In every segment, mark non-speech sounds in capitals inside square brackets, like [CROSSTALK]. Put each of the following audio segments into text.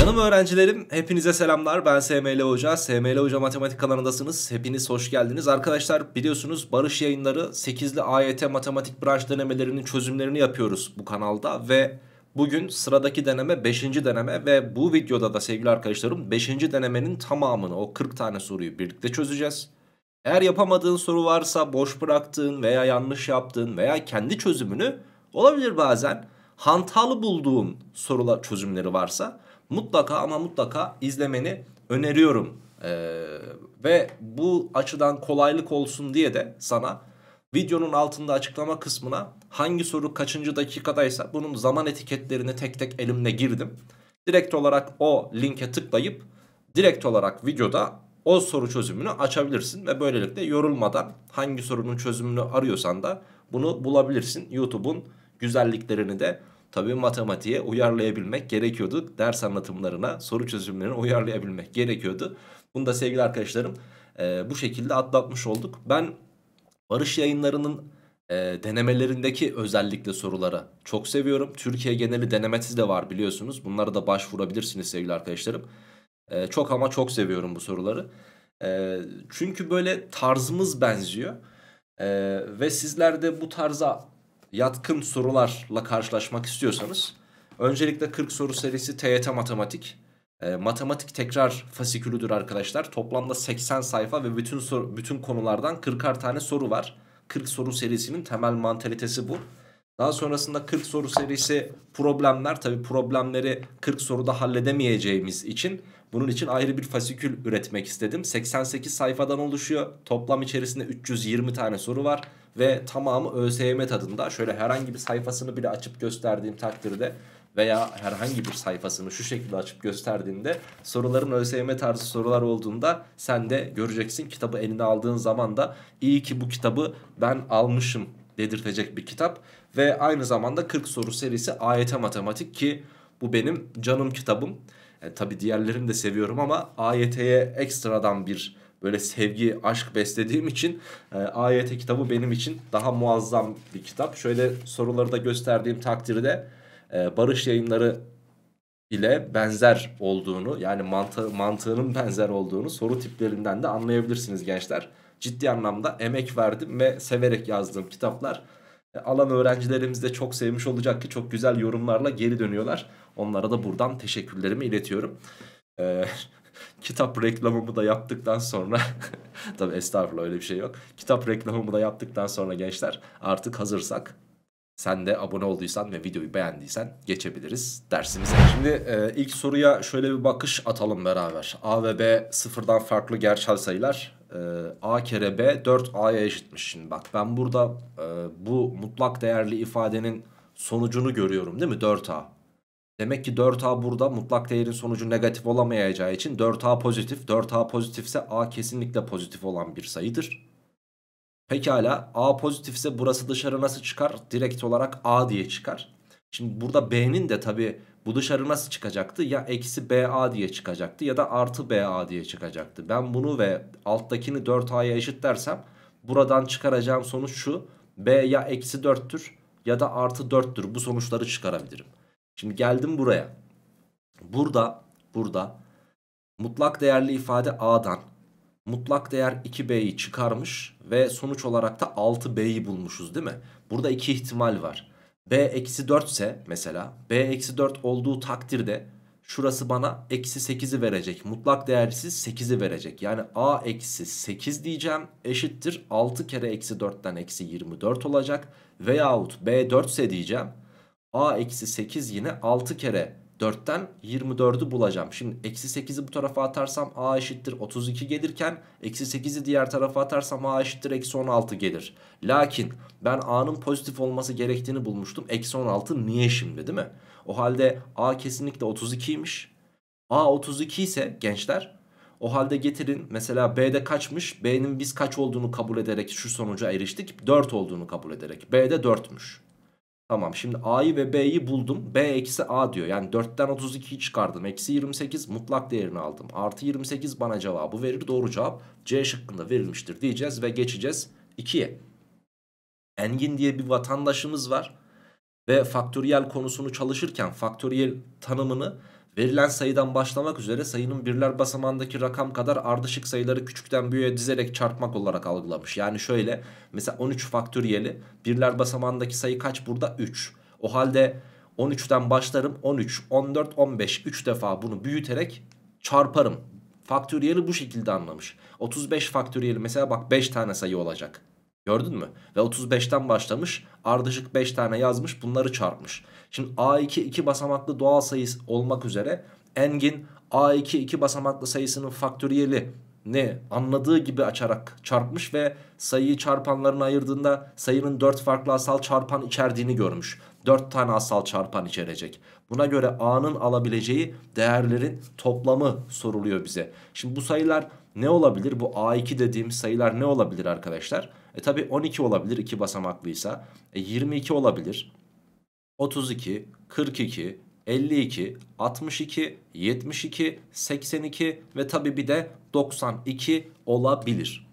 Canım öğrencilerim, hepinize selamlar. Ben SML Hoca. SML Hoca Matematik kanalındasınız. Hepiniz hoş geldiniz. Arkadaşlar biliyorsunuz Barış Yayınları 8'li AYT Matematik branş denemelerinin çözümlerini yapıyoruz bu kanalda ve bugün sıradaki deneme 5. deneme ve bu videoda da sevgili arkadaşlarım 5. denemenin tamamını o 40 tane soruyu birlikte çözeceğiz. Eğer yapamadığın soru varsa boş bıraktığın veya yanlış yaptığın veya kendi çözümünü olabilir bazen hantalı bulduğun sorular çözümleri varsa mutlaka ama mutlaka izlemeni öneriyorum. Ee, ve bu açıdan kolaylık olsun diye de sana videonun altında açıklama kısmına hangi soru kaçıncı dakikadaysa bunun zaman etiketlerini tek tek elimle girdim. Direkt olarak o linke tıklayıp direkt olarak videoda o soru çözümünü açabilirsin ve böylelikle yorulmadan hangi sorunun çözümünü arıyorsan da bunu bulabilirsin. YouTube'un güzelliklerini de tabii matematiğe uyarlayabilmek gerekiyordu. Ders anlatımlarına, soru çözümlerine uyarlayabilmek gerekiyordu. Bunu da sevgili arkadaşlarım e, bu şekilde atlatmış olduk. Ben Barış yayınlarının e, denemelerindeki özellikle sorulara çok seviyorum. Türkiye geneli denemesi de var biliyorsunuz. Bunlara da başvurabilirsiniz sevgili arkadaşlarım. E, çok ama çok seviyorum bu soruları. E, çünkü böyle tarzımız benziyor. E, ve sizler de bu tarza yatkın sorularla karşılaşmak istiyorsanız öncelikle 40 soru serisi TYT Matematik. E, matematik tekrar fasikülüdür arkadaşlar. Toplamda 80 sayfa ve bütün soru, bütün konulardan 40'ar tane soru var. 40 soru serisinin temel mantalitesi bu. Daha sonrasında 40 soru serisi problemler. Tabi problemleri 40 soruda halledemeyeceğimiz için bunun için ayrı bir fasikül üretmek istedim. 88 sayfadan oluşuyor. Toplam içerisinde 320 tane soru var ve tamamı ÖSYM tadında şöyle herhangi bir sayfasını bile açıp gösterdiğim takdirde veya herhangi bir sayfasını şu şekilde açıp gösterdiğinde soruların ÖSYM tarzı sorular olduğunda sen de göreceksin kitabı eline aldığın zaman da iyi ki bu kitabı ben almışım dedirtecek bir kitap ve aynı zamanda 40 soru serisi AYT matematik ki bu benim canım kitabım. E, tabii diğerlerini de seviyorum ama AYT'ye ekstradan bir böyle sevgi, aşk beslediğim için e, AYT kitabı benim için daha muazzam bir kitap. Şöyle soruları da gösterdiğim takdirde e, Barış Yayınları ile benzer olduğunu yani mantı, mantığının benzer olduğunu soru tiplerinden de anlayabilirsiniz gençler. Ciddi anlamda emek verdim ve severek yazdığım kitaplar e, alan öğrencilerimiz de çok sevmiş olacak ki çok güzel yorumlarla geri dönüyorlar. Onlara da buradan teşekkürlerimi iletiyorum. Ee, Kitap reklamımı da yaptıktan sonra [LAUGHS] tabi estağfurullah öyle bir şey yok. Kitap reklamımı da yaptıktan sonra gençler artık hazırsak sen de abone olduysan ve videoyu beğendiysen geçebiliriz dersimize. Şimdi e, ilk soruya şöyle bir bakış atalım beraber. A ve B sıfırdan farklı gerçel sayılar. E, A kere B 4A'ya eşitmiş. Şimdi bak ben burada e, bu mutlak değerli ifadenin sonucunu görüyorum değil mi? 4A. Demek ki 4A burada mutlak değerin sonucu negatif olamayacağı için 4A pozitif. 4A pozitifse A kesinlikle pozitif olan bir sayıdır. Pekala A pozitifse burası dışarı nasıl çıkar? Direkt olarak A diye çıkar. Şimdi burada B'nin de tabi bu dışarı nasıl çıkacaktı? Ya eksi BA diye çıkacaktı ya da artı BA diye çıkacaktı. Ben bunu ve alttakini 4A'ya eşit dersem buradan çıkaracağım sonuç şu. B ya eksi 4'tür ya da artı 4'tür. Bu sonuçları çıkarabilirim. Şimdi geldim buraya. Burada, burada mutlak değerli ifade A'dan mutlak değer 2B'yi çıkarmış ve sonuç olarak da 6B'yi bulmuşuz değil mi? Burada iki ihtimal var. B eksi 4 ise mesela B eksi 4 olduğu takdirde şurası bana eksi 8'i verecek. Mutlak değersiz 8'i verecek. Yani A eksi 8 diyeceğim eşittir 6 kere eksi 4'ten eksi 24 olacak. Veyahut B 4 ise diyeceğim A eksi 8 yine 6 kere 4'ten 24'ü bulacağım. Şimdi eksi 8'i bu tarafa atarsam A eşittir 32 gelirken eksi 8'i diğer tarafa atarsam A eşittir eksi 16 gelir. Lakin ben A'nın pozitif olması gerektiğini bulmuştum. Eksi 16 niye şimdi değil mi? O halde A kesinlikle 32'ymiş. A 32 ise gençler o halde getirin mesela B'de kaçmış B'nin biz kaç olduğunu kabul ederek şu sonuca eriştik 4 olduğunu kabul ederek B'de 4'müş. Tamam şimdi A'yı ve B'yi buldum. B eksi A diyor. Yani 4'ten 32'yi çıkardım. Eksi 28 mutlak değerini aldım. Artı 28 bana cevabı verir. Doğru cevap C şıkkında verilmiştir diyeceğiz ve geçeceğiz 2'ye. Engin diye bir vatandaşımız var. Ve faktöriyel konusunu çalışırken faktöriyel tanımını Verilen sayıdan başlamak üzere sayının birler basamağındaki rakam kadar ardışık sayıları küçükten büyüğe dizerek çarpmak olarak algılamış. Yani şöyle mesela 13 faktöriyeli birler basamağındaki sayı kaç burada? 3. O halde 13'ten başlarım 13, 14, 15 3 defa bunu büyüterek çarparım. Faktöriyeli bu şekilde anlamış. 35 faktöriyeli mesela bak 5 tane sayı olacak. Gördün mü? Ve 35'ten başlamış ardışık 5 tane yazmış bunları çarpmış. Şimdi A2 2 basamaklı doğal sayısı olmak üzere Engin A2 2 basamaklı sayısının faktöriyeli ne anladığı gibi açarak çarpmış ve sayıyı çarpanlarına ayırdığında sayının 4 farklı asal çarpan içerdiğini görmüş. 4 tane asal çarpan içerecek. Buna göre A'nın alabileceği değerlerin toplamı soruluyor bize. Şimdi bu sayılar ne olabilir? Bu A2 dediğim sayılar ne olabilir arkadaşlar? E tabi 12 olabilir 2 basamaklıysa. E 22 olabilir. 32, 42, 52, 62, 72, 82 ve tabii bir de 92 olabilir.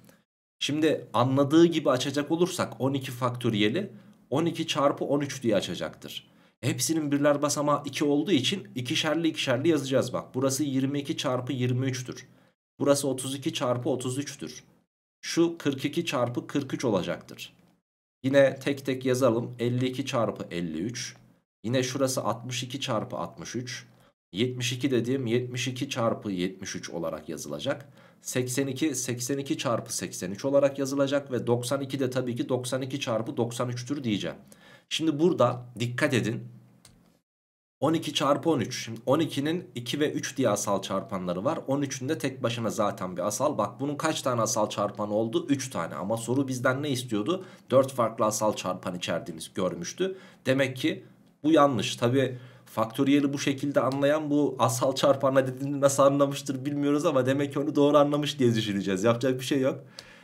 Şimdi anladığı gibi açacak olursak 12 faktöriyeli 12 çarpı 13 diye açacaktır. Hepsinin birler basamağı 2 olduğu için ikişerli ikişerli yazacağız bak. Burası 22 çarpı 23'tür. Burası 32 çarpı 33'tür. Şu 42 çarpı 43 olacaktır. Yine tek tek yazalım. 52 çarpı 53. Yine şurası 62 çarpı 63. 72 dediğim 72 çarpı 73 olarak yazılacak. 82 82 çarpı 83 olarak yazılacak ve 92 de tabii ki 92 çarpı 93'tür diyeceğim. Şimdi burada dikkat edin 12 çarpı 13. Şimdi 12'nin 2 ve 3 diye asal çarpanları var. 13'ün de tek başına zaten bir asal. Bak bunun kaç tane asal çarpanı oldu? 3 tane. Ama soru bizden ne istiyordu? 4 farklı asal çarpan içerdiğini görmüştü. Demek ki bu yanlış. Tabi faktöriyeli bu şekilde anlayan bu asal çarpanla dediğini nasıl anlamıştır bilmiyoruz ama demek ki onu doğru anlamış diye düşüneceğiz. Yapacak bir şey yok.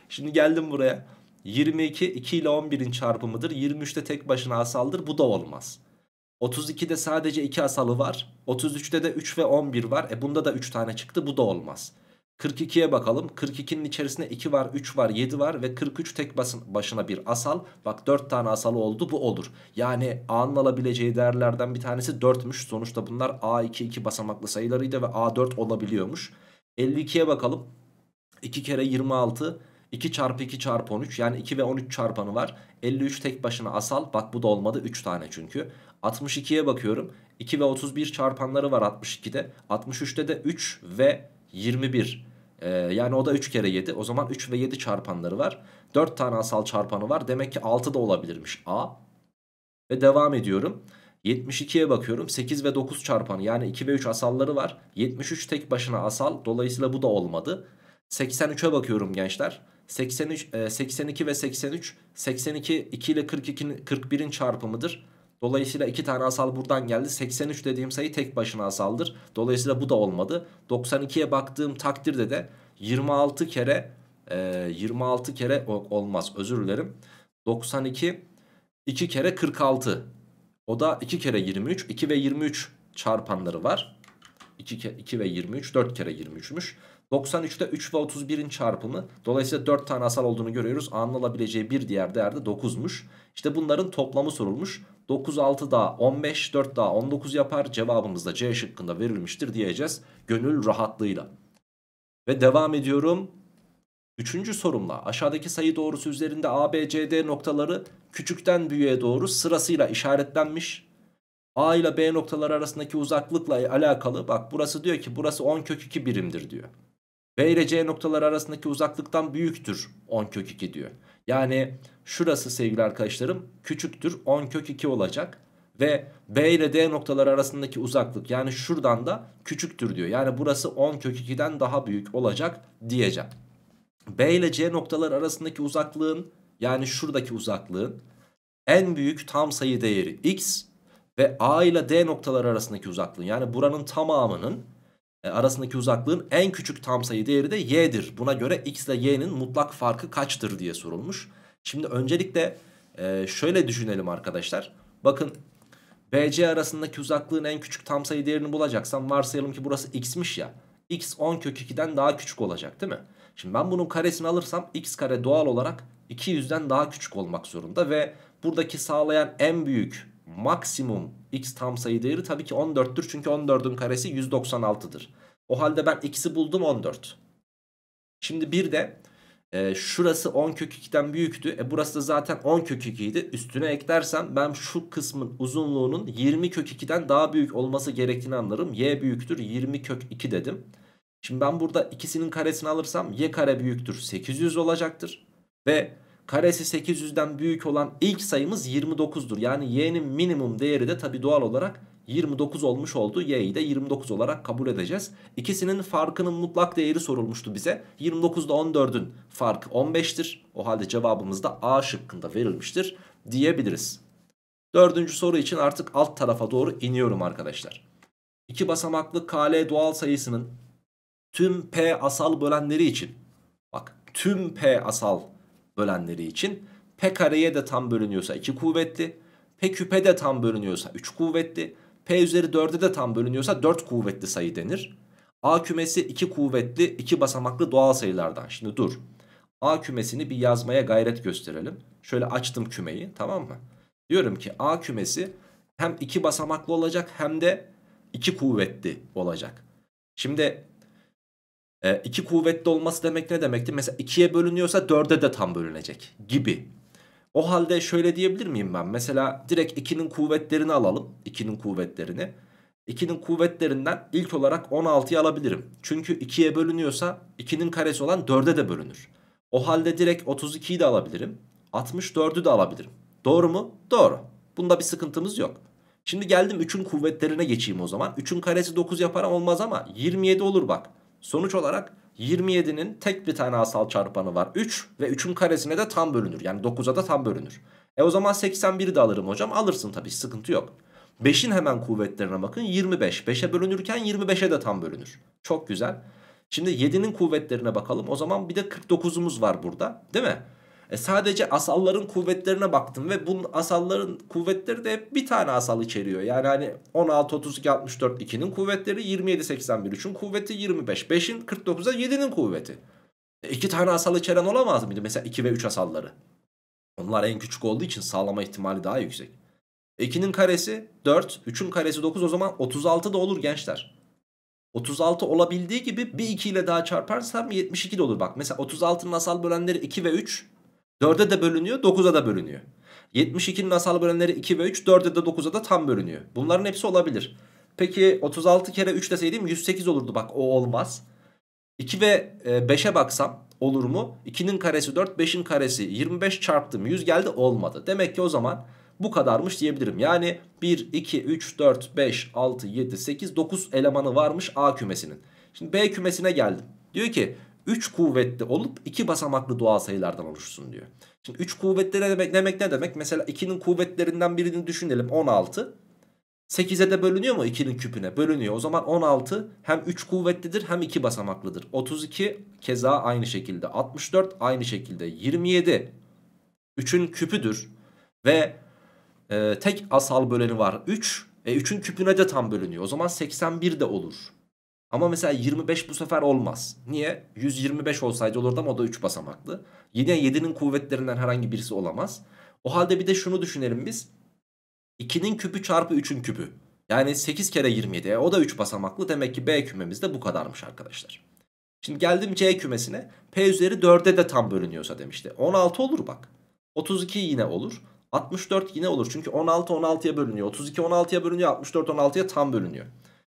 Şimdi geldim buraya. 22 2 ile 11'in çarpımıdır. 23 de tek başına asaldır. Bu da olmaz. 32'de sadece 2 asalı var. 33'te de 3 ve 11 var. E bunda da 3 tane çıktı. Bu da olmaz. 42'ye bakalım. 42'nin içerisinde 2 var, 3 var, 7 var ve 43 tek basın başına bir asal. Bak 4 tane asalı oldu bu olur. Yani A'nın alabileceği değerlerden bir tanesi 4'müş. Sonuçta bunlar A2 2 basamaklı sayılarıydı ve A4 olabiliyormuş. 52'ye bakalım. 2 kere 26 2 çarpı 2 çarpı 13 yani 2 ve 13 çarpanı var. 53 tek başına asal bak bu da olmadı 3 tane çünkü. 62'ye bakıyorum 2 ve 31 çarpanları var 62'de. 63'te de 3 ve 21 ee, yani o da 3 kere 7 o zaman 3 ve 7 çarpanları var. 4 tane asal çarpanı var demek ki 6 da olabilirmiş A. Ve devam ediyorum. 72'ye bakıyorum 8 ve 9 çarpanı yani 2 ve 3 asalları var. 73 tek başına asal dolayısıyla bu da olmadı. 83'e bakıyorum gençler. 83, 82 e, ve 83 82 2 ile 42 41'in çarpımıdır. Dolayısıyla iki tane asal buradan geldi. 83 dediğim sayı tek başına asaldır. Dolayısıyla bu da olmadı. 92'ye baktığım takdirde de 26 kere 26 e, kere olmaz özür dilerim. 92 2 kere 46. O da 2 kere 23. 2 ve 23 çarpanları var. 2, 2 ve 23 4 kere 23'müş. 93'te 3 ve 31'in çarpımı. Dolayısıyla 4 tane asal olduğunu görüyoruz. A'nın alabileceği bir diğer değer de 9'muş. İşte bunların toplamı sorulmuş. 9 6 daha 15 4 daha 19 yapar. Cevabımız da C şıkkında verilmiştir diyeceğiz. Gönül rahatlığıyla. Ve devam ediyorum. Üçüncü sorumla aşağıdaki sayı doğrusu üzerinde A, B, C, D noktaları küçükten büyüğe doğru sırasıyla işaretlenmiş. A ile B noktaları arasındaki uzaklıkla alakalı bak burası diyor ki burası 10 kök 2 birimdir diyor. B ile C noktaları arasındaki uzaklıktan büyüktür 10 kök 2 diyor. Yani şurası sevgili arkadaşlarım küçüktür 10 kök 2 olacak. Ve B ile D noktaları arasındaki uzaklık yani şuradan da küçüktür diyor. Yani burası 10 kök 2'den daha büyük olacak diyeceğim. B ile C noktaları arasındaki uzaklığın yani şuradaki uzaklığın en büyük tam sayı değeri x ve A ile D noktaları arasındaki uzaklığın yani buranın tamamının e, arasındaki uzaklığın en küçük tam sayı değeri de y'dir. Buna göre x ile y'nin mutlak farkı kaçtır diye sorulmuş. Şimdi öncelikle e, şöyle düşünelim arkadaşlar. Bakın BC arasındaki uzaklığın en küçük tam sayı değerini bulacaksam varsayalım ki burası x'miş ya. x 10 kök 2'den daha küçük olacak değil mi? Şimdi ben bunun karesini alırsam x kare doğal olarak 200'den daha küçük olmak zorunda ve buradaki sağlayan en büyük maksimum x tam sayı değeri tabii ki 14'tür. Çünkü 14'ün karesi 196'dır. O halde ben x'i buldum 14. Şimdi bir de e, şurası 10 kök 2'den büyüktü. E, burası da zaten 10 kök 2 idi. Üstüne eklersem ben şu kısmın uzunluğunun 20 kök 2'den daha büyük olması gerektiğini anlarım. Y büyüktür 20 kök 2 dedim. Şimdi ben burada ikisinin karesini alırsam y kare büyüktür 800 olacaktır. Ve karesi 800'den büyük olan ilk sayımız 29'dur. Yani y'nin minimum değeri de tabi doğal olarak 29 olmuş oldu. Y'yi de 29 olarak kabul edeceğiz. İkisinin farkının mutlak değeri sorulmuştu bize. 29 ile 14'ün farkı 15'tir. O halde cevabımız da A şıkkında verilmiştir diyebiliriz. Dördüncü soru için artık alt tarafa doğru iniyorum arkadaşlar. İki basamaklı KL doğal sayısının tüm P asal bölenleri için bak tüm P asal bölenleri için. P kareye de tam bölünüyorsa 2 kuvvetli. P küpe de tam bölünüyorsa 3 kuvvetli. P üzeri 4'e de tam bölünüyorsa 4 kuvvetli sayı denir. A kümesi 2 kuvvetli 2 basamaklı doğal sayılardan. Şimdi dur. A kümesini bir yazmaya gayret gösterelim. Şöyle açtım kümeyi tamam mı? Diyorum ki A kümesi hem 2 basamaklı olacak hem de 2 kuvvetli olacak. Şimdi e, iki kuvvetli olması demek ne demekti? Mesela ikiye bölünüyorsa dörde de tam bölünecek gibi. O halde şöyle diyebilir miyim ben? Mesela direkt ikinin kuvvetlerini alalım. 2'nin kuvvetlerini. İkinin kuvvetlerinden ilk olarak 16'yı alabilirim. Çünkü ikiye bölünüyorsa ikinin karesi olan dörde de bölünür. O halde direkt 32'yi de alabilirim. 64'ü de alabilirim. Doğru mu? Doğru. Bunda bir sıkıntımız yok. Şimdi geldim 3'ün kuvvetlerine geçeyim o zaman. 3'ün karesi 9 yapar olmaz ama 27 olur bak. Sonuç olarak 27'nin tek bir tane asal çarpanı var 3 ve 3'ün karesine de tam bölünür. Yani 9'a da tam bölünür. E o zaman 81'i de alırım hocam. Alırsın tabii sıkıntı yok. 5'in hemen kuvvetlerine bakın 25. 5'e bölünürken 25'e de tam bölünür. Çok güzel. Şimdi 7'nin kuvvetlerine bakalım. O zaman bir de 49'umuz var burada değil mi? E sadece asalların kuvvetlerine baktım ve bunun asalların kuvvetleri de bir tane asal içeriyor. Yani hani 16, 32, 64 2'nin kuvvetleri 27, 81 3'ün kuvveti 25, 5'in 49'a 7'nin kuvveti. E iki tane asal içeren olamaz mıydı? Mesela 2 ve 3 asalları. Onlar en küçük olduğu için sağlama ihtimali daha yüksek. 2'nin karesi 4, 3'ün karesi 9 o zaman 36 da olur gençler. 36 olabildiği gibi bir 2 ile daha çarparsam 72 de olur. Bak mesela 36'nın asal bölenleri 2 ve 3. 4'e de bölünüyor 9'a da bölünüyor. 72'nin asal bölenleri 2 ve 3 4'e de 9'a da tam bölünüyor. Bunların hepsi olabilir. Peki 36 kere 3 deseydim 108 olurdu bak o olmaz. 2 ve 5'e baksam olur mu? 2'nin karesi 4 5'in karesi 25 çarptım 100 geldi olmadı. Demek ki o zaman bu kadarmış diyebilirim. Yani 1, 2, 3, 4, 5, 6, 7, 8, 9 elemanı varmış A kümesinin. Şimdi B kümesine geldim. Diyor ki 3 kuvvetli olup 2 basamaklı doğal sayılardan oluşsun diyor. Şimdi 3 kuvvetli ne demek, demek ne demek? Mesela 2'nin kuvvetlerinden birini düşünelim 16. 8'e de bölünüyor mu 2'nin küpüne? Bölünüyor. O zaman 16 hem 3 kuvvetlidir hem 2 basamaklıdır. 32 keza aynı şekilde. 64 aynı şekilde. 27 3'ün küpüdür. Ve e, tek asal böleni var 3. E 3'ün küpüne de tam bölünüyor. O zaman 81 de olur. Ama mesela 25 bu sefer olmaz. Niye? 125 olsaydı olurdu ama o da 3 basamaklı. Yine 7'nin kuvvetlerinden herhangi birisi olamaz. O halde bir de şunu düşünelim biz. 2'nin küpü çarpı 3'ün küpü. Yani 8 kere 27. o da 3 basamaklı. Demek ki B kümemiz de bu kadarmış arkadaşlar. Şimdi geldim C kümesine. P üzeri 4'e de tam bölünüyorsa demişti. 16 olur bak. 32 yine olur. 64 yine olur. Çünkü 16 16'ya bölünüyor. 32 16'ya bölünüyor. 64 16'ya tam bölünüyor.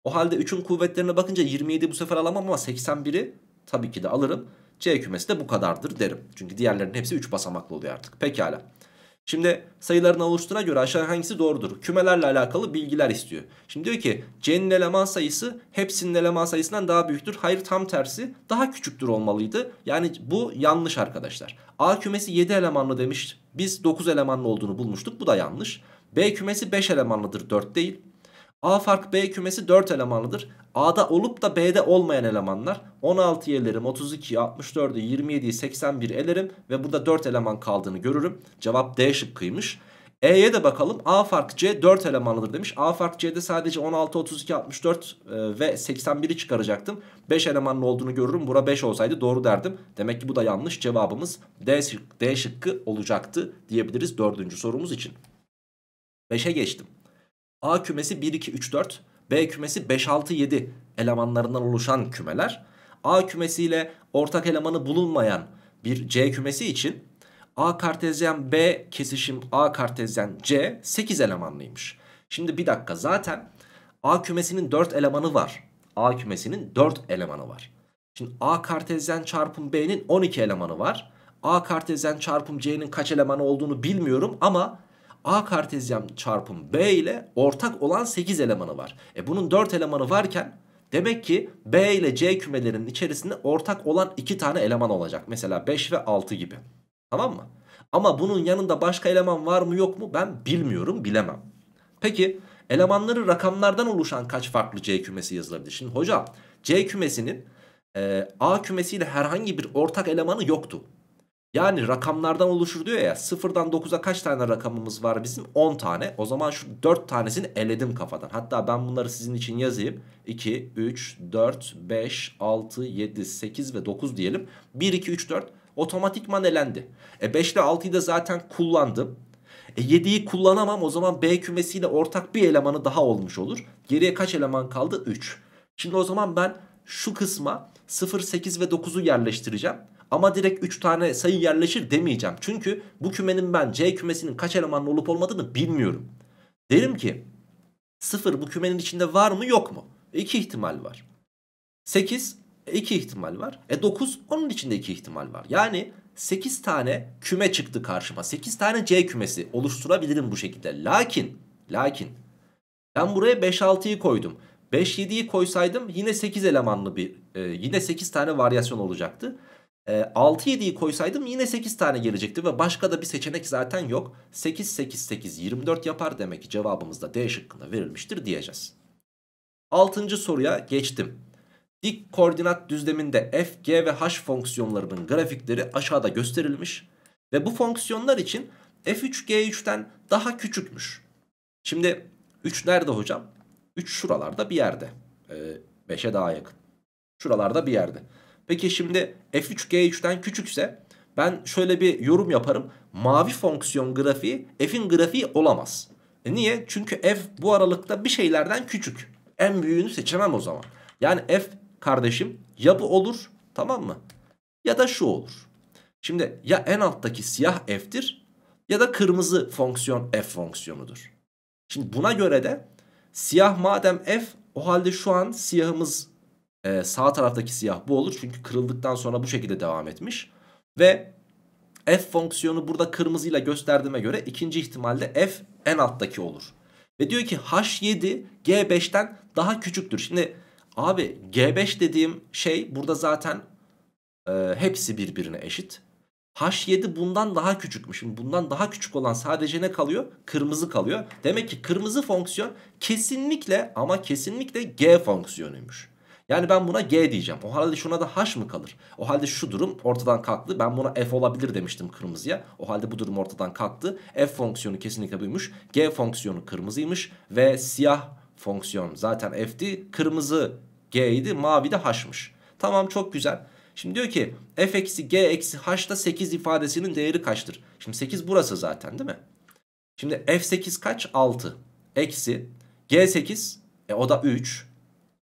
O halde 3'ün kuvvetlerine bakınca 27 bu sefer alamam ama 81'i tabii ki de alırım. C kümesi de bu kadardır derim. Çünkü diğerlerinin hepsi 3 basamaklı oluyor artık. Pekala. Şimdi sayıların oluştuğuna göre aşağı hangisi doğrudur? Kümelerle alakalı bilgiler istiyor. Şimdi diyor ki C'nin eleman sayısı hepsinin eleman sayısından daha büyüktür. Hayır tam tersi daha küçüktür olmalıydı. Yani bu yanlış arkadaşlar. A kümesi 7 elemanlı demiş. Biz 9 elemanlı olduğunu bulmuştuk. Bu da yanlış. B kümesi 5 elemanlıdır 4 değil. A fark B kümesi 4 elemanlıdır. A'da olup da B'de olmayan elemanlar 16 elerim, 32, 64'ü, 27'yi, 81 elerim ve burada 4 eleman kaldığını görürüm. Cevap D şıkkıymış. E'ye de bakalım. A fark C 4 elemanlıdır demiş. A fark C'de sadece 16, 32, 64 ve 81'i çıkaracaktım. 5 elemanlı olduğunu görürüm. Bura 5 olsaydı doğru derdim. Demek ki bu da yanlış. Cevabımız D, şık, D şıkkı olacaktı diyebiliriz dördüncü sorumuz için. 5'e geçtim. A kümesi 1, 2, 3, 4. B kümesi 5, 6, 7 elemanlarından oluşan kümeler. A kümesiyle ortak elemanı bulunmayan bir C kümesi için A kartezyen B kesişim A kartezyen C 8 elemanlıymış. Şimdi bir dakika zaten A kümesinin 4 elemanı var. A kümesinin 4 elemanı var. Şimdi A kartezyen çarpım B'nin 12 elemanı var. A kartezyen çarpım C'nin kaç elemanı olduğunu bilmiyorum ama A kartezyen çarpım B ile ortak olan 8 elemanı var. E bunun 4 elemanı varken demek ki B ile C kümelerinin içerisinde ortak olan 2 tane eleman olacak. Mesela 5 ve 6 gibi. Tamam mı? Ama bunun yanında başka eleman var mı yok mu ben bilmiyorum bilemem. Peki elemanları rakamlardan oluşan kaç farklı C kümesi yazılabilir? Şimdi hocam C kümesinin e, A kümesiyle herhangi bir ortak elemanı yoktu. Yani rakamlardan oluşur diyor ya sıfırdan 9'a kaç tane rakamımız var bizim 10 tane o zaman şu 4 tanesini eledim kafadan hatta ben bunları sizin için yazayım 2 3 4 5 6 7 8 ve 9 diyelim 1 2 3 4 otomatikman elendi e 5 ile 6'yı da zaten kullandım e 7'yi kullanamam o zaman B kümesiyle ortak bir elemanı daha olmuş olur geriye kaç eleman kaldı 3 şimdi o zaman ben şu kısma 0 8 ve 9'u yerleştireceğim ama direkt 3 tane sayı yerleşir demeyeceğim. Çünkü bu kümenin ben C kümesinin kaç elemanlı olup olmadığını bilmiyorum. Derim ki 0 bu kümenin içinde var mı yok mu? 2 ihtimal var. 8 2 e, ihtimal var. E 9 onun içinde 2 ihtimal var. Yani 8 tane küme çıktı karşıma. 8 tane C kümesi oluşturabilirim bu şekilde. Lakin lakin ben buraya 5-6'yı koydum. 5-7'yi koysaydım yine 8 elemanlı bir e, yine 8 tane varyasyon olacaktı. E, ee, 6-7'yi koysaydım yine 8 tane gelecekti ve başka da bir seçenek zaten yok. 8, 8, 8, 24 yapar demek ki cevabımız da D şıkkında verilmiştir diyeceğiz. 6. soruya geçtim. Dik koordinat düzleminde f, g ve h fonksiyonlarının grafikleri aşağıda gösterilmiş. Ve bu fonksiyonlar için f3, g3'ten daha küçükmüş. Şimdi 3 nerede hocam? 3 şuralarda bir yerde. Ee, 5'e daha yakın. Şuralarda bir yerde. Peki şimdi f3 g3'ten küçükse ben şöyle bir yorum yaparım. Mavi fonksiyon grafiği f'in grafiği olamaz. E niye? Çünkü f bu aralıkta bir şeylerden küçük. En büyüğünü seçemem o zaman. Yani f kardeşim ya bu olur tamam mı? Ya da şu olur. Şimdi ya en alttaki siyah f'tir ya da kırmızı fonksiyon f fonksiyonudur. Şimdi buna göre de siyah madem f o halde şu an siyahımız e, sağ taraftaki siyah bu olur. Çünkü kırıldıktan sonra bu şekilde devam etmiş. Ve f fonksiyonu burada kırmızıyla gösterdiğime göre ikinci ihtimalde f en alttaki olur. Ve diyor ki h7 g5'ten daha küçüktür. Şimdi abi g5 dediğim şey burada zaten e, hepsi birbirine eşit. H7 bundan daha küçükmüş. Şimdi bundan daha küçük olan sadece ne kalıyor? Kırmızı kalıyor. Demek ki kırmızı fonksiyon kesinlikle ama kesinlikle G fonksiyonuymuş. Yani ben buna G diyeceğim. O halde şuna da H mı kalır? O halde şu durum ortadan kalktı. Ben buna F olabilir demiştim kırmızıya. O halde bu durum ortadan kalktı. F fonksiyonu kesinlikle buymuş. G fonksiyonu kırmızıymış. Ve siyah fonksiyon zaten F'di. Kırmızı G'ydi. Mavi de H'mış. Tamam çok güzel. Şimdi diyor ki f eksi g eksi h'da 8 ifadesinin değeri kaçtır? Şimdi 8 burası zaten değil mi? Şimdi f8 kaç? 6. Eksi g8 e, o da 3.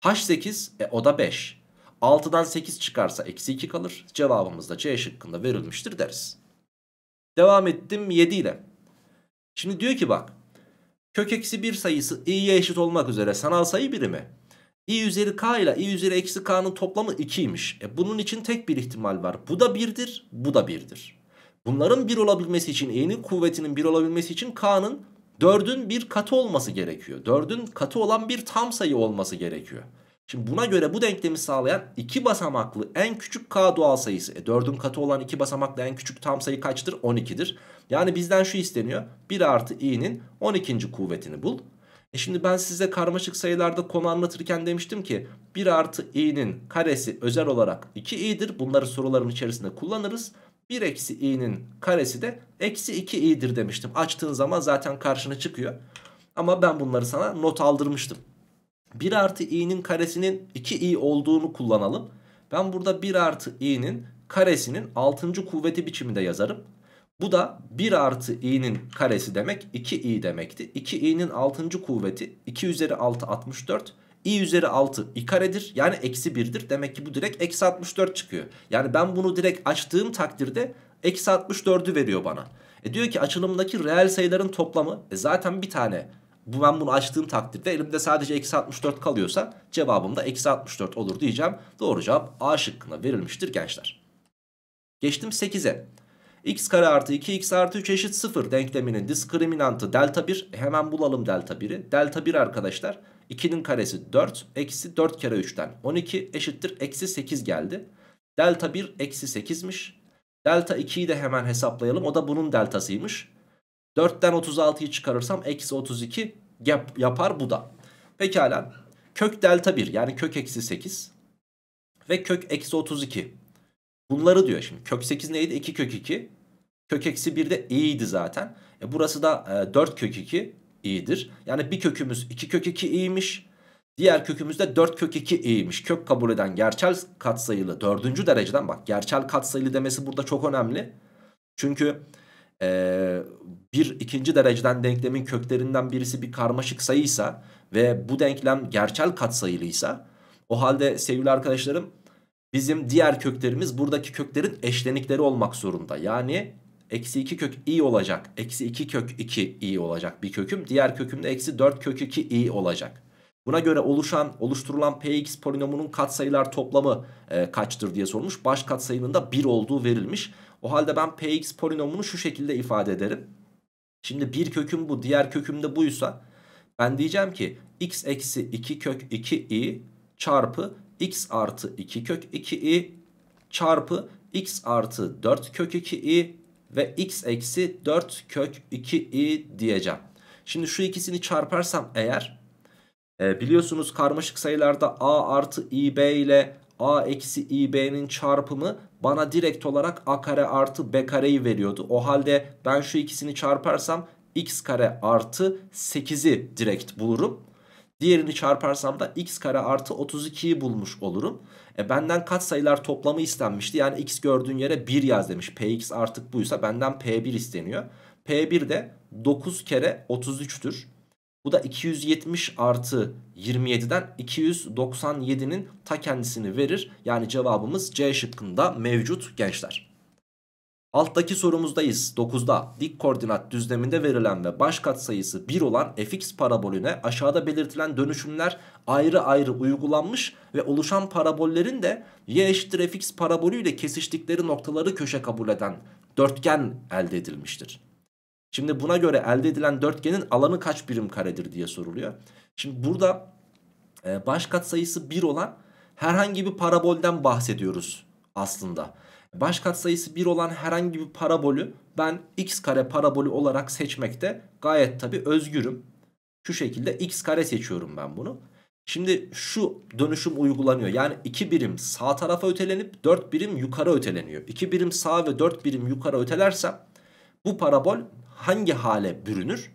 H8 e, o da 5. 6'dan 8 çıkarsa eksi 2 kalır. Cevabımız da C şıkkında verilmiştir deriz. Devam ettim 7 ile. Şimdi diyor ki bak. Kök eksi 1 sayısı i'ye eşit olmak üzere sanal sayı birimi. i üzeri k ile i üzeri eksi k'nın toplamı 2'ymiş. E bunun için tek bir ihtimal var. Bu da 1'dir, bu da 1'dir. Bunların 1 olabilmesi için i'nin kuvvetinin 1 olabilmesi için k'nın 4'ün bir katı olması gerekiyor. 4'ün katı olan bir tam sayı olması gerekiyor. Şimdi buna göre bu denklemi sağlayan iki basamaklı en küçük k doğal sayısı. E 4'ün katı olan iki basamaklı en küçük tam sayı kaçtır? 12'dir. Yani bizden şu isteniyor. 1 artı i'nin 12. kuvvetini bul. E şimdi ben size karmaşık sayılarda konu anlatırken demiştim ki 1 artı i'nin karesi özel olarak 2i'dir. Bunları soruların içerisinde kullanırız. 1 eksi i'nin karesi de eksi 2 i'dir demiştim. Açtığın zaman zaten karşına çıkıyor. Ama ben bunları sana not aldırmıştım. 1 artı i'nin karesinin 2 i olduğunu kullanalım. Ben burada 1 artı i'nin karesinin 6. kuvveti biçiminde yazarım. Bu da 1 artı i'nin karesi demek 2i demekti. 2i'nin 6. kuvveti 2 üzeri 6 64 i üzeri 6 i karedir. Yani eksi 1'dir. Demek ki bu direkt eksi 64 çıkıyor. Yani ben bunu direkt açtığım takdirde eksi 64'ü veriyor bana. E diyor ki açılımdaki reel sayıların toplamı e zaten bir tane. Bu ben bunu açtığım takdirde elimde sadece eksi 64 kalıyorsa cevabım da eksi 64 olur diyeceğim. Doğru cevap A şıkkına verilmiştir gençler. Geçtim 8'e. x kare artı 2x artı 3 eşit 0 denkleminin diskriminantı delta 1. E hemen bulalım delta 1'i. Delta 1 arkadaşlar 2'nin karesi 4 eksi 4 kere 3'ten 12 eşittir eksi 8 geldi. Delta 1 eksi 8'miş. Delta 2'yi de hemen hesaplayalım. O da bunun deltasıymış. 4'ten 36'yı çıkarırsam eksi 32 yap, yapar bu da. Pekala kök delta 1 yani kök eksi 8 ve kök eksi 32. Bunları diyor şimdi kök 8 neydi? 2 kök 2. Kök eksi 1 de iyiydi zaten. E burası da 4 e, kök 2 i'dir. Yani bir kökümüz 2 kök 2 i'ymiş. Diğer kökümüzde 4 kök 2 i'ymiş. Kök kabul eden gerçel katsayılı 4. dereceden bak gerçel katsayılı demesi burada çok önemli. Çünkü ee, bir ikinci dereceden denklemin köklerinden birisi bir karmaşık sayıysa ve bu denklem gerçel katsayılıysa o halde sevgili arkadaşlarım bizim diğer köklerimiz buradaki köklerin eşlenikleri olmak zorunda. Yani Eksi 2 kök i olacak. Eksi 2 kök 2 i olacak bir köküm. Diğer kökümde eksi 4 kök 2 i olacak. Buna göre oluşan, oluşturulan px polinomunun katsayılar toplamı e, kaçtır diye sormuş. Baş katsayının da 1 olduğu verilmiş. O halde ben px polinomunu şu şekilde ifade ederim. Şimdi bir köküm bu, diğer köküm de buysa ben diyeceğim ki x eksi 2 kök 2i çarpı x artı 2 kök 2i çarpı x artı 4 kök 2i ve x eksi 4 kök 2i diyeceğim. Şimdi şu ikisini çarparsam eğer e, biliyorsunuz karmaşık sayılarda a artı ib ile a eksi ib'nin çarpımı bana direkt olarak a kare artı b kareyi veriyordu. O halde ben şu ikisini çarparsam x kare artı 8'i direkt bulurum. Diğerini çarparsam da x kare artı 32'yi bulmuş olurum. E, benden kat sayılar toplamı istenmişti. Yani x gördüğün yere 1 yaz demiş. Px artık buysa benden P1 isteniyor. P1 de 9 kere 33'tür. Bu da 270 artı 27'den 297'nin ta kendisini verir. Yani cevabımız C şıkkında mevcut gençler. Alttaki sorumuzdayız. 9'da dik koordinat düzleminde verilen ve baş katsayısı 1 olan fx parabolüne aşağıda belirtilen dönüşümler ayrı ayrı uygulanmış ve oluşan parabollerin de y eşittir fx parabolüyle kesiştikleri noktaları köşe kabul eden dörtgen elde edilmiştir. Şimdi buna göre elde edilen dörtgenin alanı kaç birim karedir diye soruluyor. Şimdi burada e, baş katsayısı 1 olan herhangi bir parabolden bahsediyoruz aslında baş katsayısı 1 olan herhangi bir parabolü ben x kare parabolü olarak seçmekte gayet tabi özgürüm. Şu şekilde x kare seçiyorum ben bunu. Şimdi şu dönüşüm uygulanıyor. Yani 2 birim sağ tarafa ötelenip 4 birim yukarı öteleniyor. 2 birim sağ ve 4 birim yukarı ötelersem bu parabol hangi hale bürünür?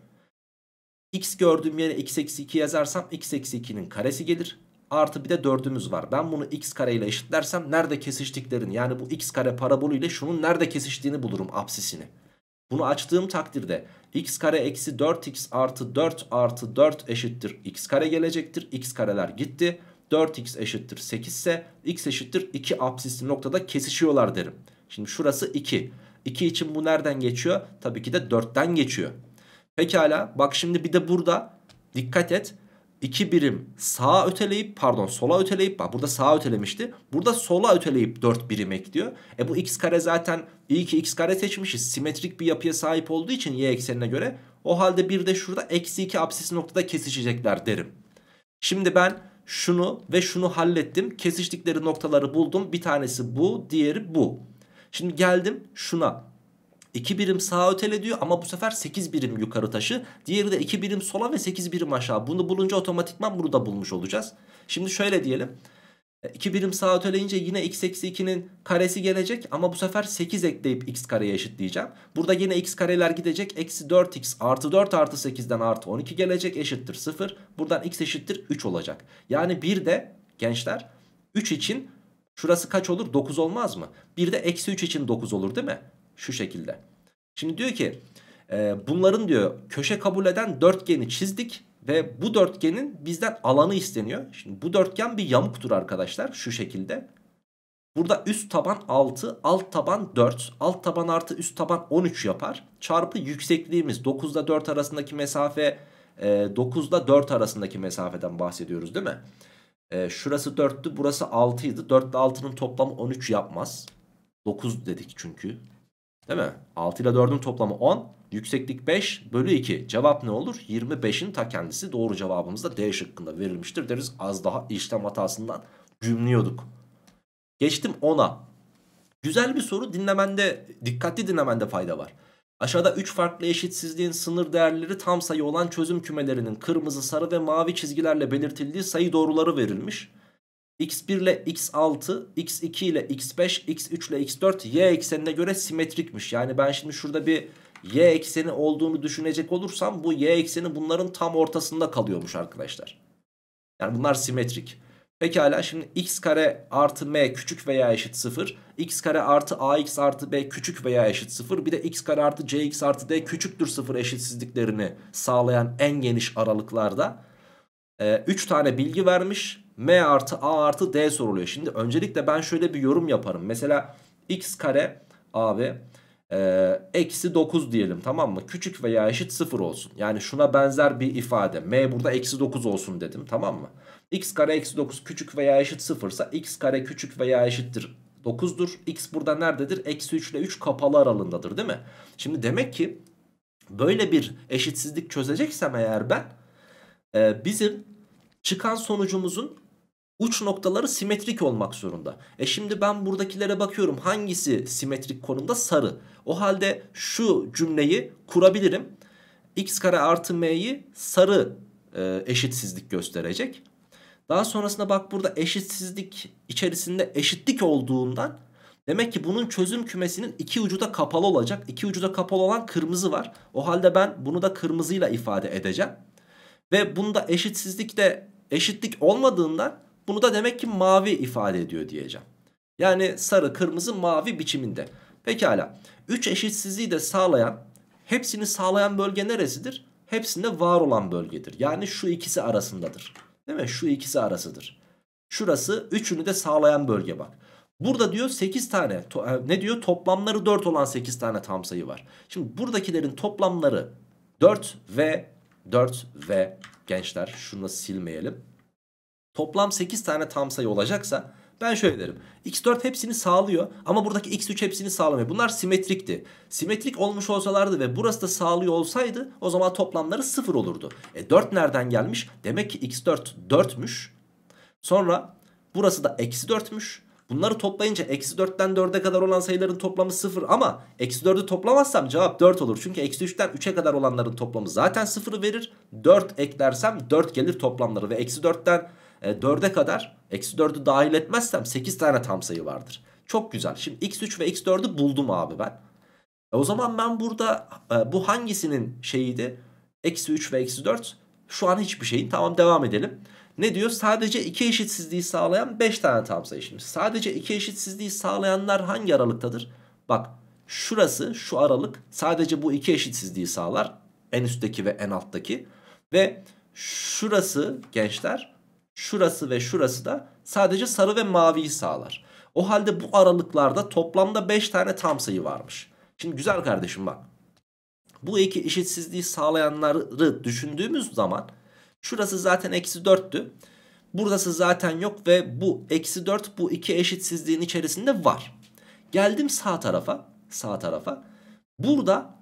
x gördüğüm yere x eksi 2 yazarsam x eksi 2'nin karesi gelir artı bir de dördümüz var. Ben bunu x kare ile eşitlersem nerede kesiştiklerin yani bu x kare parabolü ile şunun nerede kesiştiğini bulurum absisini. Bunu açtığım takdirde x kare eksi 4x artı 4 artı 4 eşittir x kare gelecektir. x kareler gitti. 4x eşittir 8 ise x eşittir 2 absisli noktada kesişiyorlar derim. Şimdi şurası 2. 2 için bu nereden geçiyor? Tabii ki de 4'ten geçiyor. Pekala bak şimdi bir de burada dikkat et. 2 birim sağa öteleyip pardon sola öteleyip bak burada sağa ötelemişti. Burada sola öteleyip 4 birim ekliyor. E bu x kare zaten iyi ki x kare seçmişiz. Simetrik bir yapıya sahip olduğu için y eksenine göre. O halde bir de şurada eksi 2 absis noktada kesişecekler derim. Şimdi ben şunu ve şunu hallettim. Kesiştikleri noktaları buldum. Bir tanesi bu diğeri bu. Şimdi geldim şuna. 2 birim sağa ötele diyor ama bu sefer 8 birim yukarı taşı. Diğeri de 2 birim sola ve 8 birim aşağı. Bunu bulunca otomatikman bunu da bulmuş olacağız. Şimdi şöyle diyelim. 2 e, birim sağa öteleyince yine x eksi 2'nin karesi gelecek ama bu sefer 8 ekleyip x kareye eşitleyeceğim. Burada yine x kareler gidecek. Eksi 4x artı 4 artı 8'den artı 12 gelecek eşittir 0. Buradan x eşittir 3 olacak. Yani bir de gençler 3 için şurası kaç olur? 9 olmaz mı? Bir de eksi 3 için 9 olur değil mi? Şu şekilde. Şimdi diyor ki e, bunların diyor köşe kabul eden dörtgeni çizdik ve bu dörtgenin bizden alanı isteniyor. Şimdi bu dörtgen bir yamuktur arkadaşlar şu şekilde. Burada üst taban 6, alt taban 4, alt taban artı üst taban 13 yapar. Çarpı yüksekliğimiz 9 ile 4 arasındaki mesafe 9 ile 4 arasındaki mesafeden bahsediyoruz değil mi? E, şurası 4'tü burası 6'ydı. 4 ile 6'nın toplamı 13 yapmaz. 9 dedik çünkü. Değil mi? 6 ile 4'ün toplamı 10. Yükseklik 5 bölü 2. Cevap ne olur? 25'in ta kendisi doğru cevabımız da D şıkkında verilmiştir deriz. Az daha işlem hatasından gümlüyorduk. Geçtim 10'a. Güzel bir soru dinlemende, dikkatli dinlemende fayda var. Aşağıda 3 farklı eşitsizliğin sınır değerleri tam sayı olan çözüm kümelerinin kırmızı, sarı ve mavi çizgilerle belirtildiği sayı doğruları verilmiş x1 ile x6, x2 ile x5, x3 ile x4 y eksenine göre simetrikmiş. Yani ben şimdi şurada bir y ekseni olduğunu düşünecek olursam bu y ekseni bunların tam ortasında kalıyormuş arkadaşlar. Yani bunlar simetrik. Pekala şimdi x kare artı m küçük veya eşit 0. x kare artı ax artı b küçük veya eşit 0. Bir de x kare artı cx artı d küçüktür 0 eşitsizliklerini sağlayan en geniş aralıklarda 3 e, tane bilgi vermiş m artı a artı d soruluyor. Şimdi öncelikle ben şöyle bir yorum yaparım. Mesela x kare abi e, eksi 9 diyelim tamam mı? Küçük veya eşit 0 olsun. Yani şuna benzer bir ifade. M burada eksi 9 olsun dedim tamam mı? x kare eksi 9 küçük veya eşit 0 ise x kare küçük veya eşittir 9'dur. x burada nerededir? Eksi 3 ile 3 kapalı aralığındadır değil mi? Şimdi demek ki böyle bir eşitsizlik çözeceksem eğer ben e, bizim çıkan sonucumuzun uç noktaları simetrik olmak zorunda. E şimdi ben buradakilere bakıyorum hangisi simetrik konumda sarı. O halde şu cümleyi kurabilirim. x kare artı m'yi sarı e, eşitsizlik gösterecek. Daha sonrasında bak burada eşitsizlik içerisinde eşitlik olduğundan demek ki bunun çözüm kümesinin iki ucu da kapalı olacak. İki ucu da kapalı olan kırmızı var. O halde ben bunu da kırmızıyla ifade edeceğim. Ve bunda eşitsizlik de eşitlik olmadığından bunu da demek ki mavi ifade ediyor diyeceğim. Yani sarı, kırmızı, mavi biçiminde. Pekala. 3 eşitsizliği de sağlayan, hepsini sağlayan bölge neresidir? Hepsinde var olan bölgedir. Yani şu ikisi arasındadır. Değil mi? Şu ikisi arasıdır. Şurası üçünü de sağlayan bölge bak. Burada diyor 8 tane e, ne diyor toplamları 4 olan 8 tane tam sayı var. Şimdi buradakilerin toplamları 4 ve 4 ve gençler şunu silmeyelim toplam 8 tane tam sayı olacaksa ben şöyle derim. X4 hepsini sağlıyor ama buradaki X3 hepsini sağlamıyor. Bunlar simetrikti. Simetrik olmuş olsalardı ve burası da sağlıyor olsaydı o zaman toplamları 0 olurdu. E 4 nereden gelmiş? Demek ki X4 4'müş. Sonra burası da eksi 4'müş. Bunları toplayınca eksi 4'ten 4'e kadar olan sayıların toplamı 0 ama eksi 4'ü toplamazsam cevap 4 olur. Çünkü eksi 3'ten 3'e kadar olanların toplamı zaten 0'ı verir. 4 eklersem 4 gelir toplamları ve eksi 4'ten e, 4'e kadar eksi 4'ü dahil etmezsem 8 tane tam sayı vardır. Çok güzel. Şimdi x3 ve x4'ü buldum abi ben. E, o zaman ben burada e, bu hangisinin şeyiydi? Eksi 3 ve eksi 4 şu an hiçbir şeyin. Tamam devam edelim. Ne diyor? Sadece iki eşitsizliği sağlayan 5 tane tam sayı. Şimdi sadece iki eşitsizliği sağlayanlar hangi aralıktadır? Bak şurası şu aralık sadece bu iki eşitsizliği sağlar. En üstteki ve en alttaki. Ve şurası gençler şurası ve şurası da sadece sarı ve maviyi sağlar. O halde bu aralıklarda toplamda 5 tane tam sayı varmış. Şimdi güzel kardeşim bak. Bu iki eşitsizliği sağlayanları düşündüğümüz zaman şurası zaten eksi 4'tü. Buradası zaten yok ve bu eksi 4 bu iki eşitsizliğin içerisinde var. Geldim sağ tarafa. Sağ tarafa. Burada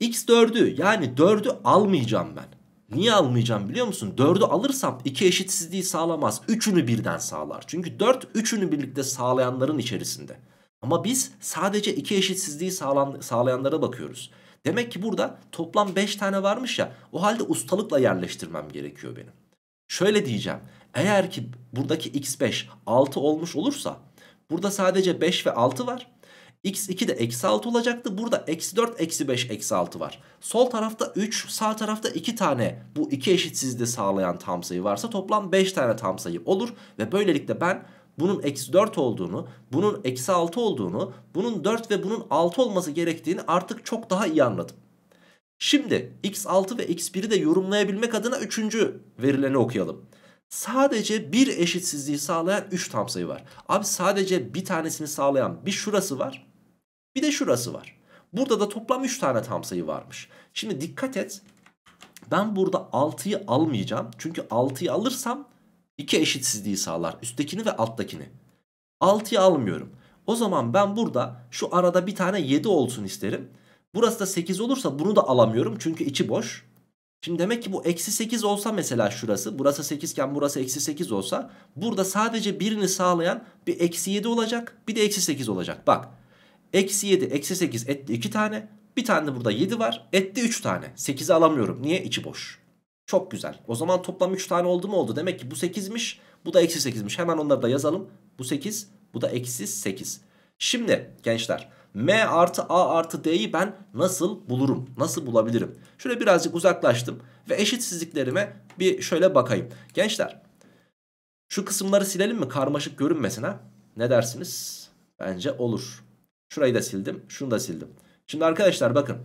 x4'ü yani 4'ü almayacağım ben. Niye almayacağım biliyor musun? 4'ü alırsam 2 eşitsizliği sağlamaz. 3'ünü birden sağlar. Çünkü 4 3'ünü birlikte sağlayanların içerisinde. Ama biz sadece 2 eşitsizliği sağlan, sağlayanlara bakıyoruz. Demek ki burada toplam 5 tane varmış ya. O halde ustalıkla yerleştirmem gerekiyor benim. Şöyle diyeceğim. Eğer ki buradaki x5 6 olmuş olursa burada sadece 5 ve 6 var. X2 de eksi 6 olacaktı. Burada eksi 4, eksi 5, eksi 6 var. Sol tarafta 3, sağ tarafta 2 tane bu iki eşitsizliği sağlayan tam sayı varsa toplam 5 tane tam sayı olur. Ve böylelikle ben bunun eksi 4 olduğunu, bunun eksi 6 olduğunu, bunun 4 ve bunun 6 olması gerektiğini artık çok daha iyi anladım. Şimdi x6 ve x1'i de yorumlayabilmek adına 3. verileni okuyalım. Sadece bir eşitsizliği sağlayan 3 tam sayı var. Abi sadece bir tanesini sağlayan bir şurası var. Bir de şurası var. Burada da toplam 3 tane tam sayı varmış. Şimdi dikkat et. Ben burada 6'yı almayacağım. Çünkü 6'yı alırsam iki eşitsizliği sağlar. Üsttekini ve alttakini. 6'yı almıyorum. O zaman ben burada şu arada bir tane 7 olsun isterim. Burası da 8 olursa bunu da alamıyorum. Çünkü içi boş. Şimdi demek ki bu eksi 8 olsa mesela şurası. Burası 8 iken burası eksi 8 olsa. Burada sadece birini sağlayan bir eksi 7 olacak. Bir de eksi 8 olacak. Bak. Eksi 7 eksi 8 etti 2 tane. Bir tane burada 7 var. Etti 3 tane. 8'i alamıyorum. Niye? İçi boş. Çok güzel. O zaman toplam 3 tane oldu mu oldu. Demek ki bu 8'miş. Bu da eksi 8'miş. Hemen onları da yazalım. Bu 8. Bu da eksi 8. Şimdi gençler M artı A artı D'yi ben nasıl bulurum? Nasıl bulabilirim? Şöyle birazcık uzaklaştım. Ve eşitsizliklerime bir şöyle bakayım. Gençler şu kısımları silelim mi? Karmaşık görünmesine. Ne dersiniz? Bence olur. Şurayı da sildim. Şunu da sildim. Şimdi arkadaşlar bakın.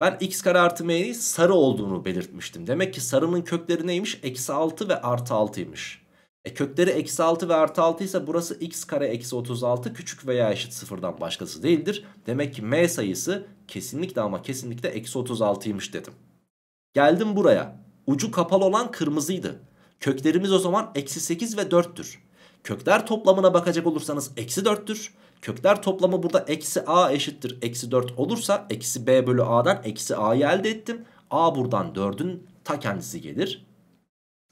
Ben x kare artı m'nin sarı olduğunu belirtmiştim. Demek ki sarının kökleri neymiş? Eksi 6 ve artı 6'ymış. E kökleri eksi 6 ve artı 6 ise burası x kare eksi 36 küçük veya eşit sıfırdan başkası değildir. Demek ki m sayısı kesinlikle ama kesinlikle eksi 36'ymış dedim. Geldim buraya. Ucu kapalı olan kırmızıydı. Köklerimiz o zaman eksi 8 ve 4'tür. Kökler toplamına bakacak olursanız eksi 4'tür. Kökler toplamı burada eksi a eşittir eksi 4 olursa eksi b bölü a'dan eksi a'yı elde ettim. a buradan 4'ün ta kendisi gelir.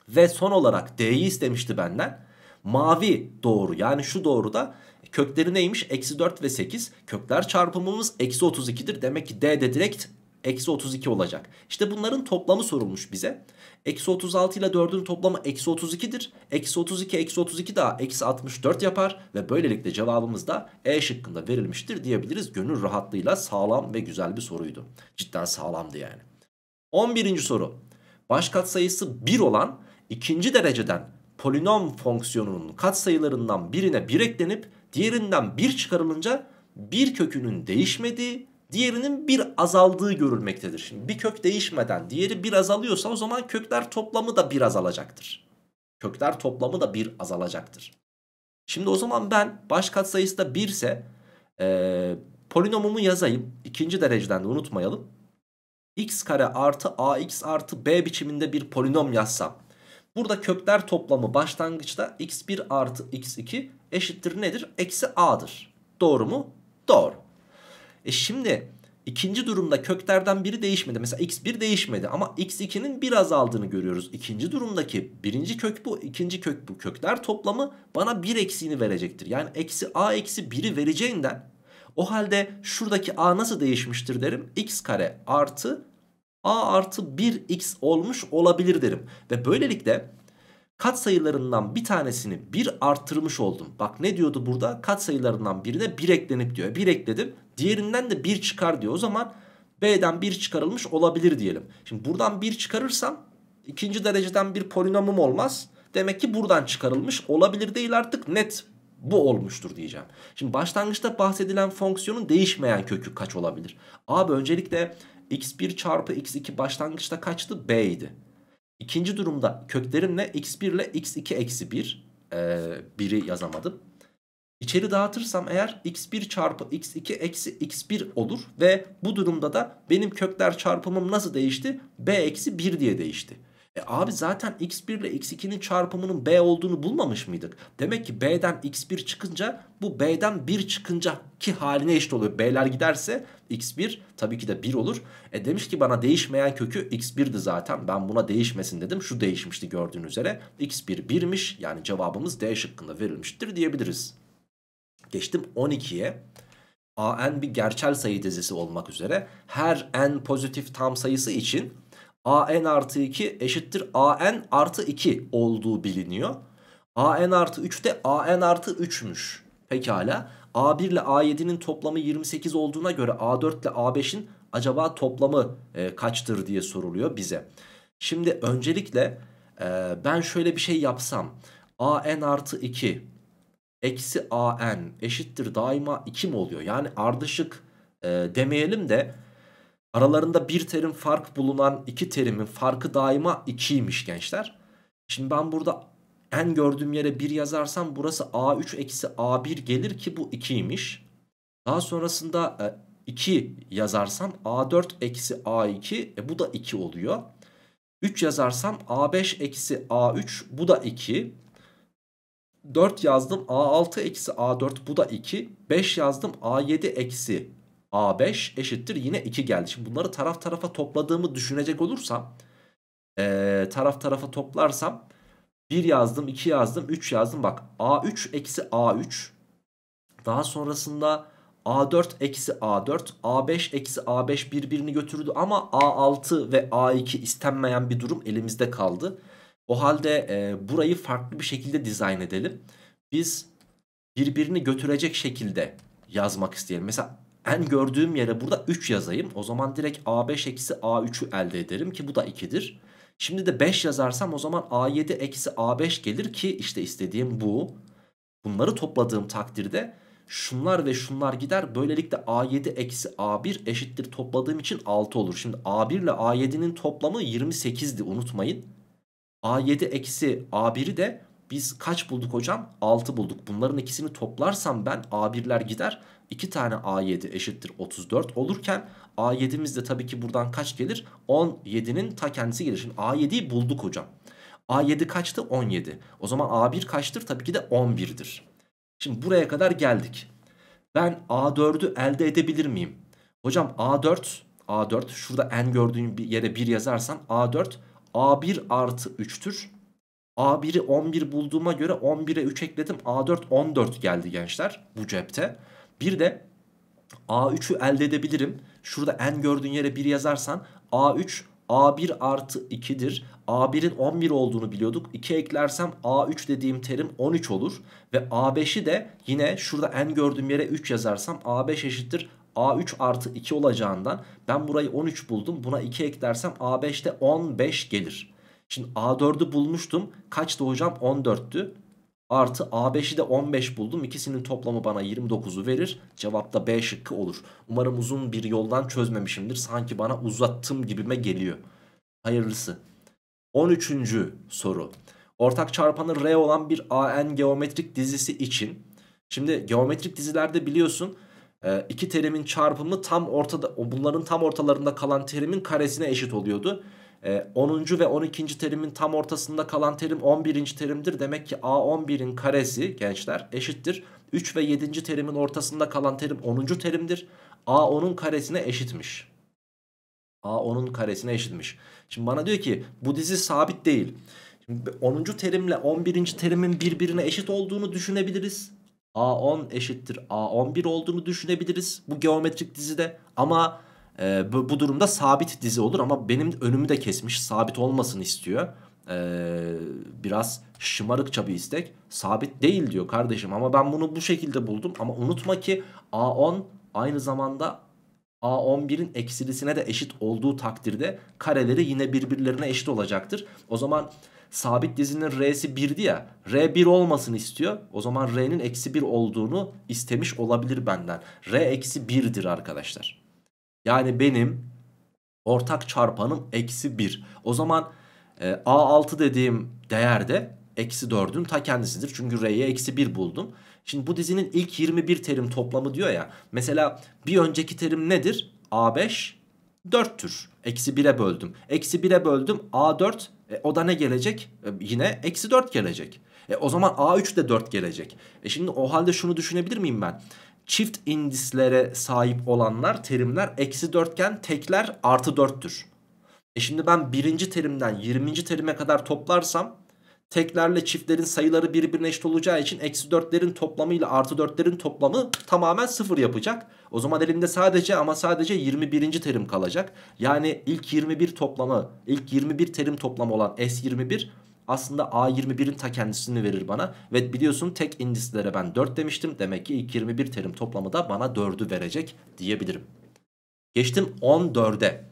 Ve son olarak d'yi istemişti benden. Mavi doğru yani şu doğru da kökleri neymiş? Eksi 4 ve 8. Kökler çarpımımız eksi 32'dir. Demek ki d de direkt eksi 32 olacak. İşte bunların toplamı sorulmuş bize. Eksi 36 ile 4'ün toplamı eksi 32'dir. Eksi 32 eksi 32 daha eksi 64 yapar. Ve böylelikle cevabımız da E şıkkında verilmiştir diyebiliriz. Gönül rahatlığıyla sağlam ve güzel bir soruydu. Cidden sağlamdı yani. 11. soru. Baş katsayısı 1 olan ikinci dereceden polinom fonksiyonunun katsayılarından birine 1 eklenip diğerinden 1 çıkarılınca bir kökünün değişmediği diğerinin bir azaldığı görülmektedir. Şimdi bir kök değişmeden diğeri bir azalıyorsa o zaman kökler toplamı da bir azalacaktır. Kökler toplamı da bir azalacaktır. Şimdi o zaman ben baş katsayısı da 1 ise e, polinomumu yazayım. ikinci dereceden de unutmayalım. x kare artı ax artı b biçiminde bir polinom yazsam. Burada kökler toplamı başlangıçta x1 artı x2 eşittir nedir? Eksi a'dır. Doğru mu? Doğru. E şimdi ikinci durumda köklerden biri değişmedi. Mesela x1 değişmedi ama x2'nin bir azaldığını görüyoruz. İkinci durumdaki birinci kök bu, ikinci kök bu. Kökler toplamı bana bir eksiğini verecektir. Yani eksi a eksi 1'i vereceğinden o halde şuradaki a nasıl değişmiştir derim. x kare artı a artı 1x olmuş olabilir derim. Ve böylelikle kat sayılarından bir tanesini 1 arttırmış oldum. Bak ne diyordu burada? Kat sayılarından birine 1 eklenip diyor. 1 ekledim. Diğerinden de 1 çıkar diyor. O zaman B'den 1 çıkarılmış olabilir diyelim. Şimdi buradan 1 çıkarırsam ikinci dereceden bir polinomum olmaz. Demek ki buradan çıkarılmış olabilir değil artık net bu olmuştur diyeceğim. Şimdi başlangıçta bahsedilen fonksiyonun değişmeyen kökü kaç olabilir? Abi öncelikle x1 çarpı x2 başlangıçta kaçtı? B idi. İkinci durumda köklerim ne x1 ile x2 eksi 1 e, biri yazamadım. İçeri dağıtırsam eğer x1 çarpı x2 eksi x1 olur. Ve bu durumda da benim kökler çarpımım nasıl değişti? b eksi 1 diye değişti. E abi zaten x1 ile x2'nin çarpımının b olduğunu bulmamış mıydık? Demek ki b'den x1 çıkınca bu b'den 1 çıkınca ki haline eşit oluyor. B'ler giderse x1 tabii ki de 1 olur. E demiş ki bana değişmeyen kökü x1'di zaten. Ben buna değişmesin dedim. Şu değişmişti gördüğün üzere. x1 1'miş yani cevabımız D şıkkında verilmiştir diyebiliriz. Geçtim 12'ye. an bir gerçel sayı dizisi olmak üzere her n pozitif tam sayısı için AN artı 2 eşittir AN artı 2 olduğu biliniyor. AN artı 3 de AN artı 3'müş. Pekala. A1 ile A7'nin toplamı 28 olduğuna göre A4 ile A5'in acaba toplamı e, kaçtır diye soruluyor bize. Şimdi öncelikle e, ben şöyle bir şey yapsam. AN artı 2 eksi AN eşittir daima 2 mi oluyor? Yani ardışık e, demeyelim de Aralarında bir terim fark bulunan iki terimin farkı daima 2'ymiş gençler. Şimdi ben burada en gördüğüm yere 1 yazarsam burası A3 eksi A1 gelir ki bu 2'ymiş. Daha sonrasında 2 e, yazarsam A4 eksi A2 e bu da 2 oluyor. 3 yazarsam A5 eksi A3 bu da 2. 4 yazdım A6 eksi A4 bu da 2. 5 yazdım A7 eksi A5 eşittir yine 2 geldi. Şimdi bunları taraf tarafa topladığımı düşünecek olursam ee, taraf tarafa toplarsam 1 yazdım 2 yazdım 3 yazdım bak A3 eksi A3 daha sonrasında A4 eksi A4 A5 eksi A5 birbirini götürdü ama A6 ve A2 istenmeyen bir durum elimizde kaldı. O halde e, burayı farklı bir şekilde dizayn edelim. Biz birbirini götürecek şekilde yazmak isteyelim. Mesela en gördüğüm yere burada 3 yazayım. O zaman direkt A5 eksi A3'ü elde ederim ki bu da 2'dir. Şimdi de 5 yazarsam o zaman A7 eksi A5 gelir ki işte istediğim bu. Bunları topladığım takdirde şunlar ve şunlar gider. Böylelikle A7 eksi A1 eşittir topladığım için 6 olur. Şimdi A1 ile A7'nin toplamı 28'di unutmayın. A7 eksi A1'i de biz kaç bulduk hocam? 6 bulduk. Bunların ikisini toplarsam ben A1'ler gider. 2 tane A7 eşittir 34 olurken A7'miz de tabii ki buradan kaç gelir? 17'nin ta kendisi gelir. Şimdi A7'yi bulduk hocam. A7 kaçtı? 17. O zaman A1 kaçtır? Tabii ki de 11'dir. Şimdi buraya kadar geldik. Ben A4'ü elde edebilir miyim? Hocam A4, A4 şurada en gördüğüm bir yere 1 yazarsam A4 A1 artı 3'tür. A1'i 11 bulduğuma göre 11'e 3 ekledim. A4 14 geldi gençler bu cepte. Bir de A3'ü elde edebilirim. Şurada n gördüğün yere 1 yazarsan A3 A1 artı 2'dir. A1'in 11 olduğunu biliyorduk. 2 eklersem A3 dediğim terim 13 olur. Ve A5'i de yine şurada n gördüğüm yere 3 yazarsam A5 eşittir A3 artı 2 olacağından ben burayı 13 buldum. Buna 2 eklersem A5'te 15 gelir. Şimdi A4'ü bulmuştum. Kaçtı hocam? 14'tü. Artı A5'i de 15 buldum. İkisinin toplamı bana 29'u verir. Cevap da B şıkkı olur. Umarım uzun bir yoldan çözmemişimdir. Sanki bana uzattım gibime geliyor. Hayırlısı. 13. soru. Ortak çarpanı R olan bir AN geometrik dizisi için. Şimdi geometrik dizilerde biliyorsun e, iki terimin çarpımı tam ortada bunların tam ortalarında kalan terimin karesine eşit oluyordu. E, ee, 10. ve 12. terimin tam ortasında kalan terim 11. terimdir. Demek ki A11'in karesi gençler eşittir. 3 ve 7. terimin ortasında kalan terim 10. terimdir. A10'un karesine eşitmiş. A10'un karesine eşitmiş. Şimdi bana diyor ki bu dizi sabit değil. Şimdi 10. terimle 11. terimin birbirine eşit olduğunu düşünebiliriz. A10 eşittir A11 olduğunu düşünebiliriz bu geometrik dizide. Ama e, bu, bu durumda sabit dizi olur ama benim önümü de kesmiş. Sabit olmasın istiyor. E, biraz şımarıkça bir istek. Sabit değil diyor kardeşim ama ben bunu bu şekilde buldum. Ama unutma ki A10 aynı zamanda A11'in eksilisine de eşit olduğu takdirde kareleri yine birbirlerine eşit olacaktır. O zaman sabit dizinin R'si 1'di ya R1 olmasını istiyor. O zaman R'nin eksi 1 olduğunu istemiş olabilir benden. R eksi 1'dir arkadaşlar. Yani benim ortak çarpanım eksi 1. O zaman e, A6 dediğim değer de eksi 4'ün ta kendisidir. Çünkü R'ye eksi 1 buldum. Şimdi bu dizinin ilk 21 terim toplamı diyor ya. Mesela bir önceki terim nedir? A5 4'tür. Eksi 1'e böldüm. Eksi 1'e böldüm A4. E, o da ne gelecek? E, yine eksi 4 gelecek. E, o zaman A3 de 4 gelecek. E şimdi o halde şunu düşünebilir miyim ben? çift indislere sahip olanlar terimler eksi dörtgen tekler artı dörttür. E şimdi ben birinci terimden 20. terime kadar toplarsam teklerle çiftlerin sayıları birbirine eşit olacağı için eksi dörtlerin toplamı ile artı dörtlerin toplamı tamamen sıfır yapacak. O zaman elimde sadece ama sadece 21. terim kalacak. Yani ilk 21 toplamı ilk 21 terim toplamı olan S21 aslında A21'in ta kendisini verir bana. Ve biliyorsun tek indislere ben 4 demiştim. Demek ki ilk 21 terim toplamı da bana 4'ü verecek diyebilirim. Geçtim 14'e.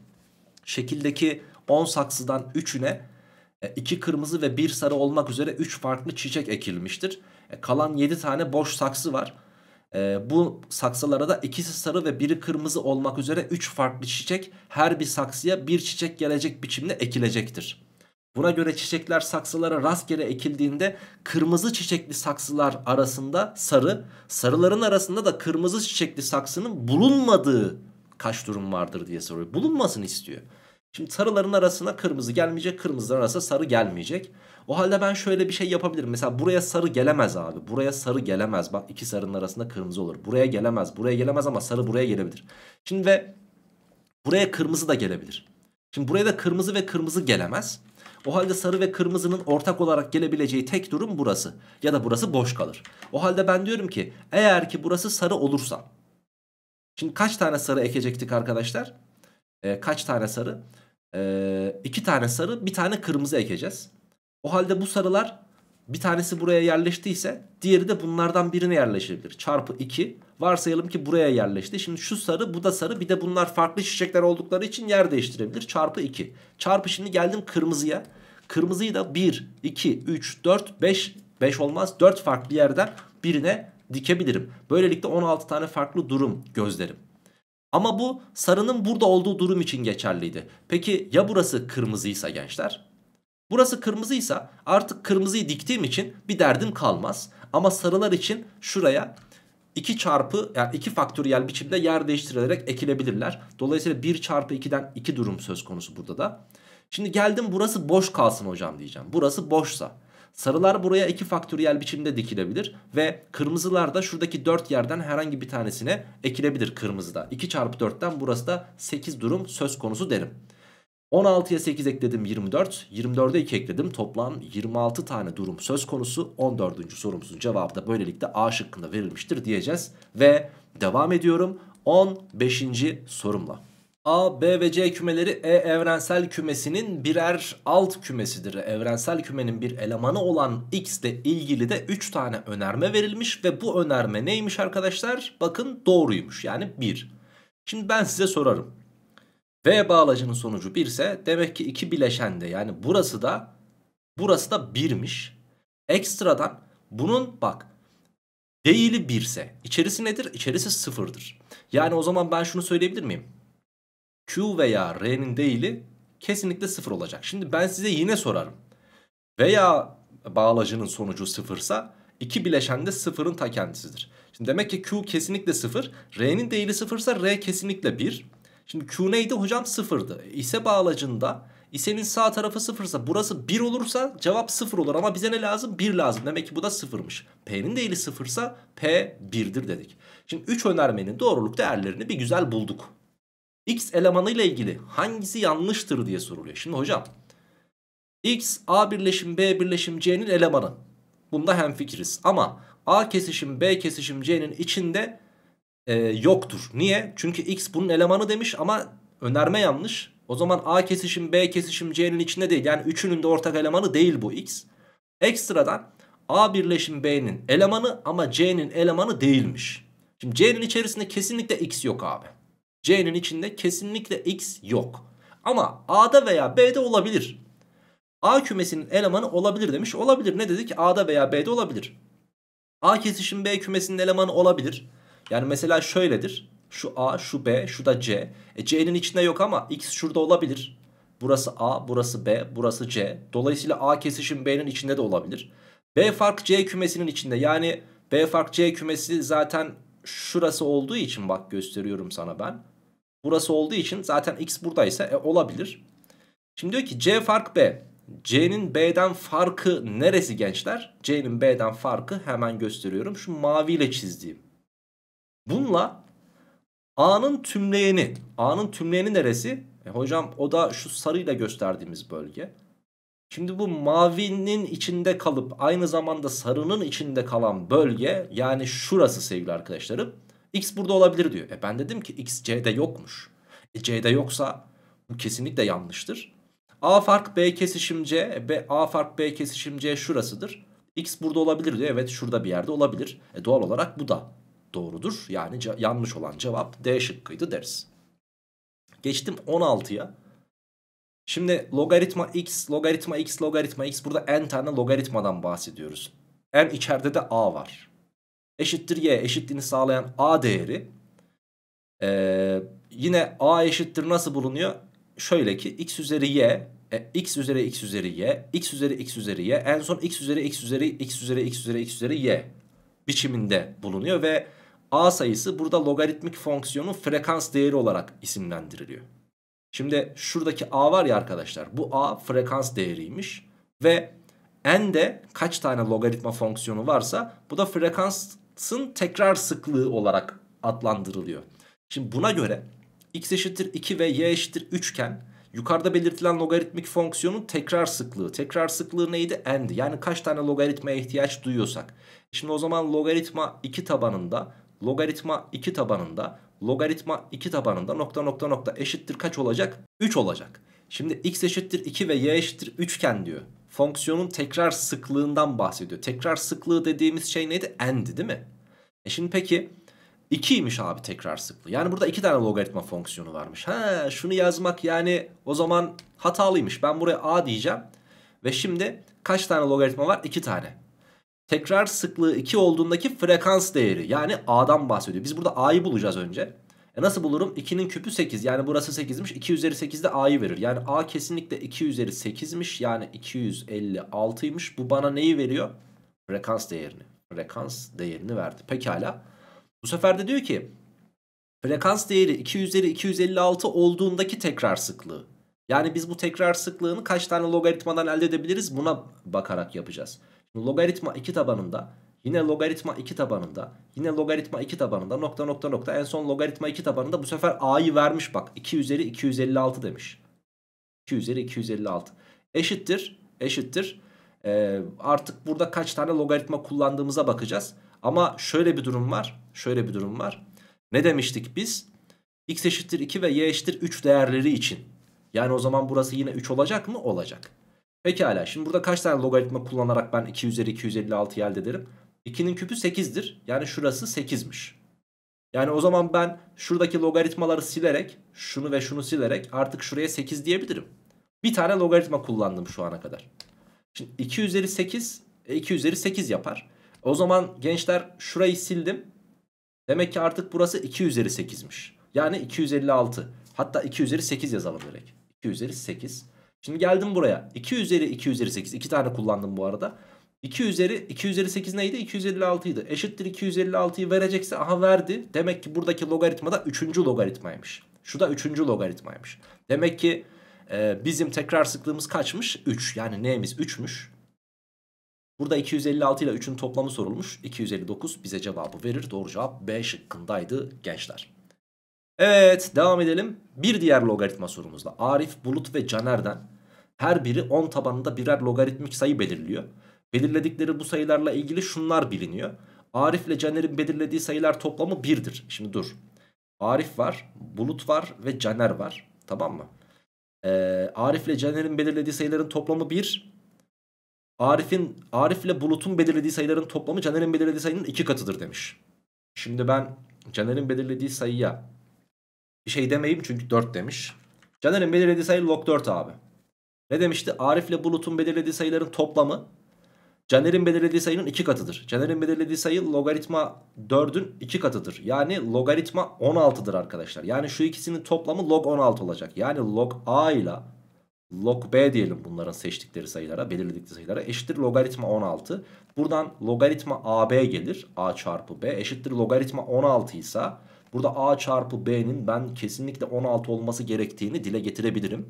Şekildeki 10 saksıdan 3'üne 2 e, kırmızı ve 1 sarı olmak üzere 3 farklı çiçek ekilmiştir. E, kalan 7 tane boş saksı var. E, bu saksılara da ikisi sarı ve biri kırmızı olmak üzere 3 farklı çiçek her bir saksıya bir çiçek gelecek biçimde ekilecektir. Buna göre çiçekler saksılara rastgele ekildiğinde kırmızı çiçekli saksılar arasında sarı, sarıların arasında da kırmızı çiçekli saksının bulunmadığı kaç durum vardır diye soruyor. Bulunmasını istiyor. Şimdi sarıların arasına kırmızı gelmeyecek, kırmızıların arasına sarı gelmeyecek. O halde ben şöyle bir şey yapabilirim. Mesela buraya sarı gelemez abi. Buraya sarı gelemez. Bak iki sarının arasında kırmızı olur. Buraya gelemez. Buraya gelemez ama sarı buraya gelebilir. Şimdi ve buraya kırmızı da gelebilir. Şimdi buraya da kırmızı ve kırmızı gelemez. O halde sarı ve kırmızının ortak olarak gelebileceği tek durum burası. Ya da burası boş kalır. O halde ben diyorum ki eğer ki burası sarı olursa. Şimdi kaç tane sarı ekecektik arkadaşlar? Ee, kaç tane sarı? Ee, iki tane sarı bir tane kırmızı ekeceğiz. O halde bu sarılar bir tanesi buraya yerleştiyse diğeri de bunlardan birine yerleşebilir. Çarpı 2 varsayalım ki buraya yerleşti. Şimdi şu sarı bu da sarı bir de bunlar farklı çiçekler oldukları için yer değiştirebilir. Çarpı 2 çarpı şimdi geldim kırmızıya. Kırmızıyı da 1, 2, 3, 4, 5, 5 olmaz 4 farklı yerden birine dikebilirim. Böylelikle 16 tane farklı durum gözlerim. Ama bu sarının burada olduğu durum için geçerliydi. Peki ya burası kırmızıysa gençler? Burası kırmızıysa artık kırmızıyı diktiğim için bir derdim kalmaz. Ama sarılar için şuraya 2 çarpı yani 2 faktöriyel biçimde yer değiştirilerek ekilebilirler. Dolayısıyla 1 çarpı 2'den 2 durum söz konusu burada da. Şimdi geldim burası boş kalsın hocam diyeceğim. Burası boşsa. Sarılar buraya 2 faktöriyel biçimde dikilebilir ve kırmızılar da şuradaki 4 yerden herhangi bir tanesine ekilebilir kırmızıda. 2 çarpı 4'ten burası da 8 durum söz konusu derim. 16'ya 8 ekledim 24. 24'e 2 ekledim. Toplam 26 tane durum söz konusu. 14. sorumuzun cevabı da böylelikle A şıkkında verilmiştir diyeceğiz. Ve devam ediyorum 15. sorumla. A, B ve C kümeleri E evrensel kümesinin birer alt kümesidir. Evrensel kümenin bir elemanı olan X ile ilgili de 3 tane önerme verilmiş ve bu önerme neymiş arkadaşlar? Bakın doğruymuş yani 1. Şimdi ben size sorarım. V bağlacının sonucu 1 ise demek ki 2 bileşende yani burası da burası da 1'miş. Ekstradan bunun bak değili 1 ise içerisi nedir? İçerisi 0'dır. Yani o zaman ben şunu söyleyebilir miyim? Q veya R'nin değili kesinlikle 0 olacak. Şimdi ben size yine sorarım. Veya bağlacının sonucu 0 ise 2 bileşen de 0'ın ta kendisidir. Şimdi demek ki Q kesinlikle 0, R'nin değili 0 ise R kesinlikle 1. Şimdi Q neydi hocam? Sıfırdı. İse bağlacında isenin sağ tarafı sıfırsa burası 1 olursa cevap sıfır olur. Ama bize ne lazım? 1 lazım. Demek ki bu da sıfırmış. P'nin değili sıfırsa P 1'dir dedik. Şimdi 3 önermenin doğruluk değerlerini bir güzel bulduk. X elemanı ile ilgili hangisi yanlıştır diye soruluyor. Şimdi hocam X A birleşim B birleşim C'nin elemanı. Bunda hemfikiriz. Ama A kesişim B kesişim C'nin içinde e, yoktur. Niye? Çünkü X bunun elemanı demiş ama önerme yanlış. O zaman A kesişim B kesişim C'nin içinde değil. Yani üçünün de ortak elemanı değil bu X. Ekstradan A birleşim B'nin elemanı ama C'nin elemanı değilmiş. Şimdi C'nin içerisinde kesinlikle X yok abi. C'nin içinde kesinlikle X yok. Ama A'da veya B'de olabilir. A kümesinin elemanı olabilir demiş. Olabilir ne dedik? A'da veya B'de olabilir. A kesişim B kümesinin elemanı olabilir. Yani mesela şöyledir. Şu A, şu B, şu da C. E C'nin içinde yok ama X şurada olabilir. Burası A, burası B, burası C. Dolayısıyla A kesişim B'nin içinde de olabilir. B fark C kümesinin içinde. Yani B fark C kümesi zaten şurası olduğu için bak gösteriyorum sana ben. Burası olduğu için zaten X buradaysa e, olabilir. Şimdi diyor ki C fark B. C'nin B'den farkı neresi gençler? C'nin B'den farkı hemen gösteriyorum. Şu maviyle çizdiğim. Bununla A'nın tümleyeni. A'nın tümleyeni neresi? E hocam o da şu sarıyla gösterdiğimiz bölge. Şimdi bu mavinin içinde kalıp aynı zamanda sarının içinde kalan bölge yani şurası sevgili arkadaşlarım. X burada olabilir diyor. E ben dedim ki X C'de yokmuş. E C'de yoksa bu kesinlikle yanlıştır. A fark B kesişim C. B, A fark B kesişim C şurasıdır. X burada olabilir diyor. Evet şurada bir yerde olabilir. E doğal olarak bu da doğrudur. Yani yanlış olan cevap D şıkkıydı deriz. Geçtim 16'ya. Şimdi logaritma x, logaritma x, logaritma x. Burada n tane logaritmadan bahsediyoruz. n içeride de a var. Eşittir y eşitliğini sağlayan a değeri. Ee, yine a eşittir nasıl bulunuyor? Şöyle ki x üzeri y, e, x üzeri x üzeri y, x üzeri x üzeri y. En son x üzeri x üzeri x üzeri x üzeri x üzeri y biçiminde bulunuyor ve A sayısı burada logaritmik fonksiyonun frekans değeri olarak isimlendiriliyor. Şimdi şuradaki A var ya arkadaşlar bu A frekans değeriymiş ve n de kaç tane logaritma fonksiyonu varsa bu da frekansın tekrar sıklığı olarak adlandırılıyor. Şimdi buna göre x eşittir 2 ve y eşittir 3 iken yukarıda belirtilen logaritmik fonksiyonun tekrar sıklığı. Tekrar sıklığı neydi? n'di. Yani kaç tane logaritmaya ihtiyaç duyuyorsak. Şimdi o zaman logaritma 2 tabanında logaritma 2 tabanında logaritma 2 tabanında nokta nokta nokta eşittir kaç olacak? 3 olacak. Şimdi x eşittir 2 ve y eşittir 3 iken diyor. Fonksiyonun tekrar sıklığından bahsediyor. Tekrar sıklığı dediğimiz şey neydi? n'di değil mi? E şimdi peki 2'ymiş abi tekrar sıklığı. Yani burada 2 tane logaritma fonksiyonu varmış. Ha şunu yazmak yani o zaman hatalıymış. Ben buraya a diyeceğim. Ve şimdi kaç tane logaritma var? 2 tane tekrar sıklığı 2 olduğundaki frekans değeri yani A'dan bahsediyor. Biz burada A'yı bulacağız önce. E nasıl bulurum? 2'nin küpü 8 yani burası 8'miş 2 üzeri 8 de A'yı verir. Yani A kesinlikle 2 üzeri 8'miş yani 256'ymış. Bu bana neyi veriyor? Frekans değerini. Frekans değerini verdi. Pekala. Bu sefer de diyor ki frekans değeri 2 üzeri 256 olduğundaki tekrar sıklığı. Yani biz bu tekrar sıklığını kaç tane logaritmadan elde edebiliriz buna bakarak yapacağız logaritma 2 tabanında yine logaritma 2 tabanında yine logaritma 2 tabanında nokta nokta nokta en son logaritma 2 tabanında bu sefer a'yı vermiş bak 2 üzeri 256 demiş. 2 üzeri 256 eşittir eşittir ee, artık burada kaç tane logaritma kullandığımıza bakacağız. Ama şöyle bir durum var şöyle bir durum var ne demiştik biz x eşittir 2 ve y eşittir 3 değerleri için yani o zaman burası yine 3 olacak mı olacak. Pekala şimdi burada kaç tane logaritma kullanarak ben 2 üzeri 256 elde ederim? 2'nin küpü 8'dir. Yani şurası 8'miş. Yani o zaman ben şuradaki logaritmaları silerek şunu ve şunu silerek artık şuraya 8 diyebilirim. Bir tane logaritma kullandım şu ana kadar. Şimdi 2 üzeri 8 2 e, üzeri 8 yapar. O zaman gençler şurayı sildim. Demek ki artık burası 2 üzeri 8'miş. Yani 256. Hatta 2 üzeri 8 yazalım direkt. 2 üzeri 8. Şimdi geldim buraya. 2 üzeri 2 üzeri 8. 2 tane kullandım bu arada. 2 üzeri 2 üzeri 8 neydi? 256'ydı. Eşittir 256'yı verecekse aha verdi. Demek ki buradaki logaritma da 3. logaritmaymış. Şu da 3. logaritmaymış. Demek ki e, bizim tekrar sıklığımız kaçmış? 3. Yani neyimiz 3'müş. Burada 256 ile 3'ün toplamı sorulmuş. 259 bize cevabı verir. Doğru cevap B şıkkındaydı gençler. Evet devam edelim. Bir diğer logaritma sorumuzla Arif, Bulut ve Caner'den her biri 10 tabanında birer logaritmik sayı belirliyor. Belirledikleri bu sayılarla ilgili şunlar biliniyor. Arif ile Caner'in belirlediği sayılar toplamı 1'dir. Şimdi dur. Arif var, Bulut var ve Caner var. Tamam mı? Ee, Arif ile Caner'in belirlediği sayıların toplamı 1. Arif'in Arif ile Bulut'un belirlediği sayıların toplamı Caner'in belirlediği sayının 2 katıdır demiş. Şimdi ben Caner'in belirlediği sayıya bir şey demeyeyim çünkü 4 demiş. Caner'in belirlediği sayı log 4 abi. Ne demişti? Arif ile Bulut'un belirlediği sayıların toplamı Caner'in belirlediği sayının 2 katıdır. Caner'in belirlediği sayı logaritma 4'ün 2 katıdır. Yani logaritma 16'dır arkadaşlar. Yani şu ikisinin toplamı log 16 olacak. Yani log a ile log b diyelim bunların seçtikleri sayılara, belirledikleri sayılara eşittir logaritma 16. Buradan logaritma ab gelir. a çarpı b eşittir logaritma 16 ise Burada A çarpı B'nin ben kesinlikle 16 olması gerektiğini dile getirebilirim.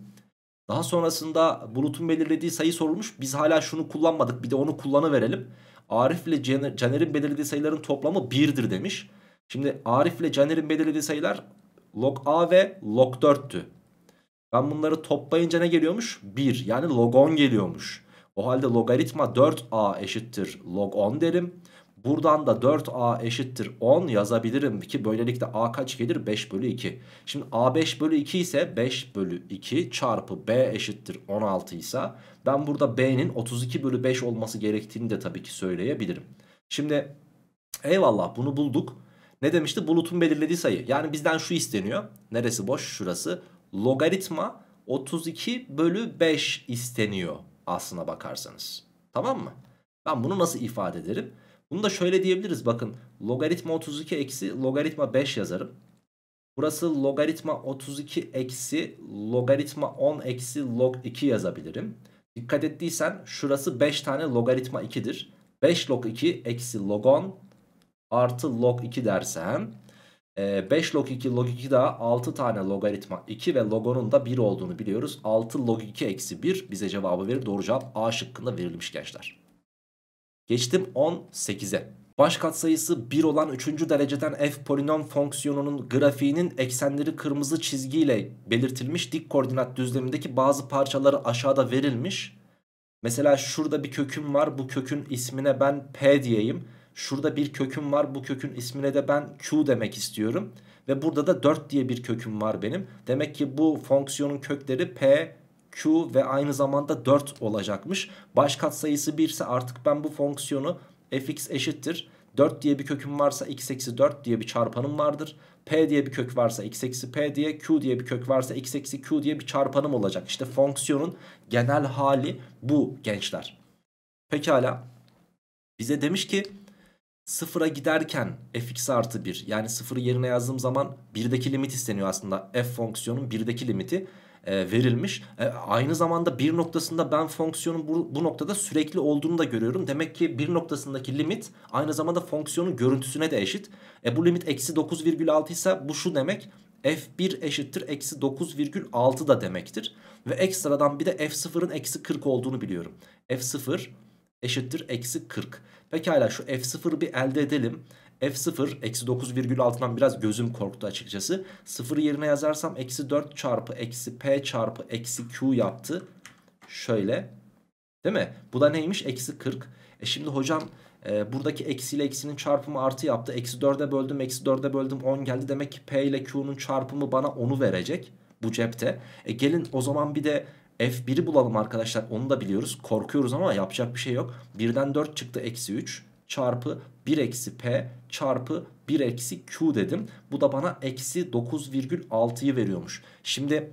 Daha sonrasında Bulut'un belirlediği sayı sorulmuş. Biz hala şunu kullanmadık bir de onu kullanıverelim. Arif ile Caner'in belirlediği sayıların toplamı 1'dir demiş. Şimdi Arif ile Caner'in belirlediği sayılar log A ve log 4'tü. Ben bunları toplayınca ne geliyormuş? 1 yani log 10 geliyormuş. O halde logaritma 4A eşittir log 10 derim. Buradan da 4a eşittir 10 yazabilirim ki böylelikle a kaç gelir? 5 bölü 2. Şimdi a 5 bölü 2 ise 5 bölü 2 çarpı b eşittir 16 ise ben burada b'nin 32 bölü 5 olması gerektiğini de tabii ki söyleyebilirim. Şimdi eyvallah bunu bulduk. Ne demişti? Bulutun belirlediği sayı. Yani bizden şu isteniyor. Neresi boş? Şurası. Logaritma 32 bölü 5 isteniyor aslına bakarsanız. Tamam mı? Ben bunu nasıl ifade ederim? Bunu da şöyle diyebiliriz bakın. Logaritma 32 eksi logaritma 5 yazarım. Burası logaritma 32 eksi logaritma 10 eksi log 2 yazabilirim. Dikkat ettiysen şurası 5 tane logaritma 2'dir. 5 log 2 eksi log 10 artı log 2 dersem 5 log 2 log 2 daha 6 tane logaritma 2 ve logonun da 1 olduğunu biliyoruz. 6 log 2 eksi 1 bize cevabı verir. Doğru cevap A şıkkında verilmiş gençler. Geçtim 18'e. Baş katsayısı 1 olan 3. dereceden f polinom fonksiyonunun grafiğinin eksenleri kırmızı çizgiyle belirtilmiş dik koordinat düzlemindeki bazı parçaları aşağıda verilmiş. Mesela şurada bir köküm var bu kökün ismine ben P diyeyim. Şurada bir köküm var bu kökün ismine de ben Q demek istiyorum. Ve burada da 4 diye bir köküm var benim. Demek ki bu fonksiyonun kökleri P, Q ve aynı zamanda 4 olacakmış. Baş katsayısı 1 ise artık ben bu fonksiyonu fx eşittir 4 diye bir köküm varsa x eksi 4 diye bir çarpanım vardır. P diye bir kök varsa x eksi p diye q diye bir kök varsa x eksi q diye bir çarpanım olacak. İşte fonksiyonun genel hali bu gençler. Pekala bize demiş ki sıfıra giderken fx artı 1 yani sıfırı yerine yazdığım zaman birdeki limit isteniyor aslında f fonksiyonun birdeki limiti e, verilmiş. E, aynı zamanda bir noktasında ben fonksiyonun bu, bu noktada sürekli olduğunu da görüyorum. Demek ki bir noktasındaki limit aynı zamanda fonksiyonun görüntüsüne de eşit. E, bu limit eksi 9,6 ise bu şu demek f1 eşittir eksi 9,6 da demektir. Ve ekstradan bir de f0'ın eksi 40 olduğunu biliyorum. f0 eşittir eksi 40. Pekala şu f0'ı bir elde edelim. F0 eksi 9,6'dan biraz gözüm korktu açıkçası. 0 yerine yazarsam eksi 4 çarpı eksi P çarpı eksi Q yaptı. Şöyle. Değil mi? Bu da neymiş? Eksi 40. E şimdi hocam e, buradaki ile eksinin çarpımı artı yaptı. Eksi 4'e böldüm eksi 4'e böldüm 10 geldi. Demek ki P ile Q'nun çarpımı bana 10'u verecek. Bu cepte. E gelin o zaman bir de F1'i bulalım arkadaşlar. Onu da biliyoruz. Korkuyoruz ama yapacak bir şey yok. 1'den 4 çıktı eksi 3 çarpı 1 eksi P çarpı 1 eksi Q dedim. Bu da bana eksi 9,6'yı veriyormuş. Şimdi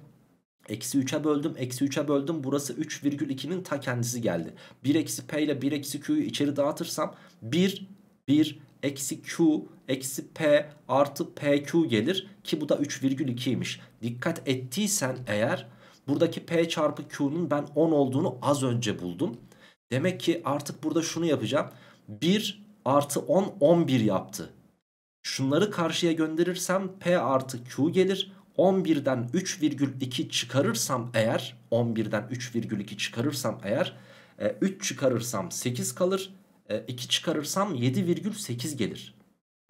Eksi 3'e böldüm. Eksi 3'e böldüm. Burası 3,2'nin ta kendisi geldi. 1 eksi P ile 1 eksi Q'yu içeri dağıtırsam 1, 1, eksi Q, eksi P artı PQ gelir. Ki bu da 3,2'ymiş. Dikkat ettiysen eğer buradaki P çarpı Q'nun ben 10 olduğunu az önce buldum. Demek ki artık burada şunu yapacağım. 1 artı 10 11 yaptı. Şunları karşıya gönderirsem P artı Q gelir. 11'den 3,2 çıkarırsam eğer 11'den 3,2 çıkarırsam eğer 3 e, çıkarırsam 8 kalır. 2 e, çıkarırsam 7,8 gelir.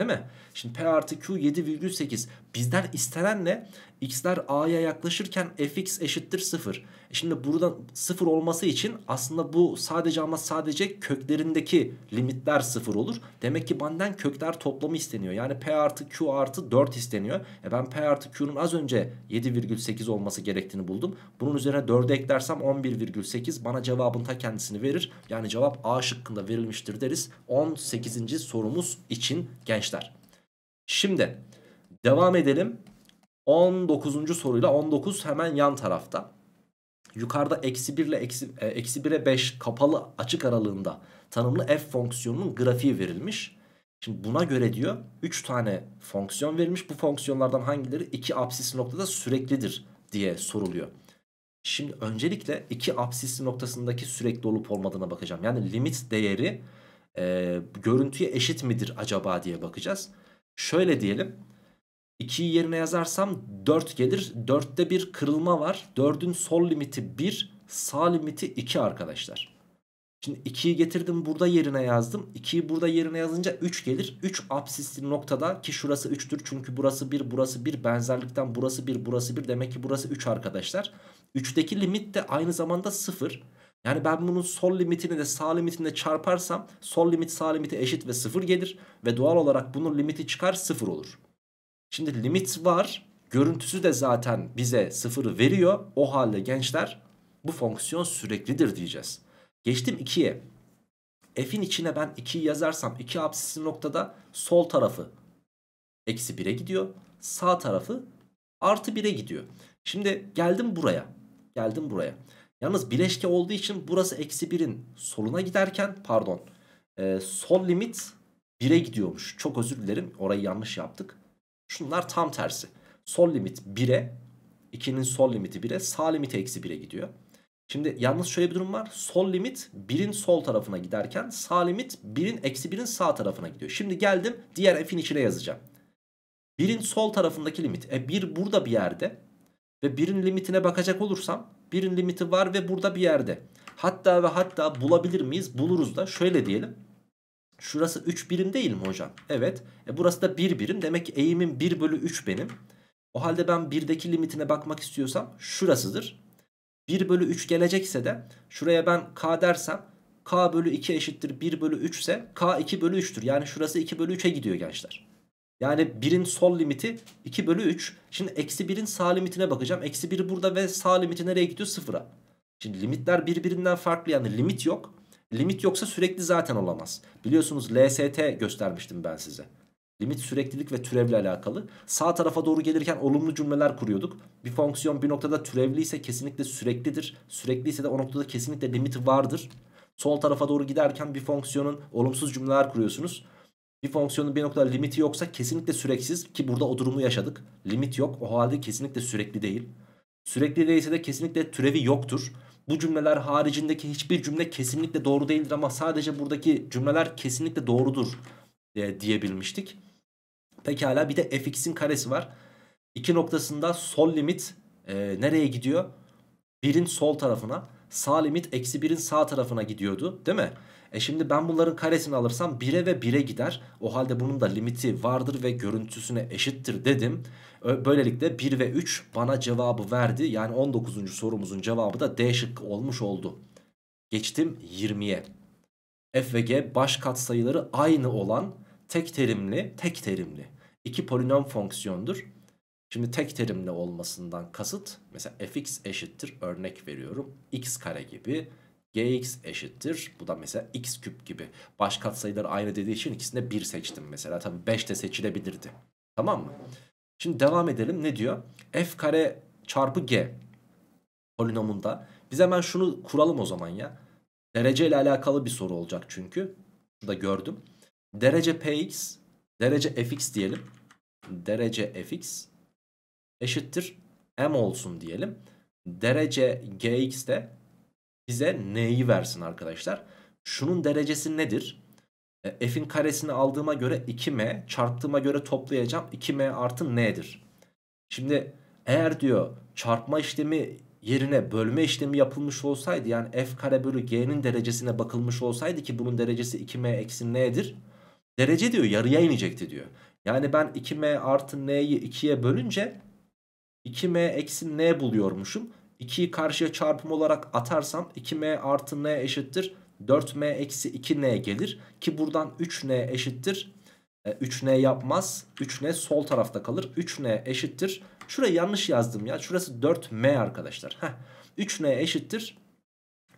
Değil mi? Şimdi P artı Q 7,8. Bizden istenen ne? X'ler A'ya yaklaşırken fx eşittir 0. E şimdi buradan 0 olması için aslında bu sadece ama sadece köklerindeki limitler 0 olur. Demek ki benden kökler toplamı isteniyor. Yani P artı Q artı 4 isteniyor. E ben P artı Q'nun az önce 7,8 olması gerektiğini buldum. Bunun üzerine 4'e eklersem 11,8 bana cevabın ta kendisini verir. Yani cevap A şıkkında verilmiştir deriz. 18. sorumuz için gençler. Şimdi... Devam edelim. 19. soruyla 19 hemen yan tarafta. Yukarıda eksi 1 ile eksi 1'e 5 kapalı açık aralığında tanımlı f fonksiyonunun grafiği verilmiş. Şimdi buna göre diyor 3 tane fonksiyon verilmiş. Bu fonksiyonlardan hangileri iki absisli noktada süreklidir diye soruluyor. Şimdi öncelikle iki absisli noktasındaki sürekli olup olmadığına bakacağım. Yani limit değeri e, görüntüye eşit midir acaba diye bakacağız. Şöyle diyelim 2'yi yerine yazarsam 4 gelir. 4'te bir kırılma var. 4'ün sol limiti 1, sağ limiti 2 arkadaşlar. Şimdi 2'yi getirdim burada yerine yazdım. 2'yi burada yerine yazınca 3 gelir. 3 absisli noktada ki şurası 3'tür. Çünkü burası 1, burası 1. Benzerlikten burası 1, burası 1. Demek ki burası 3 arkadaşlar. 3'teki limit de aynı zamanda 0. Yani ben bunun sol limitini de sağ limitini de çarparsam sol limit sağ limiti eşit ve 0 gelir. Ve doğal olarak bunun limiti çıkar 0 olur. Şimdi limit var. Görüntüsü de zaten bize sıfırı veriyor. O halde gençler bu fonksiyon süreklidir diyeceğiz. Geçtim 2'ye. F'in içine ben 2'yi yazarsam 2 absisli noktada sol tarafı eksi 1'e gidiyor. Sağ tarafı artı 1'e gidiyor. Şimdi geldim buraya. Geldim buraya. Yalnız bileşke olduğu için burası eksi 1'in soluna giderken pardon e, sol limit 1'e gidiyormuş. Çok özür dilerim orayı yanlış yaptık. Şunlar tam tersi. Sol limit 1'e 2'nin sol limiti 1'e sağ limit eksi 1'e gidiyor. Şimdi yalnız şöyle bir durum var. Sol limit 1'in sol tarafına giderken sağ limit 1'in eksi 1'in sağ tarafına gidiyor. Şimdi geldim diğer f'in içine yazacağım. 1'in sol tarafındaki limit. E 1 burada bir yerde. Ve 1'in limitine bakacak olursam 1'in limiti var ve burada bir yerde. Hatta ve hatta bulabilir miyiz? Buluruz da şöyle diyelim. Şurası 3 birim değil mi hocam? Evet. E burası da 1 bir birim. Demek ki eğimin 1 bölü 3 benim. O halde ben 1'deki limitine bakmak istiyorsam şurasıdır. 1 bölü 3 gelecekse de şuraya ben k dersem k bölü 2 eşittir 1 bölü 3 ise k 2 bölü 3'tür. Yani şurası 2 bölü 3'e gidiyor gençler. Yani 1'in sol limiti 2 bölü 3. Şimdi eksi 1'in sağ limitine bakacağım. Eksi 1 burada ve sağ limiti nereye gidiyor? Sıfıra. Şimdi limitler birbirinden farklı yani limit yok. Limit yoksa sürekli zaten olamaz. Biliyorsunuz LST göstermiştim ben size. Limit süreklilik ve türevle alakalı. Sağ tarafa doğru gelirken olumlu cümleler kuruyorduk. Bir fonksiyon bir noktada türevli ise kesinlikle süreklidir. Sürekli ise de o noktada kesinlikle limit vardır. Sol tarafa doğru giderken bir fonksiyonun olumsuz cümleler kuruyorsunuz. Bir fonksiyonun bir noktada limiti yoksa kesinlikle süreksiz ki burada o durumu yaşadık. Limit yok o halde kesinlikle sürekli değil. Sürekli değilse de kesinlikle türevi yoktur. Bu cümleler haricindeki hiçbir cümle kesinlikle doğru değildir ama sadece buradaki cümleler kesinlikle doğrudur e, diyebilmiştik. Pekala bir de fx'in karesi var. İki noktasında sol limit e, nereye gidiyor? Birin sol tarafına. Sağ limit eksi birin sağ tarafına gidiyordu değil mi? E şimdi ben bunların karesini alırsam 1'e ve 1'e gider. O halde bunun da limiti vardır ve görüntüsüne eşittir dedim. Böylelikle 1 ve 3 bana cevabı verdi. Yani 19. sorumuzun cevabı da D şıkkı olmuş oldu. Geçtim 20'ye. F ve G baş katsayıları aynı olan tek terimli, tek terimli iki polinom fonksiyondur. Şimdi tek terimli olmasından kasıt mesela fx eşittir örnek veriyorum x kare gibi gx eşittir. Bu da mesela x küp gibi. Baş katsayıları aynı dediği için ikisinde 1 seçtim mesela. Tabi 5 de seçilebilirdi. Tamam mı? Şimdi devam edelim. Ne diyor? f kare çarpı g polinomunda. Biz hemen şunu kuralım o zaman ya. Derece ile alakalı bir soru olacak çünkü. Şurada gördüm. Derece px, derece fx diyelim. Derece fx eşittir m olsun diyelim. Derece gx de bize n'yi versin arkadaşlar. Şunun derecesi nedir? E, f'in karesini aldığıma göre 2m çarptığıma göre toplayacağım. 2m artı n'dir. Şimdi eğer diyor çarpma işlemi yerine bölme işlemi yapılmış olsaydı yani f kare bölü g'nin derecesine bakılmış olsaydı ki bunun derecesi 2m eksi n'dir. Derece diyor yarıya inecekti diyor. Yani ben 2m artı n'yi 2'ye bölünce 2m eksi n buluyormuşum. 2'yi karşıya çarpım olarak atarsam 2m artı n eşittir 4m eksi 2n gelir. Ki buradan 3n eşittir. 3n e, yapmaz. 3n sol tarafta kalır. 3n eşittir. Şuraya yanlış yazdım ya. Şurası 4m arkadaşlar. Heh. 3n eşittir.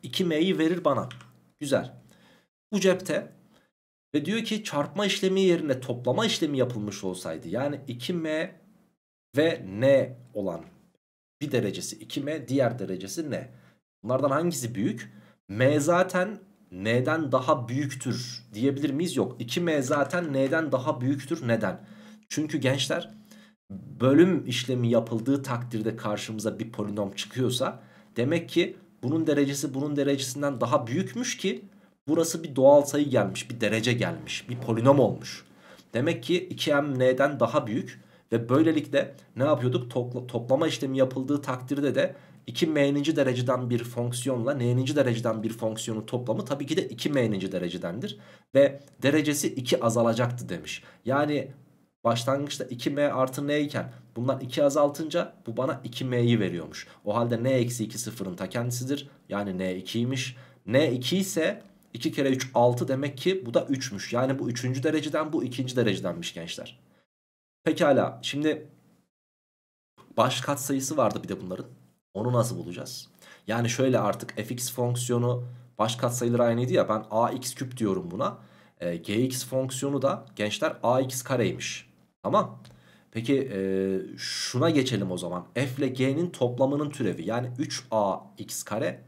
2m'yi verir bana. Güzel. Bu cepte. Ve diyor ki çarpma işlemi yerine toplama işlemi yapılmış olsaydı. Yani 2m ve n olan bir derecesi 2m diğer derecesi n. Bunlardan hangisi büyük? m zaten n'den daha büyüktür diyebilir miyiz? Yok 2m zaten n'den daha büyüktür. Neden? Çünkü gençler bölüm işlemi yapıldığı takdirde karşımıza bir polinom çıkıyorsa demek ki bunun derecesi bunun derecesinden daha büyükmüş ki burası bir doğal sayı gelmiş bir derece gelmiş bir polinom olmuş. Demek ki 2m n'den daha büyük. Ve böylelikle ne yapıyorduk? Topla, toplama işlemi yapıldığı takdirde de 2m'ninci dereceden bir fonksiyonla n'ninci dereceden bir fonksiyonun toplamı tabii ki de 2m'ninci derecedendir. Ve derecesi 2 azalacaktı demiş. Yani başlangıçta 2m artı n iken bundan 2 azaltınca bu bana 2m'yi veriyormuş. O halde n eksi 2 sıfırın ta kendisidir. Yani n2'ymiş. n2 ise 2 kere 3 6 demek ki bu da 3'müş. Yani bu 3. dereceden bu 2. derecedenmiş gençler. Pekala şimdi baş katsayısı vardı bir de bunların. Onu nasıl bulacağız? Yani şöyle artık fx fonksiyonu baş katsayıları aynıydı ya ben ax küp diyorum buna. E, gx fonksiyonu da gençler ax kareymiş. Tamam. Peki e, şuna geçelim o zaman. f ile g'nin toplamının türevi yani 3ax kare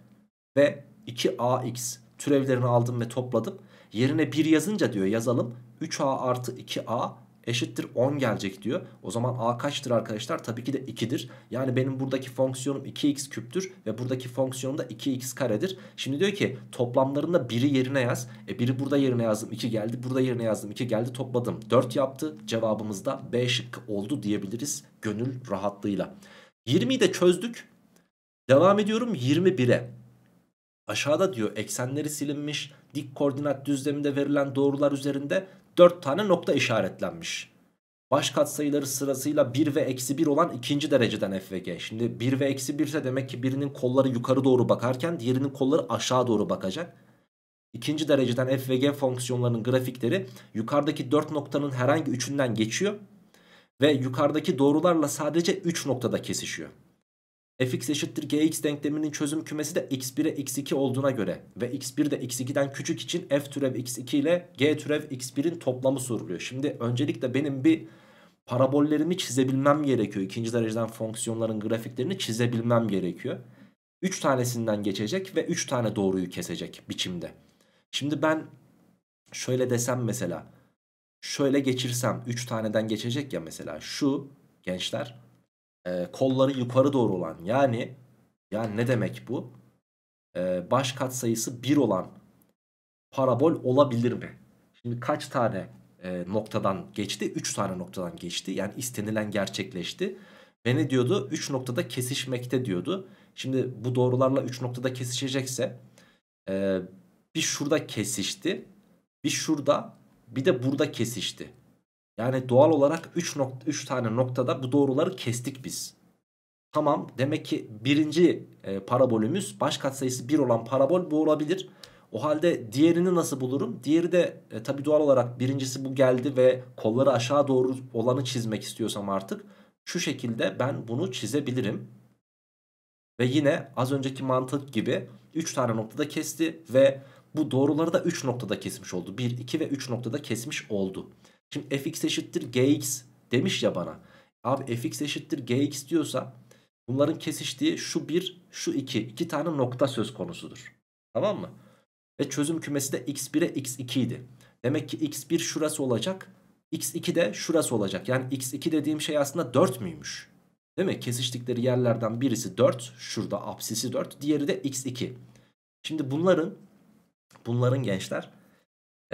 ve 2ax türevlerini aldım ve topladım. Yerine 1 yazınca diyor yazalım 3a artı 2a eşittir 10 gelecek diyor. O zaman a kaçtır arkadaşlar? Tabii ki de 2'dir. Yani benim buradaki fonksiyonum 2x küptür ve buradaki fonksiyonum da 2x karedir. Şimdi diyor ki toplamlarında biri yerine yaz. E biri burada yerine yazdım 2 geldi. Burada yerine yazdım 2 geldi topladım 4 yaptı. Cevabımız da B şıkkı oldu diyebiliriz gönül rahatlığıyla. 20'yi de çözdük. Devam ediyorum 21'e. Aşağıda diyor eksenleri silinmiş dik koordinat düzleminde verilen doğrular üzerinde 4 tane nokta işaretlenmiş. Baş katsayıları sırasıyla 1 ve eksi 1 olan ikinci dereceden f ve g. Şimdi 1 ve eksi 1 ise demek ki birinin kolları yukarı doğru bakarken diğerinin kolları aşağı doğru bakacak. İkinci dereceden f ve g fonksiyonlarının grafikleri yukarıdaki 4 noktanın herhangi üçünden geçiyor. Ve yukarıdaki doğrularla sadece 3 noktada kesişiyor fx eşittir gx denkleminin çözüm kümesi de x1'e x2 olduğuna göre ve x1 de x2'den küçük için f türev x2 ile g türev x1'in toplamı soruluyor. Şimdi öncelikle benim bir parabollerimi çizebilmem gerekiyor. İkinci dereceden fonksiyonların grafiklerini çizebilmem gerekiyor. 3 tanesinden geçecek ve 3 tane doğruyu kesecek biçimde. Şimdi ben şöyle desem mesela şöyle geçirsem 3 taneden geçecek ya mesela şu gençler e, kolları yukarı doğru olan yani yani ne demek bu? E, baş katsayısı 1 olan parabol olabilir mi? Şimdi kaç tane e, noktadan geçti? 3 tane noktadan geçti. Yani istenilen gerçekleşti. Ve ne diyordu? 3 noktada kesişmekte diyordu. Şimdi bu doğrularla 3 noktada kesişecekse e, bir şurada kesişti. Bir şurada bir de burada kesişti. Yani doğal olarak 3, nokta, 3 tane noktada bu doğruları kestik biz. Tamam demek ki birinci e, parabolümüz baş katsayısı 1 olan parabol bu olabilir. O halde diğerini nasıl bulurum? Diğeri de e, tabi doğal olarak birincisi bu geldi ve kolları aşağı doğru olanı çizmek istiyorsam artık şu şekilde ben bunu çizebilirim. Ve yine az önceki mantık gibi 3 tane noktada kesti ve bu doğruları da 3 noktada kesmiş oldu. 1, 2 ve 3 noktada kesmiş oldu. Şimdi fx eşittir gx demiş ya bana. Abi fx eşittir gx diyorsa bunların kesiştiği şu 1 şu 2 iki tane nokta söz konusudur. Tamam mı? Ve çözüm kümesi de x1'e x2 idi. Demek ki x1 şurası olacak. x2 de şurası olacak. Yani x2 dediğim şey aslında 4 müymüş? Değil mi? Kesiştikleri yerlerden birisi 4. Şurada apsisi 4. Diğeri de x2. Şimdi bunların bunların gençler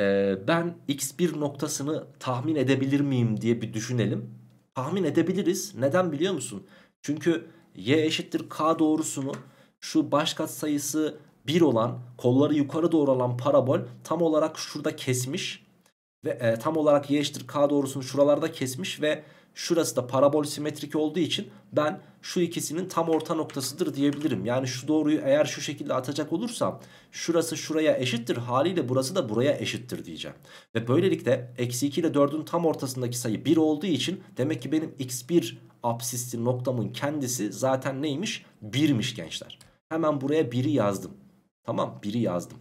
ee, ben x1 noktasını tahmin edebilir miyim diye bir düşünelim. Tahmin edebiliriz. Neden biliyor musun? Çünkü y eşittir k doğrusunu şu başkat sayısı 1 olan kolları yukarı doğru olan parabol tam olarak şurada kesmiş. Ve e, tam olarak y eşittir k doğrusunu şuralarda kesmiş ve Şurası da parabol simetrik olduğu için ben şu ikisinin tam orta noktasıdır diyebilirim. Yani şu doğruyu eğer şu şekilde atacak olursam şurası şuraya eşittir haliyle burası da buraya eşittir diyeceğim. Ve böylelikle eksi 2 ile 4'ün tam ortasındaki sayı 1 olduğu için demek ki benim x1 absisli noktamın kendisi zaten neymiş? 1'miş gençler. Hemen buraya 1'i yazdım. Tamam 1'i yazdım.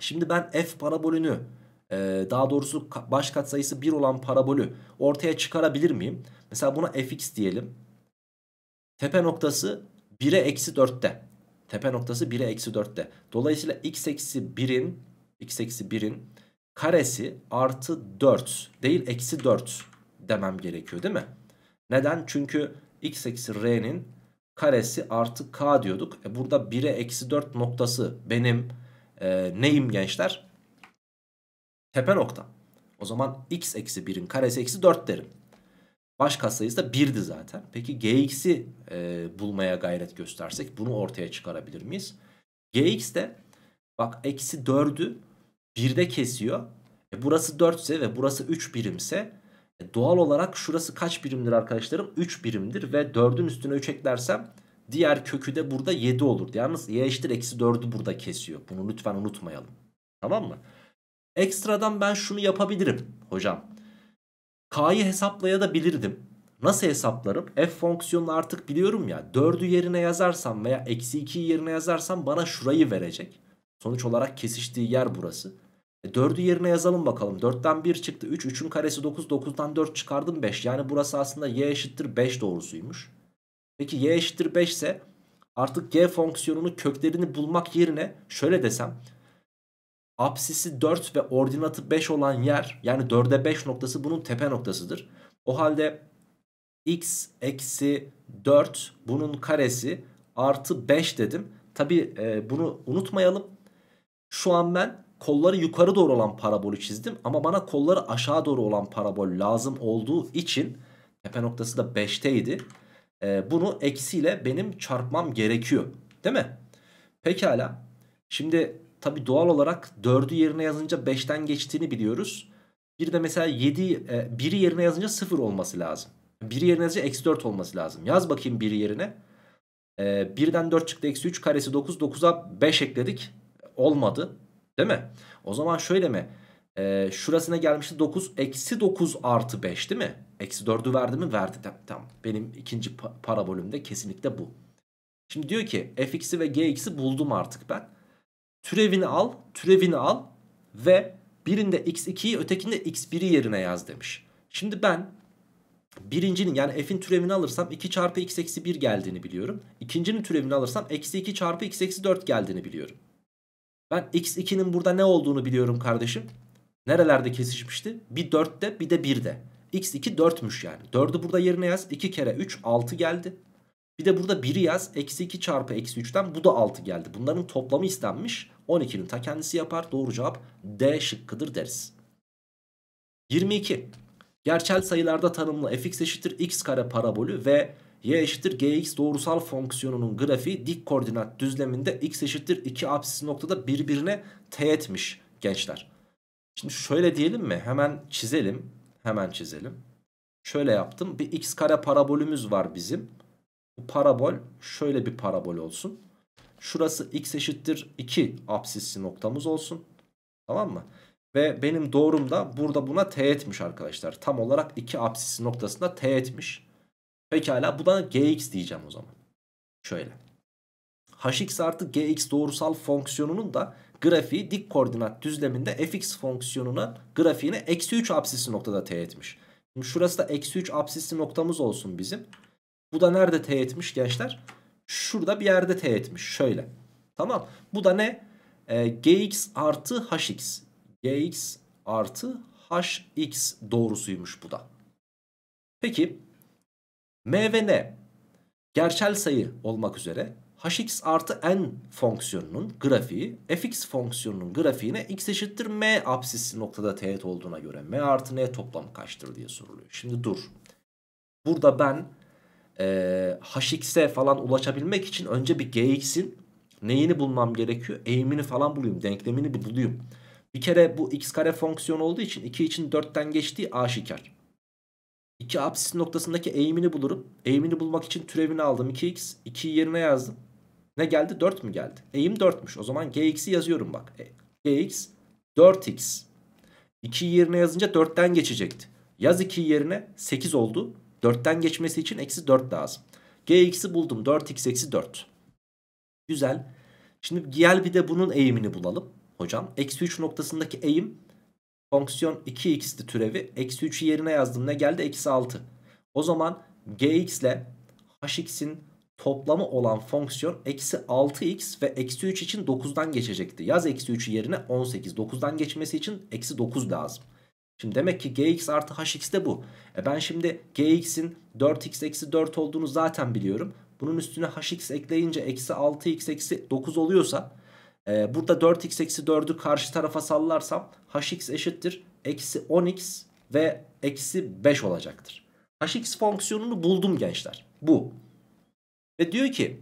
Şimdi ben f parabolünü ee, daha doğrusu baş katsayısı 1 olan parabolü ortaya çıkarabilir miyim? Mesela buna fx diyelim. Tepe noktası 1'e eksi 4'te. Tepe noktası 1'e eksi 4'te. Dolayısıyla x eksi 1'in x eksi 1'in karesi artı 4 değil eksi 4 demem gerekiyor değil mi? Neden? Çünkü x eksi r'nin karesi artı k diyorduk. E burada 1'e eksi 4 noktası benim e, neyim gençler? Tepe nokta. O zaman x eksi 1'in karesi eksi 4 derim. Baş katsayısı da 1'di zaten. Peki gx'i e, bulmaya gayret göstersek bunu ortaya çıkarabilir miyiz? gx de bak eksi 4'ü 1'de kesiyor. E, burası 4 ise ve burası 3 birimse e, doğal olarak şurası kaç birimdir arkadaşlarım? 3 birimdir ve 4'ün üstüne 3 eklersem diğer kökü de burada 7 olur. Yalnız y eşittir eksi 4'ü burada kesiyor. Bunu lütfen unutmayalım. Tamam mı? Ekstradan ben şunu yapabilirim hocam. K'yı hesaplaya da bilirdim. Nasıl hesaplarım? F fonksiyonunu artık biliyorum ya. 4'ü yerine yazarsam veya eksi 2'yi yerine yazarsam bana şurayı verecek. Sonuç olarak kesiştiği yer burası. E 4'ü yerine yazalım bakalım. 4'ten 1 çıktı. 3, 3'ün karesi 9, 9'dan 4 çıkardım 5. Yani burası aslında y eşittir 5 doğrusuymuş. Peki y eşittir 5 ise artık g fonksiyonunun köklerini bulmak yerine şöyle desem Apsisi 4 ve ordinatı 5 olan yer yani 4'e 5 noktası bunun tepe noktasıdır. O halde x eksi 4 bunun karesi artı 5 dedim. Tabi e, bunu unutmayalım. Şu an ben kolları yukarı doğru olan parabolü çizdim. Ama bana kolları aşağı doğru olan parabol lazım olduğu için tepe noktası da 5'teydi. E, bunu eksiyle benim çarpmam gerekiyor. Değil mi? Pekala. Şimdi Tabi doğal olarak 4'ü yerine yazınca 5'ten geçtiğini biliyoruz. Bir de mesela 7 1'i e, yerine yazınca 0 olması lazım. 1'i yerine yazınca eksi 4 olması lazım. Yaz bakayım 1'i yerine. E, 1'den 4 çıktı eksi 3 karesi 9. 9'a 5 ekledik. Olmadı. Değil mi? O zaman şöyle mi? E, şurasına gelmişti 9. Eksi 9 artı 5 değil mi? Eksi 4'ü verdi mi? Verdi. Tamam. Benim ikinci parabolümde kesinlikle bu. Şimdi diyor ki fx'i ve gx'i buldum artık ben. Türevini al, türevini al ve birinde x2'yi ötekinde x1'i yerine yaz demiş. Şimdi ben birincinin yani f'in türevini alırsam 2 çarpı x eksi 1 geldiğini biliyorum. İkincinin türevini alırsam eksi 2 çarpı x eksi 4 geldiğini biliyorum. Ben x2'nin burada ne olduğunu biliyorum kardeşim. Nerelerde kesişmişti? Bir 4'te bir de 1'de. x2 4'müş yani. 4'ü burada yerine yaz. 2 kere 3 6 geldi. Bir de burada 1'i yaz. Eksi 2 çarpı eksi 3'ten bu da 6 geldi. Bunların toplamı istenmiş. 12'nin ta kendisi yapar. Doğru cevap D şıkkıdır deriz. 22. Gerçel sayılarda tanımlı fx eşittir x kare parabolü ve y eşittir gx doğrusal fonksiyonunun grafiği dik koordinat düzleminde x eşittir 2 apsis noktada birbirine teğetmiş gençler. Şimdi şöyle diyelim mi? Hemen çizelim. Hemen çizelim. Şöyle yaptım. Bir x kare parabolümüz var bizim parabol şöyle bir parabol olsun. Şurası x eşittir 2 absisli noktamız olsun. Tamam mı? Ve benim doğrum da burada buna teğetmiş arkadaşlar. Tam olarak 2 absisli noktasında teğetmiş. Pekala bu da gx diyeceğim o zaman. Şöyle. hx artı gx doğrusal fonksiyonunun da grafiği dik koordinat düzleminde fx fonksiyonuna grafiğine eksi 3 absisli noktada teğetmiş. Şimdi şurası da eksi 3 absisli noktamız olsun bizim. Bu da nerede t etmiş gençler? Şurada bir yerde t etmiş. Şöyle. Tamam. Bu da ne? E, ee, gx artı hx. gx artı hx doğrusuymuş bu da. Peki m ve n gerçel sayı olmak üzere hx artı n fonksiyonunun grafiği fx fonksiyonunun grafiğine x eşittir m absisli noktada teğet olduğuna göre m artı n toplamı kaçtır diye soruluyor. Şimdi dur. Burada ben e, HX'e falan ulaşabilmek için önce bir GX'in neyini bulmam gerekiyor? Eğimini falan bulayım. Denklemini bir bulayım. Bir kere bu x kare fonksiyonu olduğu için 2 için 4'ten geçtiği aşikar. 2 apsis noktasındaki eğimini bulurum. Eğimini bulmak için türevini aldım 2x. 2'yi yerine yazdım. Ne geldi? 4 mü geldi? Eğim 4'müş. O zaman gx'i yazıyorum bak. gx 4x. 2'yi yerine yazınca 4'ten geçecekti. Yaz 2'yi yerine 8 oldu. 4'ten geçmesi için eksi 4 lazım. Gx'i buldum. 4x eksi 4. Güzel. Şimdi gel bir de bunun eğimini bulalım. Hocam eksi 3 noktasındaki eğim fonksiyon 2x'ti türevi. Eksi 3'ü yerine yazdım. Ne geldi? Eksi 6. O zaman gx ile hx'in toplamı olan fonksiyon eksi 6x ve eksi 3 için 9'dan geçecekti. Yaz eksi 3'ü yerine 18. 9'dan geçmesi için eksi 9 lazım. Şimdi demek ki gx artı hx de bu. E ben şimdi gx'in 4x eksi 4 olduğunu zaten biliyorum. Bunun üstüne hx ekleyince eksi 6x eksi 9 oluyorsa e, burada 4x eksi 4'ü karşı tarafa sallarsam hx eşittir. Eksi 10x ve eksi 5 olacaktır. hx fonksiyonunu buldum gençler. Bu. Ve diyor ki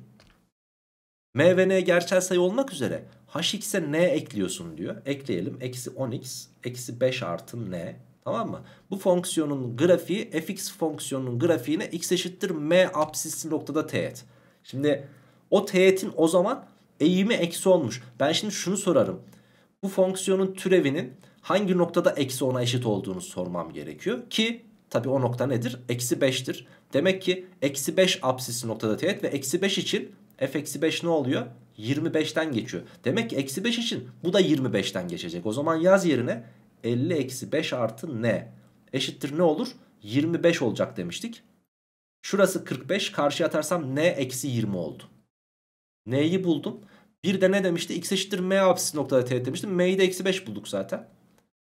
m ve n gerçel sayı olmak üzere hx'e n ekliyorsun diyor. Ekleyelim. Eksi 10x eksi 5 artı n. Tamam mı? Bu fonksiyonun grafiği fx fonksiyonunun grafiğine x eşittir m absisli noktada teğet. Şimdi o teğetin o zaman eğimi eksi olmuş. Ben şimdi şunu sorarım. Bu fonksiyonun türevinin hangi noktada eksi 10'a eşit olduğunu sormam gerekiyor. Ki tabi o nokta nedir? Eksi 5'tir. Demek ki eksi 5 absisli noktada teğet ve eksi 5 için f eksi 5 ne oluyor? 25'ten geçiyor. Demek ki eksi 5 için bu da 25'ten geçecek. O zaman yaz yerine 50 eksi 5 artı n eşittir ne olur? 25 olacak demiştik. Şurası 45 karşıya atarsam n eksi 20 oldu. N'yi buldum. Bir de ne demişti? X eşittir m apsis noktada teğet demiştim. M'yi de eksi 5 bulduk zaten.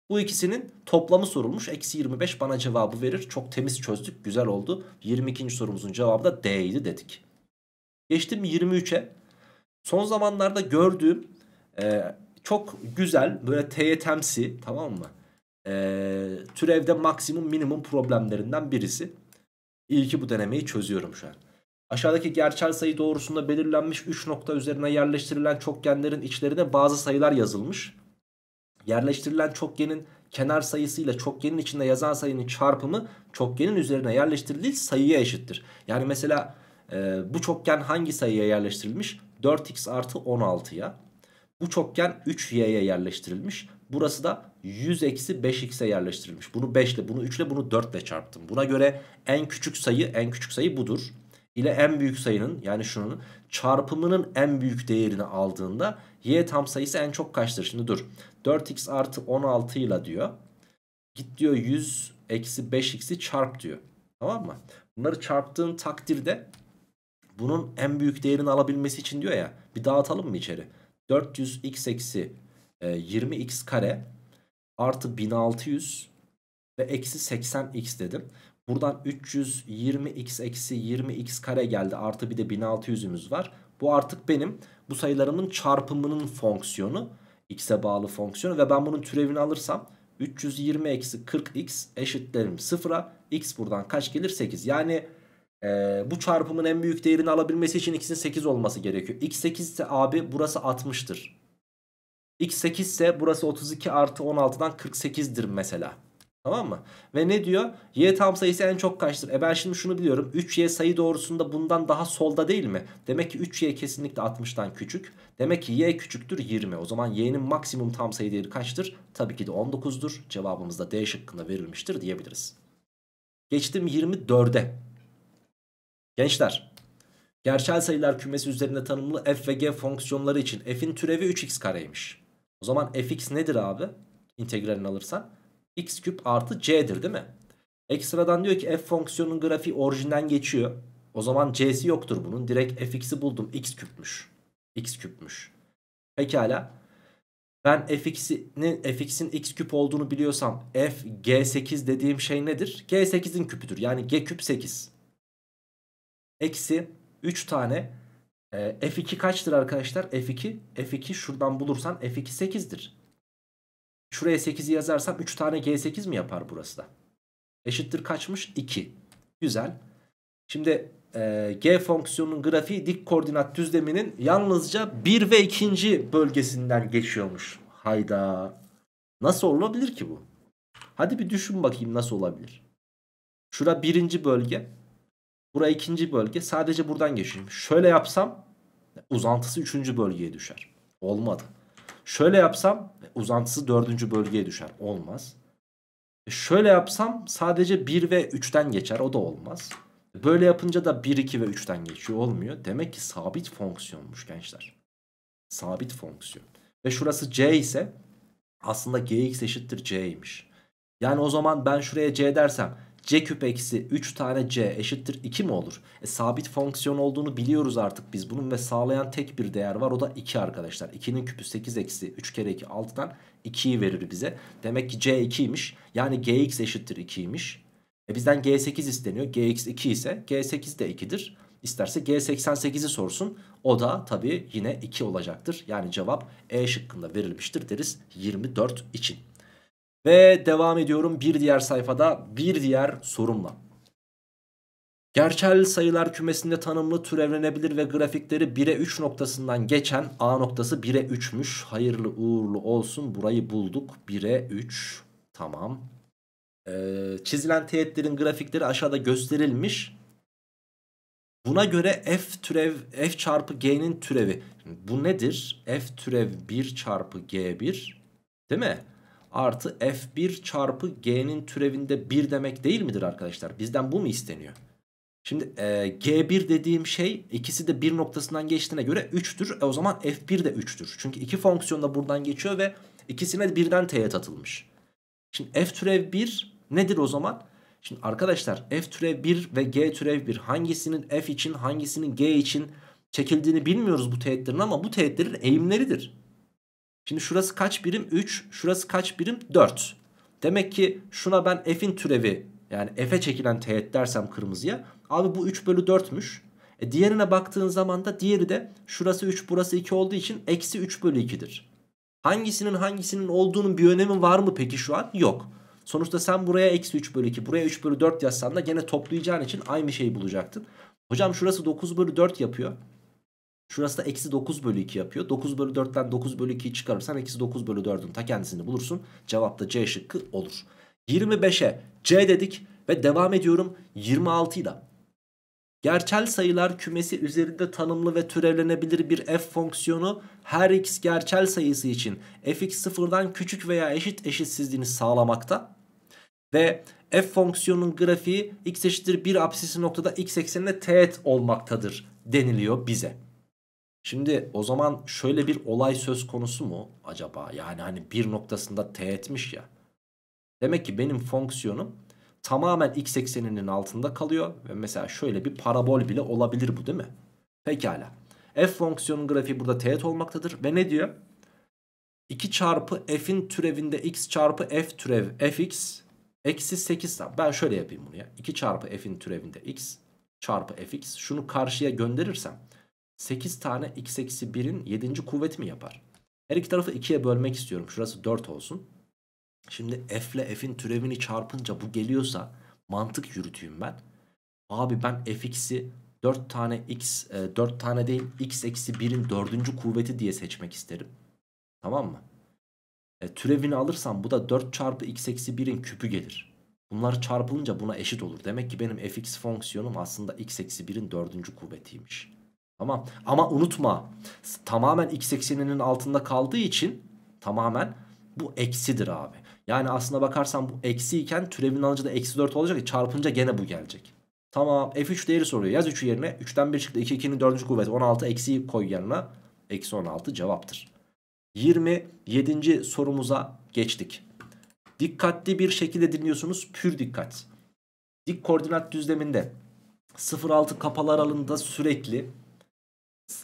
Bu ikisinin toplamı sorulmuş. Eksi 25 bana cevabı verir. Çok temiz çözdük. Güzel oldu. 22. sorumuzun cevabı da D'ydi dedik. Geçtim 23'e. Son zamanlarda gördüğüm e, çok güzel böyle TYT'msi tamam mı? E, türevde maksimum minimum problemlerinden birisi. İyi ki bu denemeyi çözüyorum şu an. Aşağıdaki gerçel sayı doğrusunda belirlenmiş 3 nokta üzerine yerleştirilen çokgenlerin içlerine bazı sayılar yazılmış. Yerleştirilen çokgenin kenar sayısıyla çokgenin içinde yazan sayının çarpımı çokgenin üzerine yerleştirildiği sayıya eşittir. Yani mesela e, bu çokgen hangi sayıya yerleştirilmiş? 4x artı 16'ya. Bu çokgen 3y'ye yerleştirilmiş. Burası da 100 eksi 5x'e yerleştirilmiş. Bunu 5 ile, bunu 3 ile, bunu 4 ile çarptım. Buna göre en küçük sayı, en küçük sayı budur. ile en büyük sayının yani şunun çarpımının en büyük değerini aldığında y tam sayısı en çok kaçtır? Şimdi dur. 4x artı 16 ile diyor. Git diyor 100 eksi 5x'i çarp diyor. Tamam mı? Bunları çarptığın takdirde bunun en büyük değerini alabilmesi için diyor ya bir dağıtalım mı içeri? 400x eksi 20x e, kare artı 1600 ve eksi 80x dedim. Buradan 320x eksi 20x kare geldi artı bir de 1600'ümüz var. Bu artık benim bu sayılarımın çarpımının fonksiyonu x'e bağlı fonksiyonu ve ben bunun türevini alırsam 320 eksi 40x eşitlerim 0'a x buradan kaç gelir 8 yani ee, bu çarpımın en büyük değerini alabilmesi için x'in 8 olması gerekiyor. x 8 ise abi burası 60'tır. x 8 ise burası 32 artı 16'dan 48'dir mesela. Tamam mı? Ve ne diyor? Y tam sayısı en çok kaçtır? E ben şimdi şunu biliyorum. 3Y sayı doğrusunda bundan daha solda değil mi? Demek ki 3Y kesinlikle 60'tan küçük. Demek ki Y küçüktür 20. O zaman Y'nin maksimum tam sayı değeri kaçtır? Tabii ki de 19'dur. Cevabımız da D şıkkında verilmiştir diyebiliriz. Geçtim 24'e. Gençler gerçel sayılar kümesi üzerinde tanımlı f ve g fonksiyonları için f'in türevi 3x kareymiş. O zaman fx nedir abi? İntegralini alırsan x küp artı c'dir değil mi? Ekstradan diyor ki f fonksiyonun grafiği orijinden geçiyor. O zaman c'si yoktur bunun. Direkt fx'i buldum. x küpmüş. x küpmüş. Pekala. Ben fx'in fx'in x küp olduğunu biliyorsam f g8 dediğim şey nedir? g8'in küpüdür. Yani g küp 8. Eksi 3 tane e, ee, F2 kaçtır arkadaşlar? F2 F2 şuradan bulursan F2 8'dir. Şuraya 8'i yazarsam 3 tane G8 mi yapar burası da? Eşittir kaçmış? 2. Güzel. Şimdi e, G fonksiyonunun grafiği dik koordinat düzleminin yalnızca 1 ve 2. bölgesinden geçiyormuş. Hayda. Nasıl olabilir ki bu? Hadi bir düşün bakayım nasıl olabilir. Şura birinci bölge. Burası ikinci bölge. Sadece buradan geçeyim. Şöyle yapsam uzantısı üçüncü bölgeye düşer. Olmadı. Şöyle yapsam uzantısı dördüncü bölgeye düşer. Olmaz. E, şöyle yapsam sadece 1 ve 3'ten geçer. O da olmaz. Böyle yapınca da 1, 2 ve 3'ten geçiyor. Olmuyor. Demek ki sabit fonksiyonmuş gençler. Sabit fonksiyon. Ve şurası c ise aslında gx eşittir c'ymiş. Yani o zaman ben şuraya c dersem c küp eksi 3 tane c eşittir 2 mi olur? E, sabit fonksiyon olduğunu biliyoruz artık biz bunun ve sağlayan tek bir değer var o da 2 arkadaşlar. 2'nin küpü 8 eksi 3 kere 2 6'dan 2'yi verir bize. Demek ki c 2'ymiş yani gx eşittir 2'ymiş. E bizden g8 isteniyor gx 2 ise g8 de 2'dir. İsterse G88'i sorsun. O da tabii yine 2 olacaktır. Yani cevap E şıkkında verilmiştir deriz 24 için. Ve devam ediyorum bir diğer sayfada bir diğer sorumla. Gerçel sayılar kümesinde tanımlı türevlenebilir ve grafikleri 1'e 3 noktasından geçen A noktası 1'e 3'müş. Hayırlı uğurlu olsun burayı bulduk 1'e 3 tamam. Ee, çizilen teğetlerin grafikleri aşağıda gösterilmiş. Buna göre f türev f çarpı g'nin türevi. Bu nedir? f türev 1 çarpı g1 değil mi? artı f1 çarpı g'nin türevinde 1 demek değil midir arkadaşlar? Bizden bu mu isteniyor? Şimdi e, G1 dediğim şey ikisi de 1 noktasından geçtiğine göre 3'tür. E, o zaman F1 de 3'tür. Çünkü iki fonksiyon da buradan geçiyor ve ikisine de birden teğet atılmış. Şimdi F türev 1 nedir o zaman? Şimdi arkadaşlar F türev 1 ve G türev 1 hangisinin F için hangisinin G için çekildiğini bilmiyoruz bu teğetlerin ama bu teğetlerin eğimleridir. Şimdi şurası kaç birim? 3. Şurası kaç birim? 4. Demek ki şuna ben f'in türevi yani f'e çekilen teğet dersem kırmızıya. Abi bu 3 bölü 4'müş. E diğerine baktığın zaman da diğeri de şurası 3 burası 2 olduğu için eksi 3 bölü 2'dir. Hangisinin hangisinin olduğunun bir önemi var mı peki şu an? Yok. Sonuçta sen buraya eksi 3 bölü 2 buraya 3 bölü 4 yazsan da gene toplayacağın için aynı şeyi bulacaktın. Hocam şurası 9 bölü 4 yapıyor. Şurası da eksi 9 bölü 2 yapıyor. 9 bölü 4'ten 9 bölü 2'yi çıkarırsan eksi 9 bölü 4'ün ta kendisini bulursun. Cevap da C şıkkı olur. 25'e C dedik ve devam ediyorum 26 ile. Gerçel sayılar kümesi üzerinde tanımlı ve türevlenebilir bir f fonksiyonu her x gerçel sayısı için fx sıfırdan küçük veya eşit eşitsizliğini sağlamakta. Ve f fonksiyonunun grafiği x eşittir 1 apsisi noktada x eksenine teğet olmaktadır deniliyor bize. Şimdi o zaman şöyle bir olay söz konusu mu acaba? Yani hani bir noktasında teğetmiş ya. Demek ki benim fonksiyonum tamamen x ekseninin altında kalıyor. Ve mesela şöyle bir parabol bile olabilir bu değil mi? Pekala. F fonksiyonun grafiği burada teğet olmaktadır. Ve ne diyor? 2 çarpı f'in türevinde x çarpı f türev fx eksi 8. Ben şöyle yapayım bunu ya. 2 çarpı f'in türevinde x çarpı fx. Şunu karşıya gönderirsem 8 tane x eksi 1'in 7. kuvveti mi yapar? Her iki tarafı 2'ye bölmek istiyorum. Şurası 4 olsun. Şimdi f ile f'in türevini çarpınca bu geliyorsa mantık yürüteyim ben. Abi ben fx'i 4 tane x 4 e, tane değil x eksi 1'in 4. kuvveti diye seçmek isterim. Tamam mı? E, türevini alırsam bu da 4 çarpı x eksi 1'in küpü gelir. Bunlar çarpılınca buna eşit olur. Demek ki benim fx fonksiyonum aslında x eksi 1'in 4. kuvvetiymiş. Tamam ama unutma tamamen x ekseninin altında kaldığı için tamamen bu eksidir abi. Yani aslında bakarsan bu eksi iken türevin alıcı da eksi 4 olacak e, çarpınca gene bu gelecek. Tamam f3 değeri soruyor yaz 3'ü yerine 3'ten 1 çıktı 2 2'nin 4. kuvveti 16 eksi koy yanına eksi 16 cevaptır. 27. sorumuza geçtik. Dikkatli bir şekilde dinliyorsunuz pür dikkat. Dik koordinat düzleminde 0-6 kapalı aralığında sürekli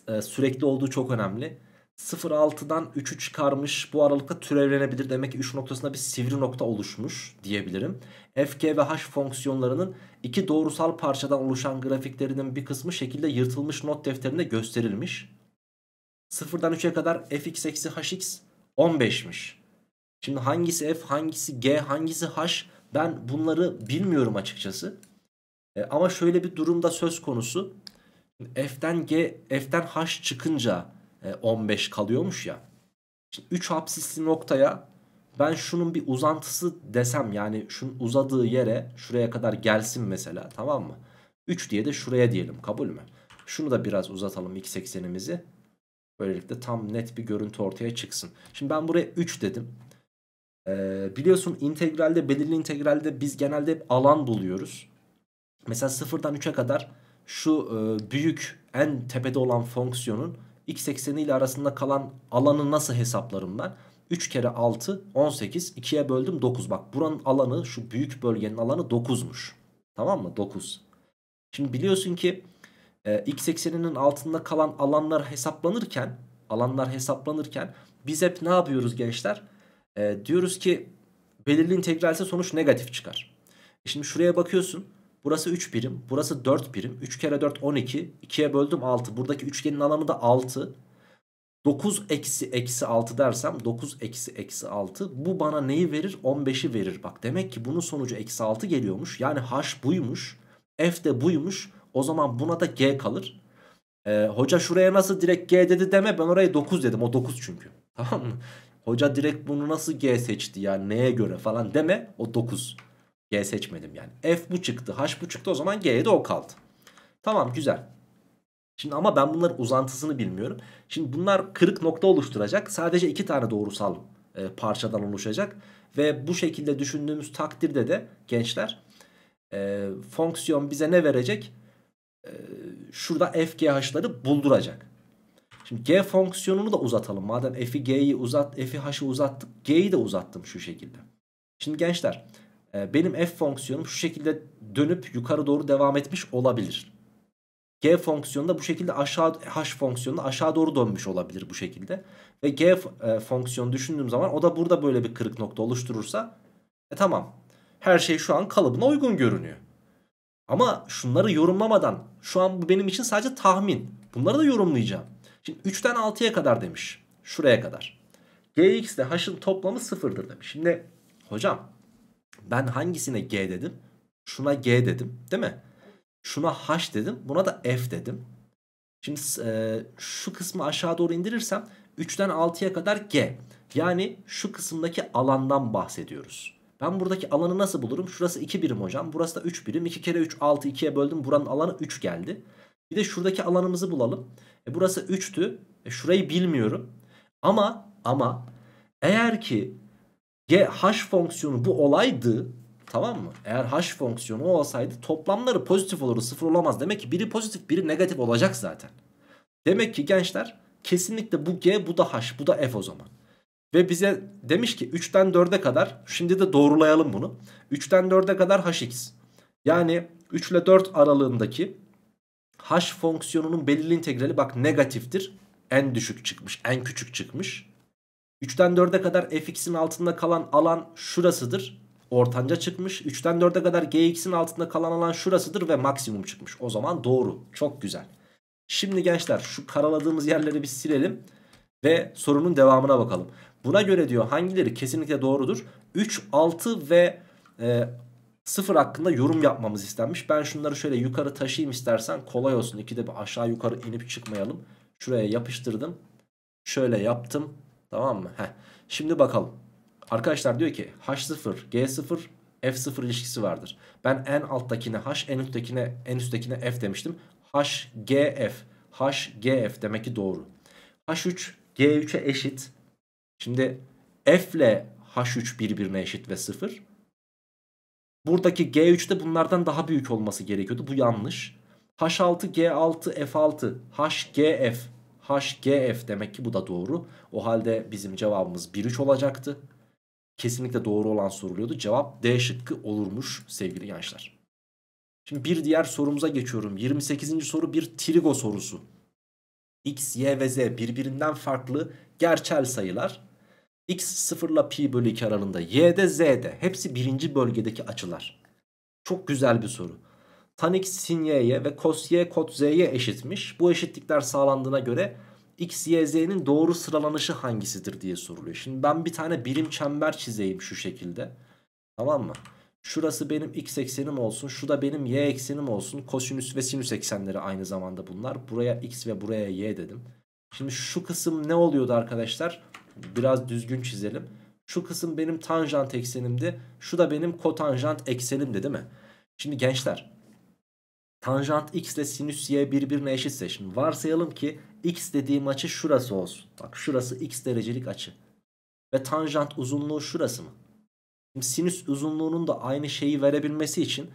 e, sürekli olduğu çok önemli. 0.6'dan 3'ü çıkarmış bu aralıkta türevlenebilir. Demek ki 3 noktasında bir sivri nokta oluşmuş diyebilirim. Fk ve h fonksiyonlarının iki doğrusal parçadan oluşan grafiklerinin bir kısmı şekilde yırtılmış not defterinde gösterilmiş. 0'dan 3'e kadar fx eksi hx 15'miş. Şimdi hangisi f hangisi g hangisi h ben bunları bilmiyorum açıkçası. E, ama şöyle bir durumda söz konusu. F'den G, F'den H çıkınca 15 e, kalıyormuş ya. Şimdi 3 absisli noktaya ben şunun bir uzantısı desem yani şunun uzadığı yere şuraya kadar gelsin mesela tamam mı? 3 diye de şuraya diyelim kabul mü? Şunu da biraz uzatalım x eksenimizi. Böylelikle tam net bir görüntü ortaya çıksın. Şimdi ben buraya 3 dedim. Ee, biliyorsun integralde belirli integralde biz genelde hep alan buluyoruz. Mesela 0'dan 3'e kadar şu e, büyük en tepede olan fonksiyonun x ekseni ile arasında kalan alanı nasıl hesaplarım ben? 3 kere 6 18 2'ye böldüm 9 bak buranın alanı şu büyük bölgenin alanı 9'muş tamam mı 9 şimdi biliyorsun ki e, x ekseninin altında kalan alanlar hesaplanırken alanlar hesaplanırken biz hep ne yapıyoruz gençler e, diyoruz ki belirli integralse sonuç negatif çıkar e şimdi şuraya bakıyorsun Burası 3 birim. Burası 4 birim. 3 kere 4 12. 2'ye böldüm 6. Buradaki üçgenin alanı da 6. 9 eksi eksi 6 dersem 9 eksi eksi 6. Bu bana neyi verir? 15'i verir. Bak demek ki bunun sonucu eksi 6 geliyormuş. Yani h buymuş. F de buymuş. O zaman buna da g kalır. Ee, hoca şuraya nasıl direkt g dedi deme. Ben oraya 9 dedim. O 9 çünkü. [LAUGHS] Tamam mı? Hoca direkt bunu nasıl g seçti yani neye göre falan deme. O 9. G seçmedim yani. F bu çıktı. H bu çıktı. O zaman G'ye de o kaldı. Tamam güzel. Şimdi ama ben bunların uzantısını bilmiyorum. Şimdi bunlar kırık nokta oluşturacak. Sadece iki tane doğrusal e, parçadan oluşacak. Ve bu şekilde düşündüğümüz takdirde de gençler e, fonksiyon bize ne verecek? E, şurada FGH'ları bulduracak. Şimdi G fonksiyonunu da uzatalım. Madem F'i G'yi uzat, F'i H'ı uzattık. G'yi de uzattım şu şekilde. Şimdi gençler... Ee, benim f fonksiyonum şu şekilde dönüp yukarı doğru devam etmiş olabilir. G fonksiyonu da bu şekilde aşağı h fonksiyonu da aşağı doğru dönmüş olabilir bu şekilde. Ve g e, fonksiyonu düşündüğüm zaman o da burada böyle bir kırık nokta oluşturursa e tamam. Her şey şu an kalıbına uygun görünüyor. Ama şunları yorumlamadan şu an bu benim için sadece tahmin. Bunları da yorumlayacağım. Şimdi 3'ten 6'ya kadar demiş. Şuraya kadar. Gx ile h'ın toplamı sıfırdır demiş. Şimdi hocam ben hangisine G dedim? Şuna G dedim değil mi? Şuna H dedim. Buna da F dedim. Şimdi e, şu kısmı aşağı doğru indirirsem 3'ten 6'ya kadar G. Yani şu kısımdaki alandan bahsediyoruz. Ben buradaki alanı nasıl bulurum? Şurası 2 birim hocam. Burası da 3 birim. 2 kere 3 6 2'ye böldüm. Buranın alanı 3 geldi. Bir de şuradaki alanımızı bulalım. E burası 3'tü. E şurayı bilmiyorum. Ama ama eğer ki GH fonksiyonu bu olaydı tamam mı? Eğer H fonksiyonu olsaydı toplamları pozitif olur sıfır olamaz. Demek ki biri pozitif biri negatif olacak zaten. Demek ki gençler kesinlikle bu G bu da H bu da F o zaman. Ve bize demiş ki 3'ten 4'e kadar şimdi de doğrulayalım bunu. 3'ten 4'e kadar hx. Yani 3 ile 4 aralığındaki h fonksiyonunun belirli integrali bak negatiftir. En düşük çıkmış en küçük çıkmış. 3'ten 4'e kadar fx'in altında kalan alan şurasıdır. Ortanca çıkmış. 3'ten 4'e kadar gx'in altında kalan alan şurasıdır ve maksimum çıkmış. O zaman doğru. Çok güzel. Şimdi gençler şu karaladığımız yerleri bir silelim. Ve sorunun devamına bakalım. Buna göre diyor hangileri kesinlikle doğrudur? 3, 6 ve e, 0 hakkında yorum yapmamız istenmiş. Ben şunları şöyle yukarı taşıyayım istersen kolay olsun. İkide bir aşağı yukarı inip çıkmayalım. Şuraya yapıştırdım. Şöyle yaptım. Tamam mı? Heh. Şimdi bakalım. Arkadaşlar diyor ki H0, G0, F0 ilişkisi vardır. Ben en alttakine H, en üsttekine, en üsttekine F demiştim. H, G, F. H, G, F demek ki doğru. H3, G3'e eşit. Şimdi F ile H3 birbirine eşit ve 0. Buradaki G3'te bunlardan daha büyük olması gerekiyordu. Bu yanlış. H6, G6, F6, HGF. HGF demek ki bu da doğru. O halde bizim cevabımız 1-3 olacaktı. Kesinlikle doğru olan soruluyordu. Cevap D şıkkı olurmuş sevgili gençler. Şimdi bir diğer sorumuza geçiyorum. 28. soru bir trigo sorusu. X, Y ve Z birbirinden farklı gerçel sayılar. X 0 ile pi bölü 2 aralığında. Y'de, Z'de. Hepsi birinci bölgedeki açılar. Çok güzel bir soru tan x sin y'ye ve cos y kot z'ye eşitmiş. Bu eşitlikler sağlandığına göre x, y, z'nin doğru sıralanışı hangisidir diye soruluyor. Şimdi ben bir tane birim çember çizeyim şu şekilde. Tamam mı? Şurası benim x eksenim olsun. Şu da benim y eksenim olsun. Kosinüs ve sinüs eksenleri aynı zamanda bunlar. Buraya x ve buraya y dedim. Şimdi şu kısım ne oluyordu arkadaşlar? Biraz düzgün çizelim. Şu kısım benim tanjant eksenimdi. Şu da benim kotanjant eksenimdi değil mi? Şimdi gençler Tanjant x ile sinüs y birbirine eşitse şimdi varsayalım ki x dediğim açı şurası olsun. Bak şurası x derecelik açı. Ve tanjant uzunluğu şurası mı? Şimdi sinüs uzunluğunun da aynı şeyi verebilmesi için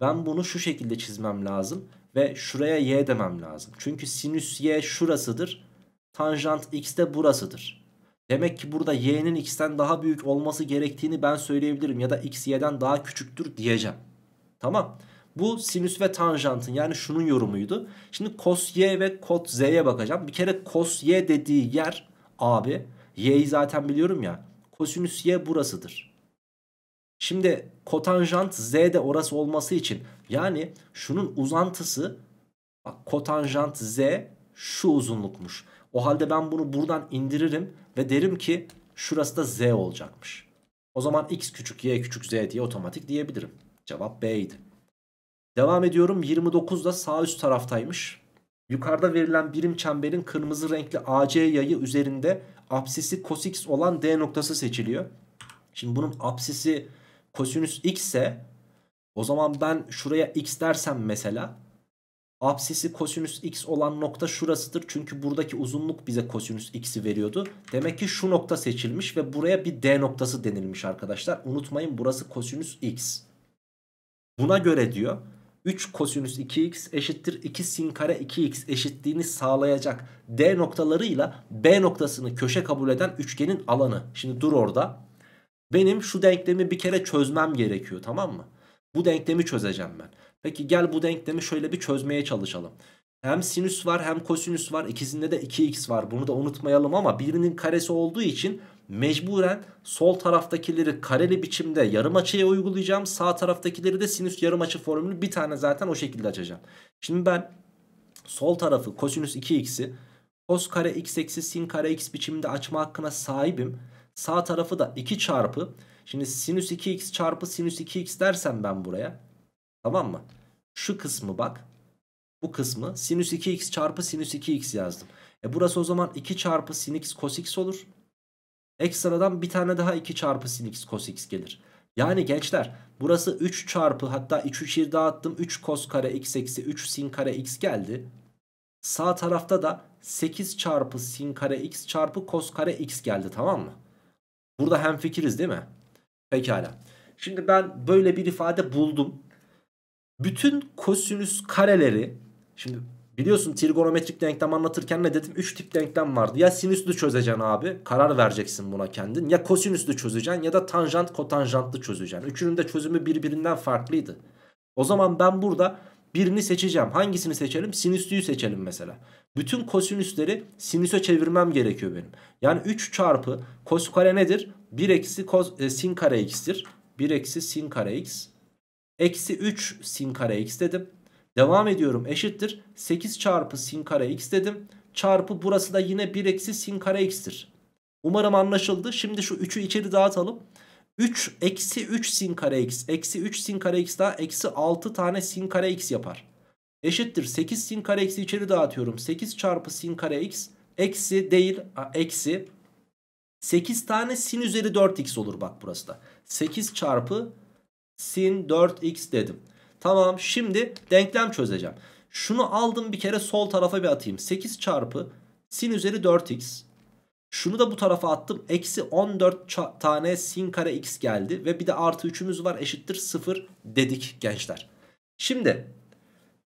ben bunu şu şekilde çizmem lazım. Ve şuraya y demem lazım. Çünkü sinüs y şurasıdır. Tanjant x de burasıdır. Demek ki burada y'nin x'ten daha büyük olması gerektiğini ben söyleyebilirim. Ya da x y'den daha küçüktür diyeceğim. Tamam. Tamam. Bu sinüs ve tanjantın yani şunun yorumuydu. Şimdi cos y ve cot z'ye bakacağım. Bir kere cos y dediği yer abi y'yi zaten biliyorum ya. Kosinüs y burasıdır. Şimdi kotanjant z de orası olması için yani şunun uzantısı bak, kotanjant z şu uzunlukmuş. O halde ben bunu buradan indiririm ve derim ki şurası da z olacakmış. O zaman x küçük y küçük z diye otomatik diyebilirim. Cevap B'ydi. Devam ediyorum 29 da sağ üst taraftaymış. Yukarıda verilen birim çemberin kırmızı renkli AC yayı üzerinde apsisi cos olan D noktası seçiliyor. Şimdi bunun apsisi kosinüs x ise o zaman ben şuraya x dersem mesela apsisi kosinüs x olan nokta şurasıdır. Çünkü buradaki uzunluk bize kosinüs x'i veriyordu. Demek ki şu nokta seçilmiş ve buraya bir d noktası denilmiş arkadaşlar. Unutmayın burası kosinüs x. Buna göre diyor 3 kosinüs 2x eşittir 2 sin kare 2x eşitliğini sağlayacak D noktalarıyla B noktasını köşe kabul eden üçgenin alanı. Şimdi dur orada. Benim şu denklemi bir kere çözmem gerekiyor tamam mı? Bu denklemi çözeceğim ben. Peki gel bu denklemi şöyle bir çözmeye çalışalım. Hem sinüs var hem kosinüs var. İkisinde de 2x var. Bunu da unutmayalım ama birinin karesi olduğu için mecburen sol taraftakileri kareli biçimde yarım açıya uygulayacağım. Sağ taraftakileri de sinüs yarım açı formülü bir tane zaten o şekilde açacağım. Şimdi ben sol tarafı kosinüs 2x'i kos kare x eksi sin kare x biçiminde açma hakkına sahibim. Sağ tarafı da 2 çarpı. Şimdi sinüs 2x çarpı sinüs 2x dersem ben buraya. Tamam mı? Şu kısmı bak. Bu kısmı sinüs 2x çarpı sinüs 2x yazdım. E burası o zaman 2 çarpı sin x cos x olur. Ekstradan bir tane daha 2 çarpı sin x cos x gelir. Yani gençler burası 3 çarpı hatta 3 3 dağıttım 3 cos kare x eksi 3 sin kare x geldi. Sağ tarafta da 8 çarpı sin kare x çarpı cos kare x geldi tamam mı? Burada hem fikiriz değil mi? Pekala. Şimdi ben böyle bir ifade buldum. Bütün kosinüs kareleri şimdi Biliyorsun trigonometrik denklem anlatırken ne dedim? 3 tip denklem vardı. Ya sinüslü çözeceksin abi. Karar vereceksin buna kendin. Ya kosinüslü çözeceksin ya da tanjant kotanjantlı çözeceksin. Üçünün de çözümü birbirinden farklıydı. O zaman ben burada birini seçeceğim. Hangisini seçelim? Sinüslüyü seçelim mesela. Bütün kosinüsleri sinüse çevirmem gerekiyor benim. Yani 3 çarpı kos kare nedir? 1 eksi kos, e, sin kare x'tir. 1 eksi sin kare x. Eksi 3 sin kare x dedim. Devam ediyorum eşittir. 8 çarpı sin kare x dedim. Çarpı burası da yine 1 eksi sin kare x'tir. Umarım anlaşıldı. Şimdi şu 3'ü içeri dağıtalım. 3 eksi 3 sin kare x. Eksi 3 sin kare x daha eksi 6 tane sin kare x yapar. Eşittir 8 sin kare x'i içeri dağıtıyorum. 8 çarpı sin kare x. Eksi değil a, eksi 8 tane sin üzeri 4x olur bak burası da. 8 çarpı sin 4x dedim. Tamam şimdi denklem çözeceğim. Şunu aldım bir kere sol tarafa bir atayım. 8 çarpı sin üzeri 4x. Şunu da bu tarafa attım. Eksi 14 tane sin kare x geldi. Ve bir de artı 3'ümüz var eşittir 0 dedik gençler. Şimdi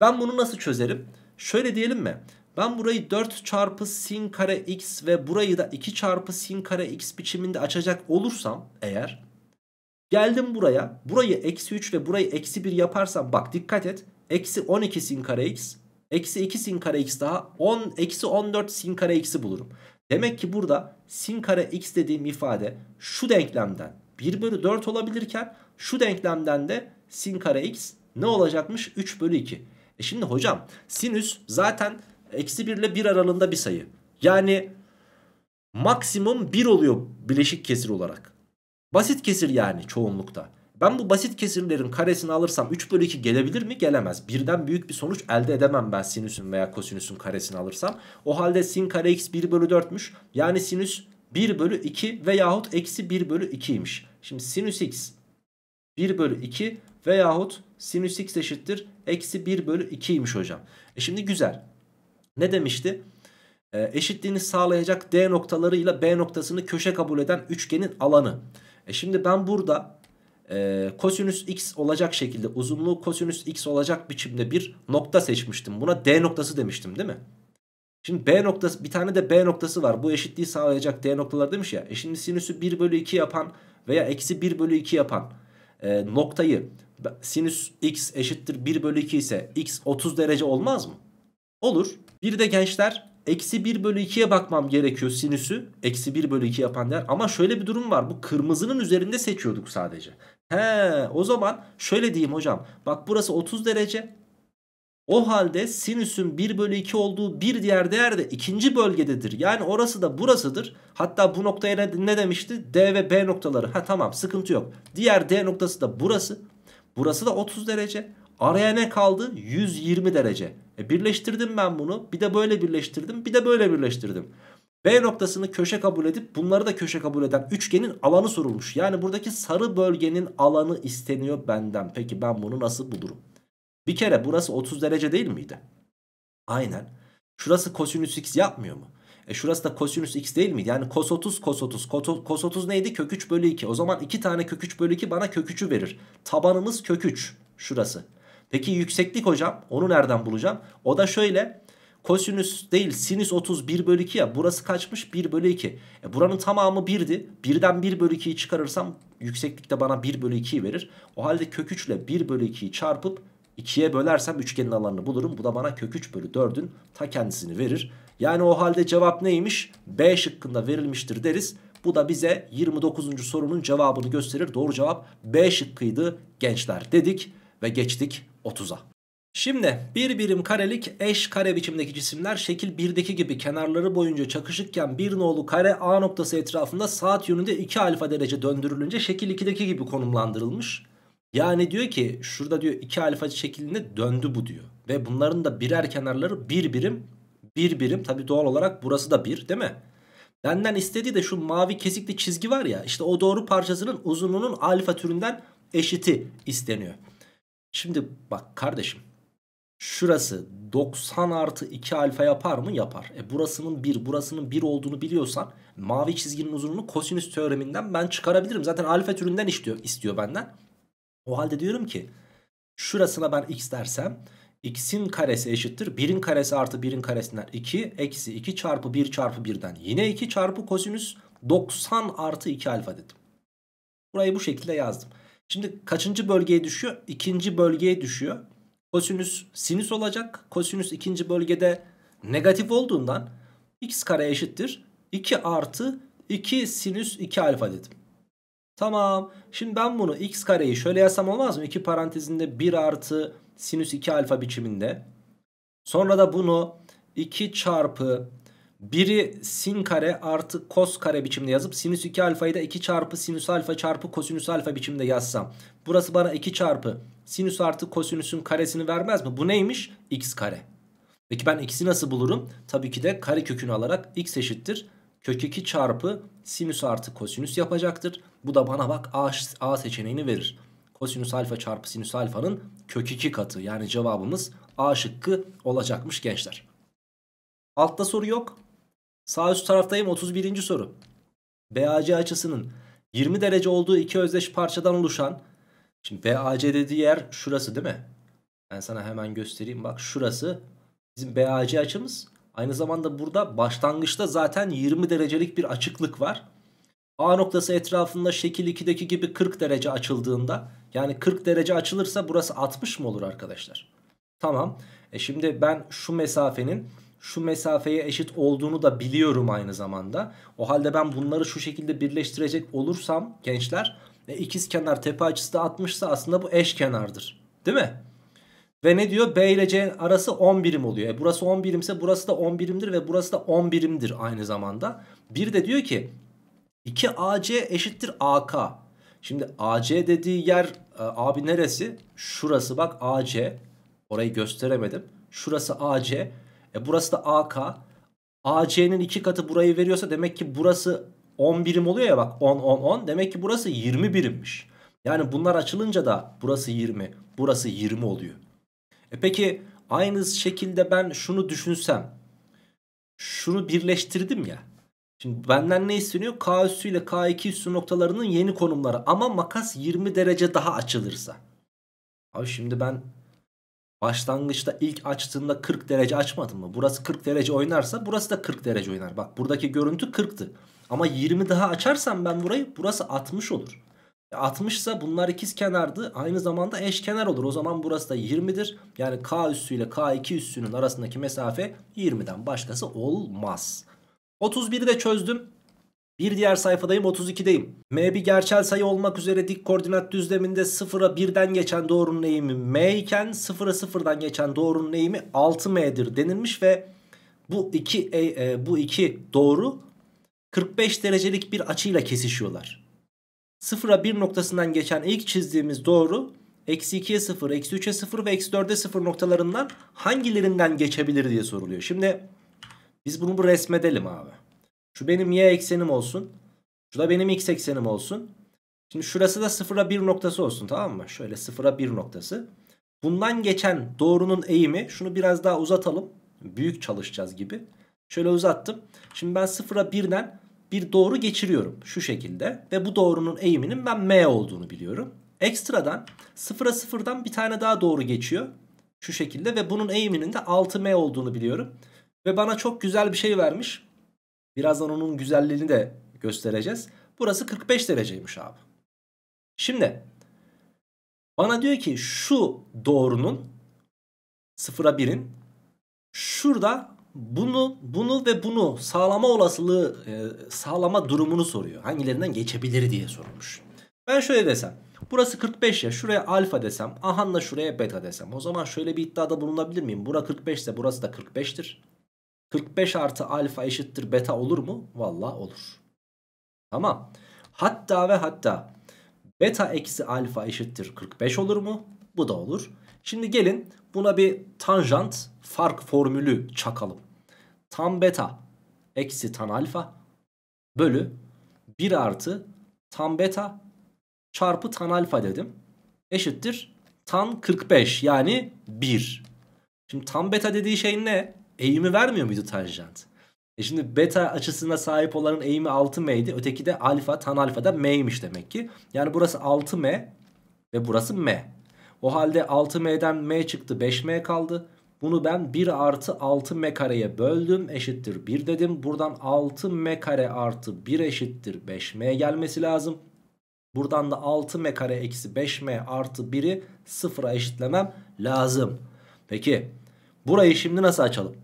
ben bunu nasıl çözerim? Şöyle diyelim mi? Ben burayı 4 çarpı sin kare x ve burayı da 2 çarpı sin kare x biçiminde açacak olursam eğer Geldim buraya. Burayı eksi 3 ve burayı eksi 1 yaparsam bak dikkat et. Eksi 12 sin kare x. Eksi 2 sin kare x daha. 10, eksi 14 sin kare x'i bulurum. Demek ki burada sin kare x dediğim ifade şu denklemden 1 bölü 4 olabilirken şu denklemden de sin kare x ne olacakmış? 3 bölü 2. E şimdi hocam sinüs zaten eksi 1 ile 1 aralığında bir sayı. Yani maksimum 1 oluyor bileşik kesir olarak. Basit kesir yani çoğunlukta. Ben bu basit kesirlerin karesini alırsam 3 bölü 2 gelebilir mi? Gelemez. Birden büyük bir sonuç elde edemem ben sinüsün veya kosinüsün karesini alırsam. O halde sin kare x 1 bölü 4'müş. Yani sinüs 1 bölü 2 veyahut eksi 1 bölü 2'ymiş. Şimdi sinüs x 1 bölü 2 veyahut sinüs x eşittir. Eksi 1 bölü 2'ymiş hocam. E şimdi güzel. Ne demişti? E, eşitliğini sağlayacak D noktalarıyla B noktasını köşe kabul eden üçgenin alanı. E şimdi ben burada e, kosinüs x olacak şekilde uzunluğu kosinüs x olacak biçimde bir nokta seçmiştim. Buna D noktası demiştim değil mi? Şimdi B noktası bir tane de B noktası var. Bu eşitliği sağlayacak D noktalar demiş ya. E şimdi sinüsü 1 bölü 2 yapan veya eksi 1 bölü 2 yapan e, noktayı sinüs x eşittir 1 bölü 2 ise x 30 derece olmaz mı? Olur. Bir de gençler Eksi 1 bölü 2'ye bakmam gerekiyor sinüsü. Eksi 1 bölü 2 yapan değer. Ama şöyle bir durum var. Bu kırmızının üzerinde seçiyorduk sadece. He, o zaman şöyle diyeyim hocam. Bak burası 30 derece. O halde sinüsün 1 bölü 2 olduğu bir diğer değer de ikinci bölgededir. Yani orası da burasıdır. Hatta bu noktaya ne, ne demişti? D ve B noktaları. Ha tamam sıkıntı yok. Diğer D noktası da burası. Burası da 30 derece. Araya ne kaldı? 120 derece. E birleştirdim ben bunu. Bir de böyle birleştirdim. Bir de böyle birleştirdim. B noktasını köşe kabul edip bunları da köşe kabul eden üçgenin alanı sorulmuş. Yani buradaki sarı bölgenin alanı isteniyor benden. Peki ben bunu nasıl bulurum? Bir kere burası 30 derece değil miydi? Aynen. Şurası kosinüs x yapmıyor mu? E şurası da kosinüs x değil miydi? Yani kos 30 kos 30. Kos 30 neydi? Kök 3 bölü 2. O zaman 2 tane kök 3 bölü 2 bana kök 3'ü verir. Tabanımız kök 3. Şurası. Peki yükseklik hocam onu nereden bulacağım? O da şöyle kosinüs değil sinüs 30 1 bölü 2 ya burası kaçmış 1 bölü 2. E buranın tamamı 1'di. 1'den 1 bölü 2'yi çıkarırsam yükseklikte bana 1 bölü 2'yi verir. O halde kök 3 ile 1 bölü 2'yi çarpıp 2'ye bölersem üçgenin alanını bulurum. Bu da bana kök 3 bölü 4'ün ta kendisini verir. Yani o halde cevap neymiş? B şıkkında verilmiştir deriz. Bu da bize 29. sorunun cevabını gösterir. Doğru cevap B şıkkıydı gençler dedik ve geçtik 30'a. Şimdi bir birim karelik eş kare biçimdeki cisimler şekil 1'deki gibi kenarları boyunca çakışıkken bir nolu kare A noktası etrafında saat yönünde 2 alfa derece döndürülünce şekil 2'deki gibi konumlandırılmış. Yani diyor ki şurada diyor 2 alfa şeklinde döndü bu diyor. Ve bunların da birer kenarları bir birim bir birim tabi doğal olarak burası da bir değil mi? Benden istediği de şu mavi kesikli çizgi var ya işte o doğru parçasının uzunluğunun alfa türünden eşiti isteniyor. Şimdi bak kardeşim. Şurası 90 artı 2 alfa yapar mı? Yapar. E burasının 1, burasının 1 olduğunu biliyorsan mavi çizginin uzunluğunu kosinüs teoreminden ben çıkarabilirim. Zaten alfa türünden istiyor, istiyor benden. O halde diyorum ki şurasına ben x dersem x'in karesi eşittir. 1'in karesi artı 1'in karesinden 2 eksi 2 çarpı 1 çarpı 1'den yine 2 çarpı kosinüs 90 artı 2 alfa dedim. Burayı bu şekilde yazdım. Şimdi kaçıncı bölgeye düşüyor? İkinci bölgeye düşüyor. Kosinüs sinüs olacak. Kosinüs ikinci bölgede negatif olduğundan x kare eşittir. 2 artı 2 sinüs 2 alfa dedim. Tamam. Şimdi ben bunu x kareyi şöyle yazsam olmaz mı? 2 parantezinde 1 artı sinüs 2 alfa biçiminde. Sonra da bunu 2 çarpı biri sin kare artı kos kare biçimde yazıp sinüs 2 alfayı da 2 çarpı sinüs alfa çarpı kosinüs alfa biçimde yazsam. Burası bana 2 çarpı sinüs artı kosinüsün karesini vermez mi? Bu neymiş? x kare. Peki ben x'i nasıl bulurum? Tabii ki de kare kökünü alarak x eşittir. Kök 2 çarpı sinüs artı kosinüs yapacaktır. Bu da bana bak a, a seçeneğini verir. Kosinüs alfa çarpı sinüs alfanın kök 2 katı. Yani cevabımız a şıkkı olacakmış gençler. Altta soru yok. Sağ üst taraftayım 31. soru. BAC açısının 20 derece olduğu iki özdeş parçadan oluşan Şimdi BAC dediği yer şurası değil mi? Ben sana hemen göstereyim. Bak şurası bizim BAC açımız. Aynı zamanda burada başlangıçta zaten 20 derecelik bir açıklık var. A noktası etrafında şekil 2'deki gibi 40 derece açıldığında yani 40 derece açılırsa burası 60 mı olur arkadaşlar? Tamam. E şimdi ben şu mesafenin şu mesafeye eşit olduğunu da biliyorum aynı zamanda. O halde ben bunları şu şekilde birleştirecek olursam gençler e, ikiz kenar tepe açısı da 60 ise aslında bu eş kenardır. Değil mi? Ve ne diyor? B ile C arası 10 birim oluyor. E burası 10 birimse burası da 10 birimdir ve burası da 10 birimdir aynı zamanda. Bir de diyor ki 2AC eşittir AK. Şimdi AC dediği yer e, abi neresi? Şurası bak AC. Orayı gösteremedim. Şurası AC. E burası da AK. AC'nin iki katı burayı veriyorsa demek ki burası 10 birim oluyor ya bak 10 10 10. Demek ki burası 20 birimmiş. Yani bunlar açılınca da burası 20, burası 20 oluyor. E peki aynı şekilde ben şunu düşünsem. Şunu birleştirdim ya. Şimdi benden ne isteniyor? K üssü ile K2 üssü noktalarının yeni konumları. Ama makas 20 derece daha açılırsa. Abi şimdi ben Başlangıçta ilk açtığında 40 derece açmadın mı? Burası 40 derece oynarsa burası da 40 derece oynar. Bak buradaki görüntü 40'tı. Ama 20 daha açarsam ben burayı burası 60 olur. 60 ise bunlar ikiz kenardı. Aynı zamanda eş kenar olur. O zaman burası da 20'dir. Yani K üssü ile K2 üssünün arasındaki mesafe 20'den başkası olmaz. 31'i de çözdüm. Bir diğer sayfadayım 32'deyim. M bir gerçel sayı olmak üzere dik koordinat düzleminde 0'a 1'den geçen doğrunun eğimi M iken 0'a 0'dan geçen doğrunun eğimi 6M'dir denilmiş ve bu iki e, e, bu iki doğru 45 derecelik bir açıyla kesişiyorlar. 0'a 1 noktasından geçen ilk çizdiğimiz doğru eksi 2'ye 0, eksi 3'e 0 ve eksi 4'e 0 noktalarından hangilerinden geçebilir diye soruluyor. Şimdi biz bunu bu resmedelim abi. Şu benim y eksenim olsun. Şu da benim x eksenim olsun. Şimdi şurası da sıfıra bir noktası olsun tamam mı? Şöyle sıfıra bir noktası. Bundan geçen doğrunun eğimi şunu biraz daha uzatalım. Büyük çalışacağız gibi. Şöyle uzattım. Şimdi ben sıfıra birden bir doğru geçiriyorum şu şekilde. Ve bu doğrunun eğiminin ben m olduğunu biliyorum. Ekstradan sıfıra sıfırdan bir tane daha doğru geçiyor. Şu şekilde ve bunun eğiminin de 6m olduğunu biliyorum. Ve bana çok güzel bir şey vermiş. Birazdan onun güzelliğini de göstereceğiz. Burası 45 dereceymiş abi. Şimdi bana diyor ki şu doğrunun 0'a 1'in şurada bunu bunu ve bunu sağlama olasılığı e, sağlama durumunu soruyor. Hangilerinden geçebilir diye sorulmuş. Ben şöyle desem burası 45 ya şuraya alfa desem ahanla şuraya beta desem o zaman şöyle bir iddiada bulunabilir miyim? Bura 45 ise burası da 45'tir. 45 artı alfa eşittir beta olur mu? Valla olur. Tamam. Hatta ve hatta beta eksi alfa eşittir 45 olur mu? Bu da olur. Şimdi gelin buna bir tanjant fark formülü çakalım. Tan beta eksi tan alfa bölü 1 artı tan beta çarpı tan alfa dedim. Eşittir tan 45 yani 1. Şimdi tan beta dediği şey ne? eğimi vermiyor muydu tanjant? E şimdi beta açısına sahip olanın eğimi 6m'ydi. Öteki de alfa tan alfa da m'ymiş demek ki. Yani burası 6m ve burası m. O halde 6m'den m çıktı 5m kaldı. Bunu ben 1 artı 6m kareye böldüm eşittir 1 dedim. Buradan 6m kare artı 1 eşittir 5m gelmesi lazım. Buradan da 6m kare eksi 5m artı 1'i sıfıra eşitlemem lazım. Peki burayı şimdi nasıl açalım?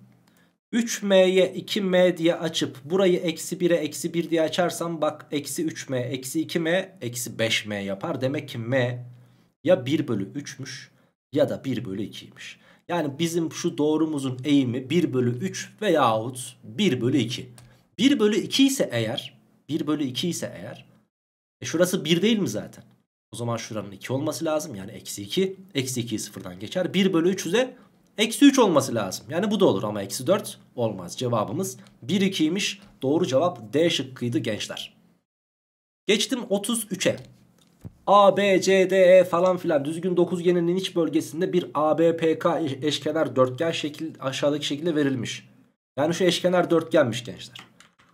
3m'ye 2m diye açıp burayı eksi 1'e eksi 1 diye açarsam bak eksi 3m eksi 2m eksi 5m yapar. Demek ki m ya 1 bölü 3'müş ya da 1 bölü 2'ymiş. Yani bizim şu doğrumuzun eğimi 1 bölü 3 veyahut 1 bölü 2. 1 bölü 2 ise eğer 1 bölü 2 ise eğer e şurası 1 değil mi zaten? O zaman şuranın 2 olması lazım. Yani eksi 2. Eksi 2'yi sıfırdan geçer. 1 bölü 300'e Eksi 3 olması lazım. Yani bu da olur ama eksi 4 olmaz. Cevabımız 1 2'ymiş. Doğru cevap D şıkkıydı gençler. Geçtim 33'e. A, B, C, D, E falan filan düzgün dokuzgenin iç bölgesinde bir A B P K eşkenar dörtgen şekil aşağıdaki şekilde verilmiş. Yani şu eşkenar dörtgenmiş gençler.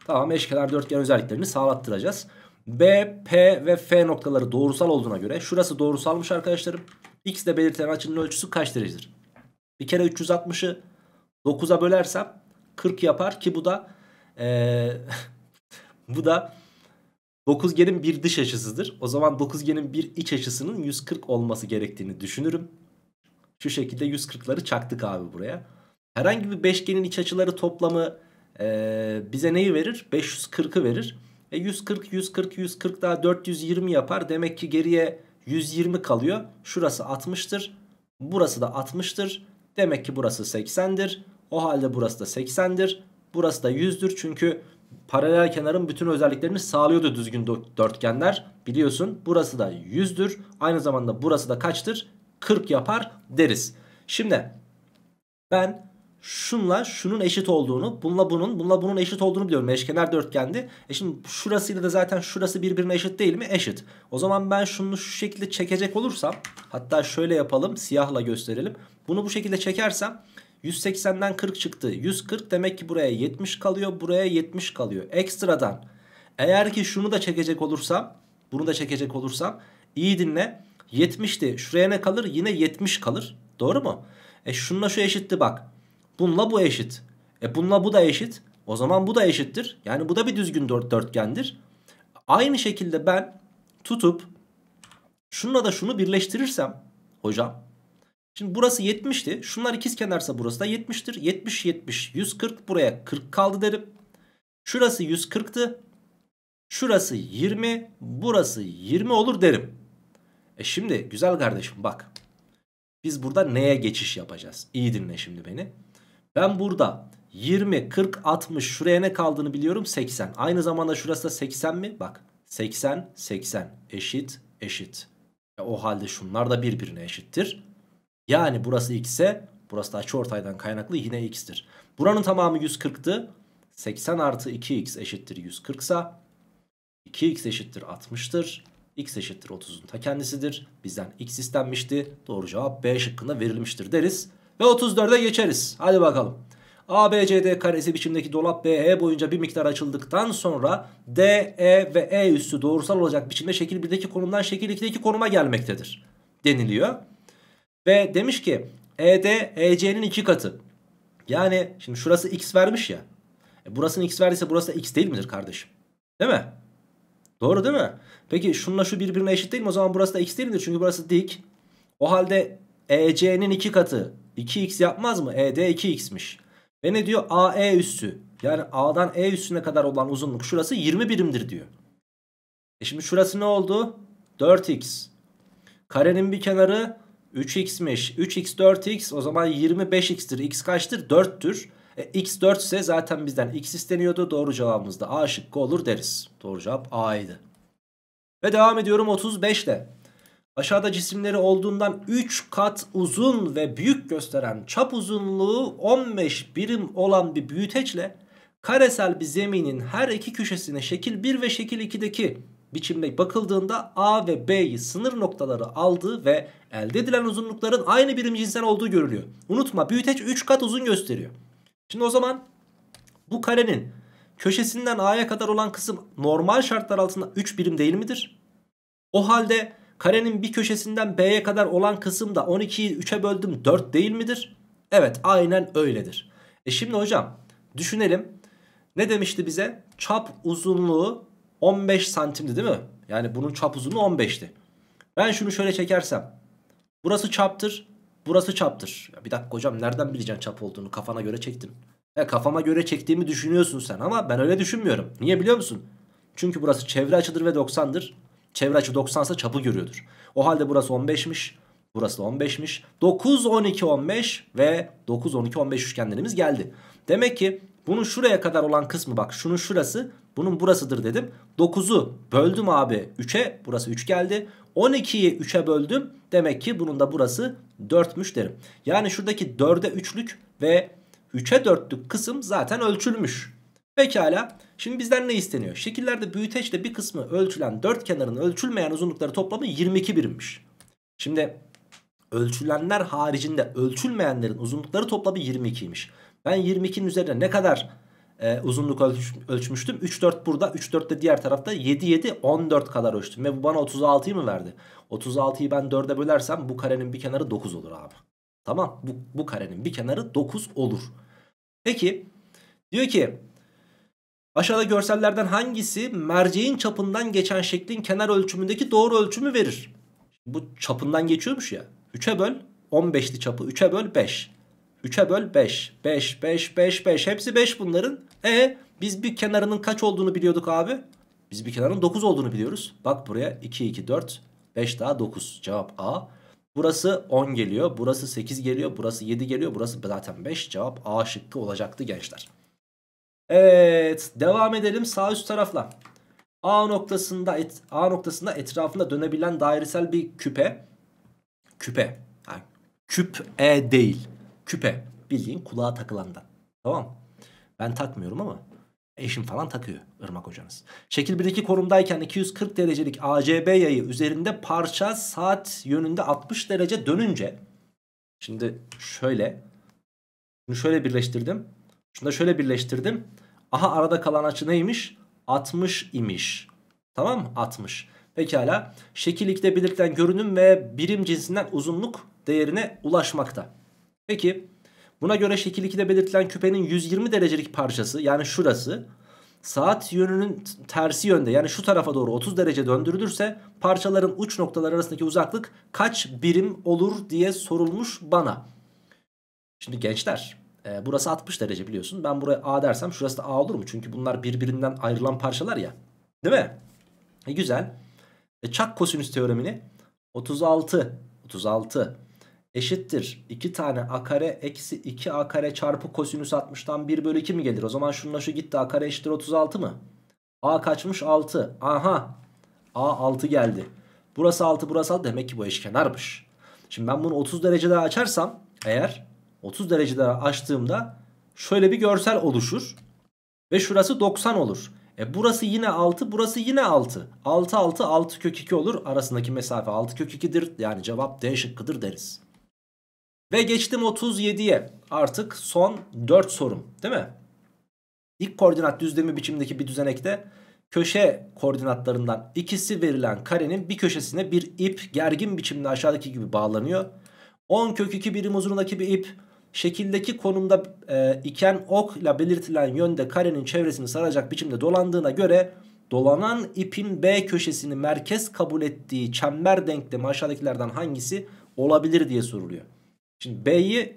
Tamam eşkenar dörtgen özelliklerini sağlattıracağız. B, P ve F noktaları doğrusal olduğuna göre şurası doğrusalmış arkadaşlarım. X ile belirtilen açının ölçüsü kaç derecedir? Bir kere 360'ı 9'a bölersem 40 yapar ki bu da ee, [LAUGHS] bu da dokuzgenin bir dış açısıdır. O zaman dokuzgenin bir iç açısının 140 olması gerektiğini düşünürüm. Şu şekilde 140'ları çaktık abi buraya. Herhangi bir beşgenin iç açıları toplamı e, bize neyi verir? 540'ı verir. E 140, 140, 140 daha 420 yapar. Demek ki geriye 120 kalıyor. Şurası 60'tır. Burası da 60'tır. Demek ki burası 80'dir. O halde burası da 80'dir. Burası da 100'dür. Çünkü paralel kenarın bütün özelliklerini sağlıyordu düzgün dörtgenler. Biliyorsun burası da 100'dür. Aynı zamanda burası da kaçtır? 40 yapar deriz. Şimdi ben şunla şunun eşit olduğunu, bununla bunun, bununla bunun eşit olduğunu biliyorum. Eşkenar dörtgendi. E şimdi şurasıyla da zaten şurası birbirine eşit değil mi? Eşit. O zaman ben şunu şu şekilde çekecek olursam, hatta şöyle yapalım, siyahla gösterelim. Bunu bu şekilde çekersem 180'den 40 çıktı. 140 demek ki buraya 70 kalıyor, buraya 70 kalıyor. Ekstradan eğer ki şunu da çekecek olursam, bunu da çekecek olursam iyi dinle. 70'ti. Şuraya ne kalır? Yine 70 kalır. Doğru mu? E şununla şu eşitti bak. Bununla bu eşit. E bununla bu da eşit. O zaman bu da eşittir. Yani bu da bir düzgün dört dörtgendir. Aynı şekilde ben tutup şununla da şunu birleştirirsem hocam. Şimdi burası 70'ti. Şunlar ikiz kenarsa burası da 70'tir. 70 70 140 buraya 40 kaldı derim. Şurası 140'tı. Şurası 20, burası 20 olur derim. E şimdi güzel kardeşim bak. Biz burada neye geçiş yapacağız? İyi dinle şimdi beni. Ben burada 20, 40, 60 şuraya ne kaldığını biliyorum 80. Aynı zamanda şurası da 80 mi? Bak 80, 80 eşit eşit. E, o halde şunlar da birbirine eşittir. Yani burası x'e burası da açıortaydan kaynaklı yine x'tir. Buranın tamamı 140'tı. 80 artı 2x eşittir 140 sa 2x eşittir 60'tır. x eşittir 30'un ta kendisidir. Bizden x istenmişti. Doğru cevap B şıkkında verilmiştir deriz ve 34'e geçeriz. Hadi bakalım. ABCD karesi biçimdeki dolap BE boyunca bir miktar açıldıktan sonra DE ve E üssü doğrusal olacak biçimde şekil 1'deki konumdan şekil 2'deki konuma gelmektedir deniliyor. Ve demiş ki ED EC'nin iki katı. Yani şimdi şurası x vermiş ya. E burasını x verdiyse burası da x değil midir kardeşim? Değil mi? Doğru değil mi? Peki şununla şu birbirine eşit değil mi? O zaman burası da x değil midir? Çünkü burası dik. O halde EC'nin iki katı 2x yapmaz mı? ED 2x'miş. Ve ne diyor? AE üssü. Yani A'dan E üssüne kadar olan uzunluk şurası 20 birimdir diyor. E şimdi şurası ne oldu? 4x. Karenin bir kenarı 3x'miş. 3x 4x o zaman 25x'tir. X kaçtır? 4'tür. E, x 4 ise zaten bizden x isteniyordu. Doğru cevabımızda da A şıkkı olur deriz. Doğru cevap A'ydı. Ve devam ediyorum 35 ile. Aşağıda cisimleri olduğundan 3 kat uzun ve büyük gösteren çap uzunluğu 15 birim olan bir büyüteçle karesel bir zeminin her iki köşesine şekil 1 ve şekil 2'deki biçimde bakıldığında A ve B'yi sınır noktaları aldığı ve elde edilen uzunlukların aynı birim cinsten olduğu görülüyor. Unutma büyüteç 3 kat uzun gösteriyor. Şimdi o zaman bu karenin köşesinden A'ya kadar olan kısım normal şartlar altında 3 birim değil midir? O halde Karenin bir köşesinden B'ye kadar olan kısım da 12'yi 3'e böldüm 4 değil midir? Evet aynen öyledir. E şimdi hocam düşünelim. Ne demişti bize? Çap uzunluğu 15 santimdi değil mi? Yani bunun çap uzunluğu 15'ti. Ben şunu şöyle çekersem. Burası çaptır. Burası çaptır. Ya bir dakika hocam nereden bileceksin çap olduğunu? Kafana göre çektim. E, kafama göre çektiğimi düşünüyorsun sen ama ben öyle düşünmüyorum. Niye biliyor musun? Çünkü burası çevre açıdır ve 90'dır. Çevre açı 90 ise çapı görüyordur. O halde burası 15'miş. Burası da 15'miş. 9, 12, 15 ve 9, 12, 15 üçgenlerimiz geldi. Demek ki bunun şuraya kadar olan kısmı bak şunun şurası bunun burasıdır dedim. 9'u böldüm abi 3'e burası 3 geldi. 12'yi 3'e böldüm. Demek ki bunun da burası 4'müş derim. Yani şuradaki 4'e 3'lük ve 3'e 4'lük kısım zaten ölçülmüş. Pekala. Şimdi bizden ne isteniyor? Şekillerde büyüteçle bir kısmı ölçülen dört kenarının ölçülmeyen uzunlukları toplamı 22 birimmiş. Şimdi ölçülenler haricinde ölçülmeyenlerin uzunlukları toplamı 22'ymiş. Ben 22'nin üzerine ne kadar e, uzunluk ölç, ölçmüştüm? 3-4 burada, 3-4 de diğer tarafta 7-7-14 kadar ölçtüm. Ve bu bana 36'yı mı verdi? 36'yı ben 4'e bölersem bu karenin bir kenarı 9 olur abi. Tamam bu, bu karenin bir kenarı 9 olur. Peki diyor ki Aşağıda görsellerden hangisi merceğin çapından geçen şeklin kenar ölçümündeki doğru ölçümü verir? Bu çapından geçiyormuş ya. 3'e böl 15'li çapı 3'e böl 5. 3'e böl 5. 5, 5, 5, 5. Hepsi 5 bunların. E biz bir kenarının kaç olduğunu biliyorduk abi? Biz bir kenarın 9 olduğunu biliyoruz. Bak buraya 2, 2, 4, 5 daha 9. Cevap A. Burası 10 geliyor. Burası 8 geliyor. Burası 7 geliyor. Burası zaten 5. Cevap A şıkkı olacaktı gençler. Evet devam edelim sağ üst tarafla. A noktasında et, A noktasında etrafında dönebilen dairesel bir küpe. Küpe. Yani küp E değil. Küpe. Bildiğin kulağa takılandan. Tamam Ben takmıyorum ama eşim falan takıyor Irmak hocanız. Şekil 1'deki korumdayken 240 derecelik ACB yayı üzerinde parça saat yönünde 60 derece dönünce. Şimdi şöyle. Bunu şöyle birleştirdim. Şunu da şöyle birleştirdim. Aha arada kalan açı neymiş? 60 imiş. Tamam mı? 60. Pekala. Şekil ikide belirtilen görünüm ve birim cinsinden uzunluk değerine ulaşmakta. Peki buna göre şekillikte belirtilen küpenin 120 derecelik parçası yani şurası saat yönünün tersi yönde yani şu tarafa doğru 30 derece döndürülürse parçaların uç noktaları arasındaki uzaklık kaç birim olur diye sorulmuş bana. Şimdi gençler e, burası 60 derece biliyorsun. Ben buraya A dersem şurası da A olur mu? Çünkü bunlar birbirinden ayrılan parçalar ya. Değil mi? E, güzel. E, çak kosinüs teoremini 36 36 eşittir 2 tane a kare eksi 2 a kare çarpı kosinüs 60'tan 1 bölü 2 mi gelir? O zaman şununla şu gitti a kare eşittir 36 mı? a kaçmış 6 aha a 6 geldi. Burası 6 burası 6 demek ki bu eşkenarmış. Şimdi ben bunu 30 derece daha açarsam eğer 30 dereceleri açtığımda şöyle bir görsel oluşur. Ve şurası 90 olur. E burası yine 6 burası yine 6. 6 6 6 kök 2 olur. Arasındaki mesafe 6 kök 2'dir. Yani cevap D şıkkıdır deriz. Ve geçtim 37'ye. Artık son 4 sorum değil mi? İlk koordinat düzlemi biçimindeki bir düzenekte köşe koordinatlarından ikisi verilen karenin bir köşesine bir ip gergin biçimde aşağıdaki gibi bağlanıyor. 10 kök 2 birim uzunluğundaki bir ip şekildeki konumda e, iken ok ile belirtilen yönde karenin çevresini saracak biçimde dolandığına göre dolanan ipin B köşesini merkez kabul ettiği çember denklemi aşağıdakilerden hangisi olabilir diye soruluyor. Şimdi B'yi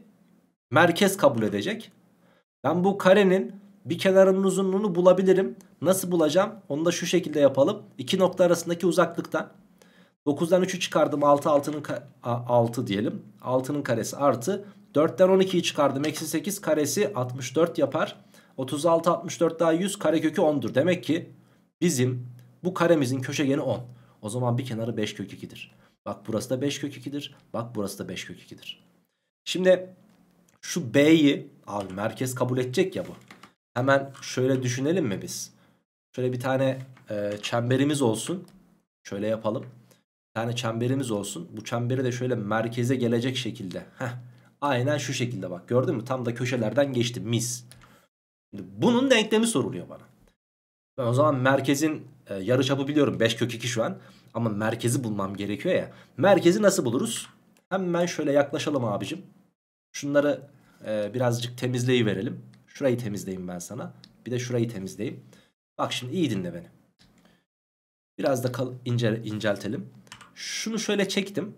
merkez kabul edecek. Ben bu karenin bir kenarının uzunluğunu bulabilirim. Nasıl bulacağım? Onu da şu şekilde yapalım. İki nokta arasındaki uzaklıktan 9'dan 3'ü çıkardım 6 6'nın 6 diyelim. 6'nın karesi artı 4'ten 12'yi çıkardım. Eksi 8 karesi 64 yapar. 36 64 daha 100 karekökü 10'dur. Demek ki bizim bu karemizin köşegeni 10. O zaman bir kenarı 5 kök 2'dir. Bak burası da 5 kök 2'dir. Bak burası da 5 kök 2'dir. Şimdi şu B'yi abi merkez kabul edecek ya bu. Hemen şöyle düşünelim mi biz? Şöyle bir tane e, çemberimiz olsun. Şöyle yapalım. Bir tane çemberimiz olsun. Bu çemberi de şöyle merkeze gelecek şekilde. Heh Aynen şu şekilde bak gördün mü? Tam da köşelerden geçti mis. Bunun denklemi soruluyor bana. Ben o zaman merkezin e, çapı biliyorum 5 kök 2 şu an. Ama merkezi bulmam gerekiyor ya. Merkezi nasıl buluruz? Hemen şöyle yaklaşalım abicim. Şunları e, birazcık temizleyiverelim. Şurayı temizleyeyim ben sana. Bir de şurayı temizleyeyim. Bak şimdi iyi dinle beni. Biraz da kal incel inceltelim. Şunu şöyle çektim.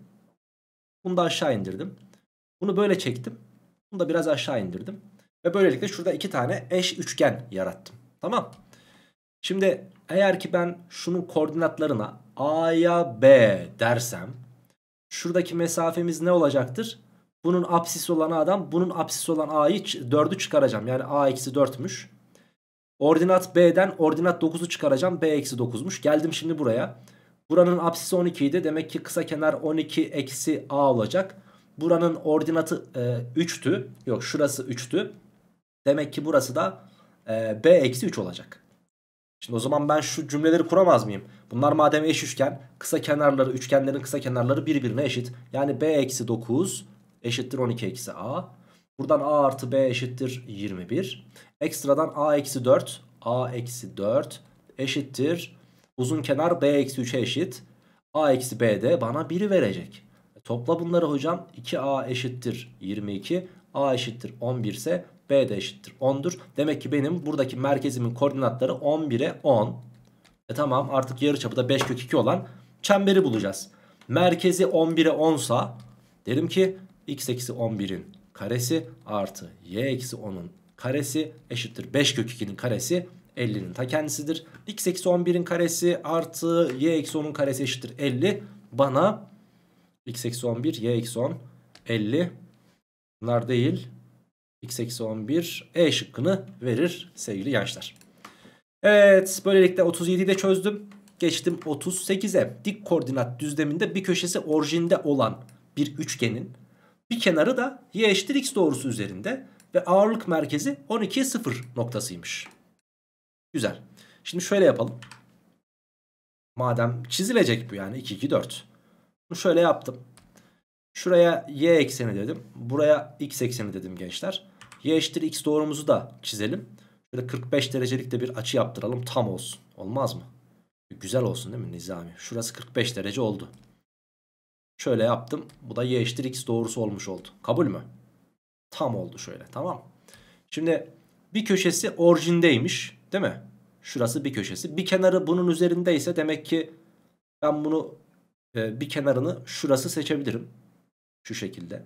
Bunu da aşağı indirdim. Bunu böyle çektim. Bunu da biraz aşağı indirdim. Ve böylelikle şurada iki tane eş üçgen yarattım. Tamam. Şimdi eğer ki ben şunun koordinatlarına A'ya B dersem şuradaki mesafemiz ne olacaktır? Bunun apsisi olan A'dan bunun apsisi olan A'yı 4'ü çıkaracağım. Yani A eksi 4'müş. Ordinat B'den ordinat 9'u çıkaracağım. B eksi 9'muş. Geldim şimdi buraya. Buranın apsisi 12 idi. Demek ki kısa kenar 12 eksi A olacak. Buranın ordinatı e, 3'tü. Yok şurası 3'tü. Demek ki burası da e, b eksi 3 olacak. Şimdi o zaman ben şu cümleleri kuramaz mıyım? Bunlar madem eş üçgen kısa kenarları üçgenlerin kısa kenarları birbirine eşit. Yani b eksi 9 eşittir 12 eksi a. Buradan a artı b eşittir 21. Ekstradan a eksi 4 a eksi 4 eşittir uzun kenar b eksi 3'e eşit. a eksi b de bana 1'i verecek. Topla bunları hocam 2a eşittir 22 a eşittir 11 ise b de eşittir 10'dur. Demek ki benim buradaki merkezimin koordinatları 11'e 10. E tamam artık yarıçapı da 5 kök 2 olan çemberi bulacağız. Merkezi 11'e 10 sa derim ki x eksi 11'in karesi artı y eksi 10'un karesi eşittir 5 kök 2'nin karesi 50'nin ta kendisidir. x eksi 11'in karesi artı y eksi 10'un karesi eşittir 50 bana x eksi 11 y eksi 10 50 bunlar değil x eksi 11 e şıkkını verir sevgili gençler. Evet böylelikle 37'yi de çözdüm. Geçtim 38'e. Dik koordinat düzleminde bir köşesi orijinde olan bir üçgenin bir kenarı da y eşittir x doğrusu üzerinde ve ağırlık merkezi (12, 0 noktasıymış. Güzel. Şimdi şöyle yapalım. Madem çizilecek bu yani 2 2 4 şöyle yaptım. Şuraya y ekseni dedim. Buraya x ekseni dedim gençler. Y eşittir x doğrumuzu da çizelim. Şöyle 45 derecelik de bir açı yaptıralım. Tam olsun. Olmaz mı? Güzel olsun değil mi Nizami? Şurası 45 derece oldu. Şöyle yaptım. Bu da y eşittir x doğrusu olmuş oldu. Kabul mü? Tam oldu şöyle. Tamam. Şimdi bir köşesi orijindeymiş. Değil mi? Şurası bir köşesi. Bir kenarı bunun üzerindeyse demek ki ben bunu ee, bir kenarını şurası seçebilirim. Şu şekilde.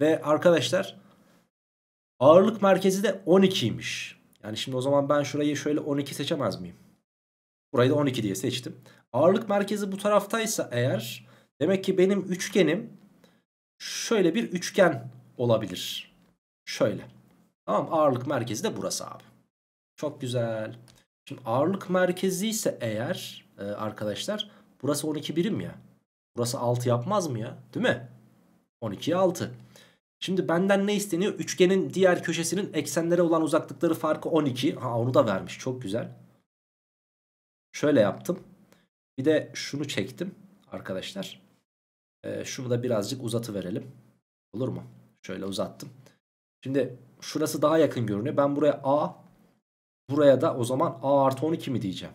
Ve arkadaşlar ağırlık merkezi de 12'ymiş. Yani şimdi o zaman ben şurayı şöyle 12 seçemez miyim? Burayı da 12 diye seçtim. Ağırlık merkezi bu taraftaysa eğer demek ki benim üçgenim şöyle bir üçgen olabilir. Şöyle. Tamam ağırlık merkezi de burası abi. Çok güzel. Şimdi ağırlık merkezi ise eğer e, arkadaşlar Burası 12 birim ya. Burası 6 yapmaz mı ya? Değil mi? 12'ye 6. Şimdi benden ne isteniyor? Üçgenin diğer köşesinin eksenlere olan uzaklıkları farkı 12. Ha onu da vermiş. Çok güzel. Şöyle yaptım. Bir de şunu çektim arkadaşlar. Ee, şunu da birazcık uzatı verelim. Olur mu? Şöyle uzattım. Şimdi şurası daha yakın görünüyor. Ben buraya A, buraya da o zaman A artı 12 mi diyeceğim?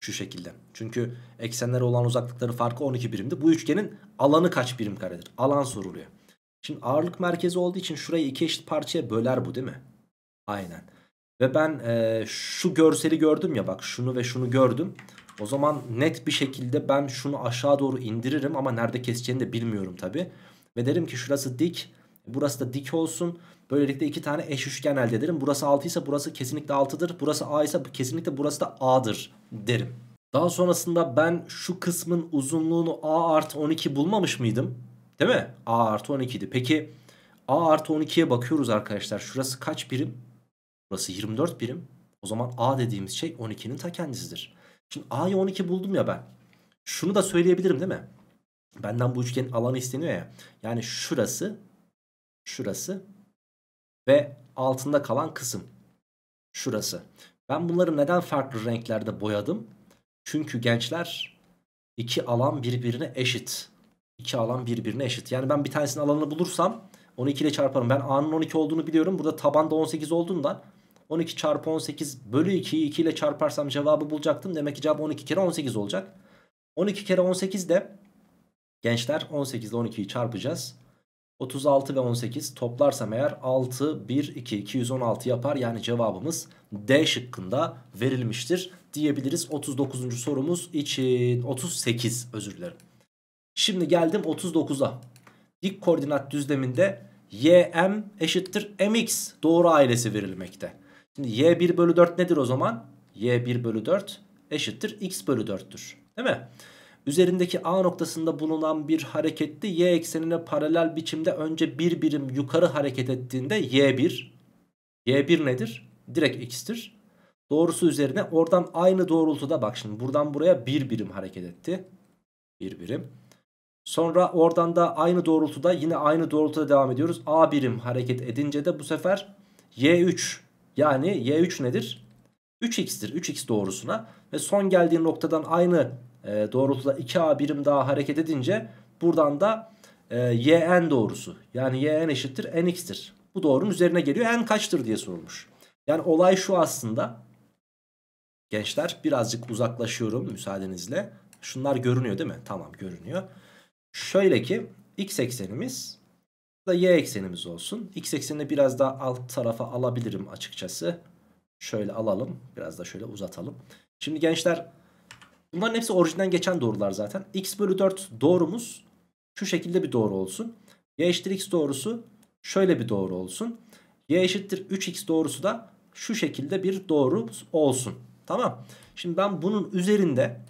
Şu şekilde. Çünkü eksenlere olan uzaklıkları farkı 12 birimdi. Bu üçgenin alanı kaç birim karedir? Alan soruluyor. Şimdi ağırlık merkezi olduğu için şurayı iki eşit parçaya böler bu değil mi? Aynen. Ve ben e, şu görseli gördüm ya bak şunu ve şunu gördüm. O zaman net bir şekilde ben şunu aşağı doğru indiririm ama nerede keseceğini de bilmiyorum tabi. Ve derim ki şurası dik Burası da dik olsun. Böylelikle iki tane eş üçgen elde ederim. Burası 6 ise burası kesinlikle 6'dır. Burası A ise kesinlikle burası da A'dır derim. Daha sonrasında ben şu kısmın uzunluğunu A artı 12 bulmamış mıydım? Değil mi? A artı 12'di. Peki A artı 12'ye bakıyoruz arkadaşlar. Şurası kaç birim? Burası 24 birim. O zaman A dediğimiz şey 12'nin ta kendisidir. Şimdi A'yı 12 buldum ya ben. Şunu da söyleyebilirim değil mi? Benden bu üçgenin alanı isteniyor ya. Yani şurası şurası ve altında kalan kısım şurası. Ben bunları neden farklı renklerde boyadım? Çünkü gençler iki alan birbirine eşit. İki alan birbirine eşit. Yani ben bir tanesinin alanını bulursam onu 2 ile çarparım. Ben A'nın 12 olduğunu biliyorum. Burada tabanda 18 olduğundan 12 çarpı 18 bölü 2'yi 2 ile çarparsam cevabı bulacaktım. Demek ki cevap 12 kere 18 olacak. 12 kere 18 de gençler 18 ile 12'yi çarpacağız. 36 ve 18 toplarsam eğer 6, 1, 2, 216 yapar. Yani cevabımız D şıkkında verilmiştir diyebiliriz. 39. sorumuz için 38 özür dilerim. Şimdi geldim 39'a. Dik koordinat düzleminde ym eşittir mx doğru ailesi verilmekte. Şimdi y1 bölü 4 nedir o zaman? y1 bölü 4 eşittir x bölü 4'tür. Değil mi? Üzerindeki A noktasında bulunan bir harekette y eksenine paralel biçimde önce bir birim yukarı hareket ettiğinde y1. y1 nedir? Direkt x'tir. Doğrusu üzerine oradan aynı doğrultuda bak şimdi buradan buraya bir birim hareket etti. Bir birim. Sonra oradan da aynı doğrultuda yine aynı doğrultuda devam ediyoruz. A birim hareket edince de bu sefer y3 yani y3 nedir? 3x'tir. 3x doğrusuna ve son geldiği noktadan aynı e, doğrultuda 2A birim daha hareket edince buradan da e, yn doğrusu yani yn eşittir nx'tir. Bu doğrunun üzerine geliyor n kaçtır diye sorulmuş. Yani olay şu aslında gençler birazcık uzaklaşıyorum müsaadenizle. Şunlar görünüyor değil mi? Tamam görünüyor. Şöyle ki x eksenimiz da y eksenimiz olsun. X eksenini biraz daha alt tarafa alabilirim açıkçası. Şöyle alalım. Biraz da şöyle uzatalım. Şimdi gençler Bunların hepsi orijinden geçen doğrular zaten. X bölü 4 doğrumuz şu şekilde bir doğru olsun. Y eşittir X doğrusu şöyle bir doğru olsun. Y eşittir 3X doğrusu da şu şekilde bir doğru olsun. Tamam. Şimdi ben bunun üzerinde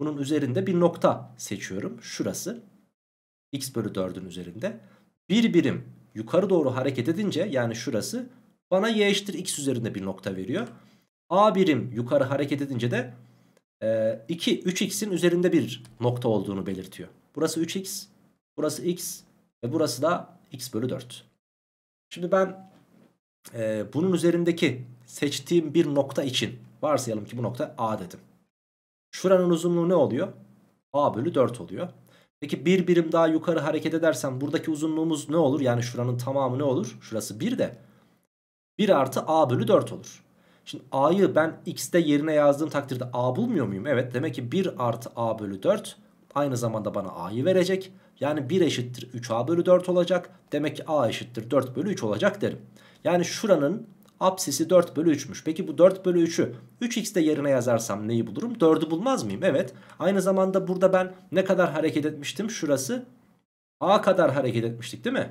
bunun üzerinde bir nokta seçiyorum. Şurası. X bölü 4'ün üzerinde. Bir birim yukarı doğru hareket edince yani şurası bana y eşittir x üzerinde bir nokta veriyor. A birim yukarı hareket edince de 2 ee, 3x'in üzerinde bir nokta olduğunu belirtiyor. Burası 3x, burası x ve burası da x bölü 4. Şimdi ben e, bunun üzerindeki seçtiğim bir nokta için varsayalım ki bu nokta a dedim. Şuranın uzunluğu ne oluyor? a bölü 4 oluyor. Peki bir birim daha yukarı hareket edersem buradaki uzunluğumuz ne olur? Yani şuranın tamamı ne olur? Şurası 1 de 1 artı a bölü 4 olur. Şimdi a'yı ben x'te yerine yazdığım takdirde a bulmuyor muyum? Evet demek ki 1 artı a bölü 4 aynı zamanda bana a'yı verecek. Yani 1 eşittir 3a bölü 4 olacak. Demek ki a eşittir 4 bölü 3 olacak derim. Yani şuranın apsisi 4 bölü 3'müş. Peki bu 4 bölü 3'ü 3x'te yerine yazarsam neyi bulurum? 4'ü bulmaz mıyım? Evet. Aynı zamanda burada ben ne kadar hareket etmiştim? Şurası a kadar hareket etmiştik değil mi?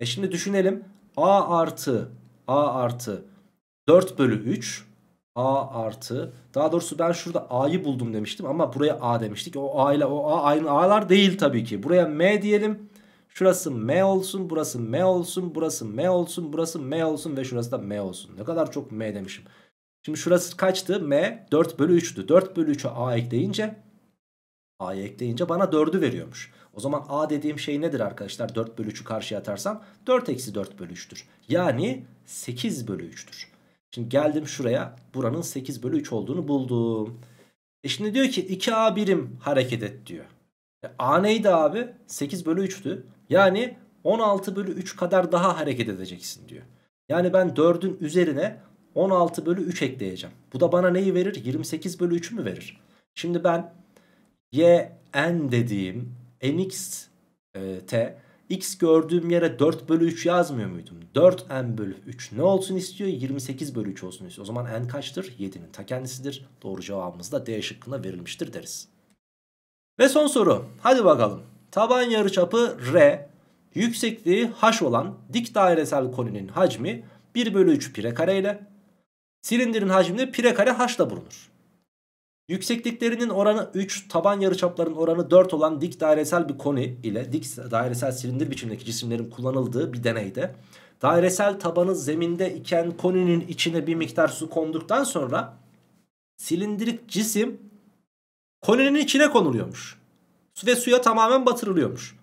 E şimdi düşünelim. a artı a artı 4 bölü 3 A artı daha doğrusu ben şurada A'yı buldum demiştim ama buraya A demiştik. O A ile o A aynı A'lar değil tabii ki. Buraya M diyelim. Şurası M olsun, burası M olsun, burası M olsun, burası M olsun ve şurası da M olsun. Ne kadar çok M demişim. Şimdi şurası kaçtı? M 4 bölü 3'tü. 4 bölü 3'e A ekleyince a ekleyince bana 4'ü veriyormuş. O zaman A dediğim şey nedir arkadaşlar? 4 bölü 3'ü karşıya atarsam 4 eksi 4 bölü 3'tür. Yani 8 bölü 3'tür. Şimdi geldim şuraya. Buranın 8 bölü 3 olduğunu buldum. E şimdi diyor ki 2A birim hareket et diyor. E A neydi abi? 8 bölü 3'tü. Yani 16 bölü 3 kadar daha hareket edeceksin diyor. Yani ben 4'ün üzerine 16 bölü 3 ekleyeceğim. Bu da bana neyi verir? 28 bölü 3'ü mü verir? Şimdi ben y n dediğim nx e, t x gördüğüm yere 4 bölü 3 yazmıyor muydum? 4n bölü 3 ne olsun istiyor? 28 bölü 3 olsun istiyor. O zaman n kaçtır? 7'nin ta kendisidir. Doğru cevabımız da D şıkkında verilmiştir deriz. Ve son soru. Hadi bakalım. Taban yarıçapı R, yüksekliği h olan dik dairesel koninin hacmi 1 bölü 3 pire kare ile silindirin hacmi de pire kare h ile bulunur. Yüksekliklerinin oranı 3, taban yarıçapların oranı 4 olan dik dairesel bir koni ile dik dairesel silindir biçimdeki cisimlerin kullanıldığı bir deneyde dairesel tabanı zeminde iken koninin içine bir miktar su konduktan sonra silindirik cisim koninin içine konuluyormuş. Ve suya tamamen batırılıyormuş.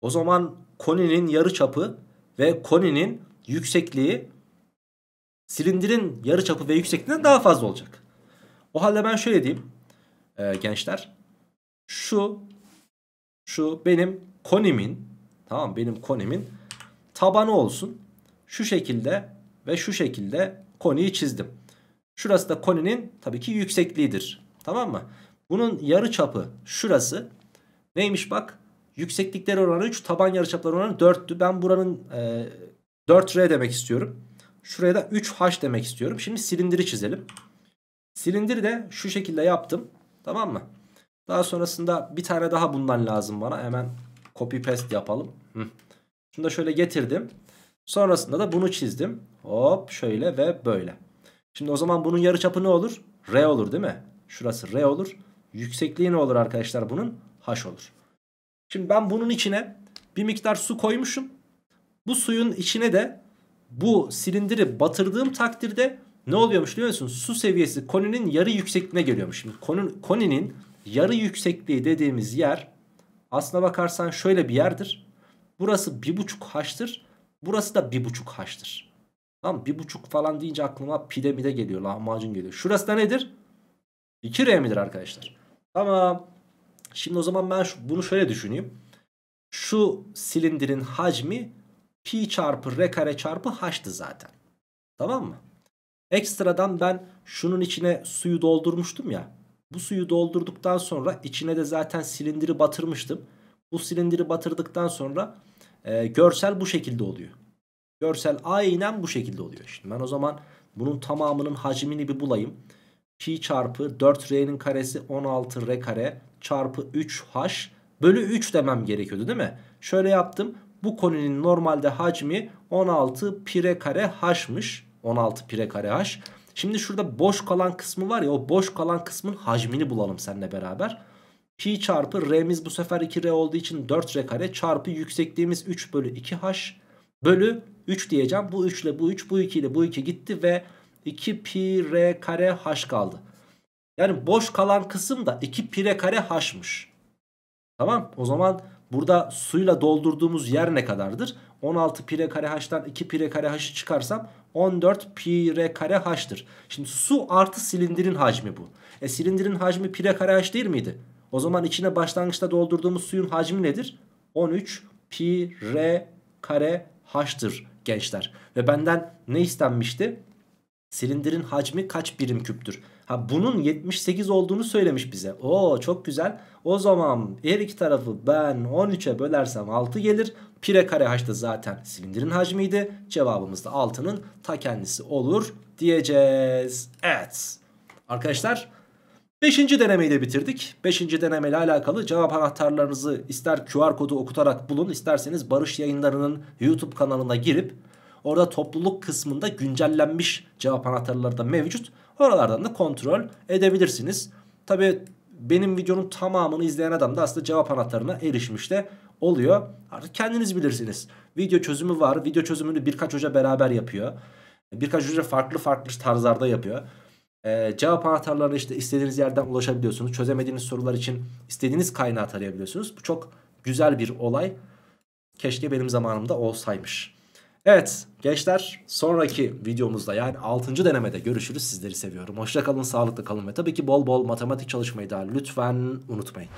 O zaman koninin yarıçapı ve koninin yüksekliği silindirin yarıçapı ve yüksekliğinden daha fazla olacak. O halde ben şöyle diyeyim e, gençler. Şu şu benim konimin tamam benim konimin tabanı olsun. Şu şekilde ve şu şekilde koniyi çizdim. Şurası da koninin tabii ki yüksekliğidir. Tamam mı? Bunun yarı çapı şurası. Neymiş bak? Yükseklikleri oranı 3, taban yarı yarıçapları oranı 4'tü. Ben buranın e, 4R demek istiyorum. Şuraya da 3H demek istiyorum. Şimdi silindiri çizelim. Silindir de şu şekilde yaptım. Tamam mı? Daha sonrasında bir tane daha bundan lazım bana. Hemen copy paste yapalım. Şunu da şöyle getirdim. Sonrasında da bunu çizdim. Hop şöyle ve böyle. Şimdi o zaman bunun yarıçapı ne olur? R olur değil mi? Şurası R olur. Yüksekliği ne olur arkadaşlar bunun? H olur. Şimdi ben bunun içine bir miktar su koymuşum. Bu suyun içine de bu silindiri batırdığım takdirde ne oluyormuş biliyor musun? Su seviyesi koninin yarı yüksekliğine geliyormuş. Şimdi konun, koninin yarı yüksekliği dediğimiz yer aslına bakarsan şöyle bir yerdir. Burası 15 haçtır, Burası da 15 haçtır. Tamam bir buçuk falan deyince aklıma pide mide geliyor. Lahmacun geliyor. Şurası da nedir? 2R midir arkadaşlar? Tamam. Şimdi o zaman ben bunu şöyle düşüneyim. Şu silindirin hacmi pi çarpı r kare çarpı h'tı zaten. Tamam mı? Ekstradan ben şunun içine suyu doldurmuştum ya. Bu suyu doldurduktan sonra içine de zaten silindiri batırmıştım. Bu silindiri batırdıktan sonra e, görsel bu şekilde oluyor. Görsel aynen bu şekilde oluyor. Şimdi ben o zaman bunun tamamının hacmini bir bulayım. Pi çarpı 4R'nin karesi 16R kare çarpı 3H bölü 3 demem gerekiyordu değil mi? Şöyle yaptım. Bu koninin normalde hacmi 16 pire kare H'mış. 16 pire kare h. Şimdi şurada boş kalan kısmı var ya o boş kalan kısmın hacmini bulalım seninle beraber. Pi çarpı r'miz bu sefer 2r olduğu için 4r kare çarpı yüksekliğimiz 3 bölü 2h bölü 3 diyeceğim. Bu 3 ile bu 3 bu 2 ile bu 2 gitti ve 2 pi r kare h kaldı. Yani boş kalan kısım da 2 pi r kare h'mış. Tamam o zaman burada suyla doldurduğumuz yer ne kadardır? 16 pi r kare h'tan 2 pi r kare h'ı çıkarsam 14 pi r kare h'tır. Şimdi su artı silindirin hacmi bu. E silindirin hacmi pi r kare h değil miydi? O zaman içine başlangıçta doldurduğumuz suyun hacmi nedir? 13 pi r kare h'tır gençler. Ve benden ne istenmişti? Silindirin hacmi kaç birim küptür? Ha bunun 78 olduğunu söylemiş bize. Oo çok güzel. O zaman her iki tarafı ben 13'e bölersem 6 gelir. Pire kare haç da zaten silindirin hacmiydi. Cevabımız da 6'nın ta kendisi olur diyeceğiz. Evet. Arkadaşlar Beşinci denemeyi de bitirdik. Beşinci denemeyle alakalı cevap anahtarlarınızı ister QR kodu okutarak bulun isterseniz Barış Yayınları'nın YouTube kanalına girip orada topluluk kısmında güncellenmiş cevap anahtarları da mevcut. Oralardan da kontrol edebilirsiniz. Tabi benim videonun tamamını izleyen adam da aslında cevap anahtarına erişmiş de oluyor. Artık kendiniz bilirsiniz. Video çözümü var. Video çözümünü birkaç hoca beraber yapıyor. Birkaç hoca farklı farklı tarzlarda yapıyor. Ee, cevap anahtarlarını işte istediğiniz yerden ulaşabiliyorsunuz. Çözemediğiniz sorular için istediğiniz kaynağı tarayabiliyorsunuz. Bu çok güzel bir olay. Keşke benim zamanımda olsaymış. Evet gençler sonraki videomuzda yani 6. denemede görüşürüz. Sizleri seviyorum. Hoşça kalın, sağlıklı kalın ve tabii ki bol bol matematik çalışmayı da lütfen unutmayın.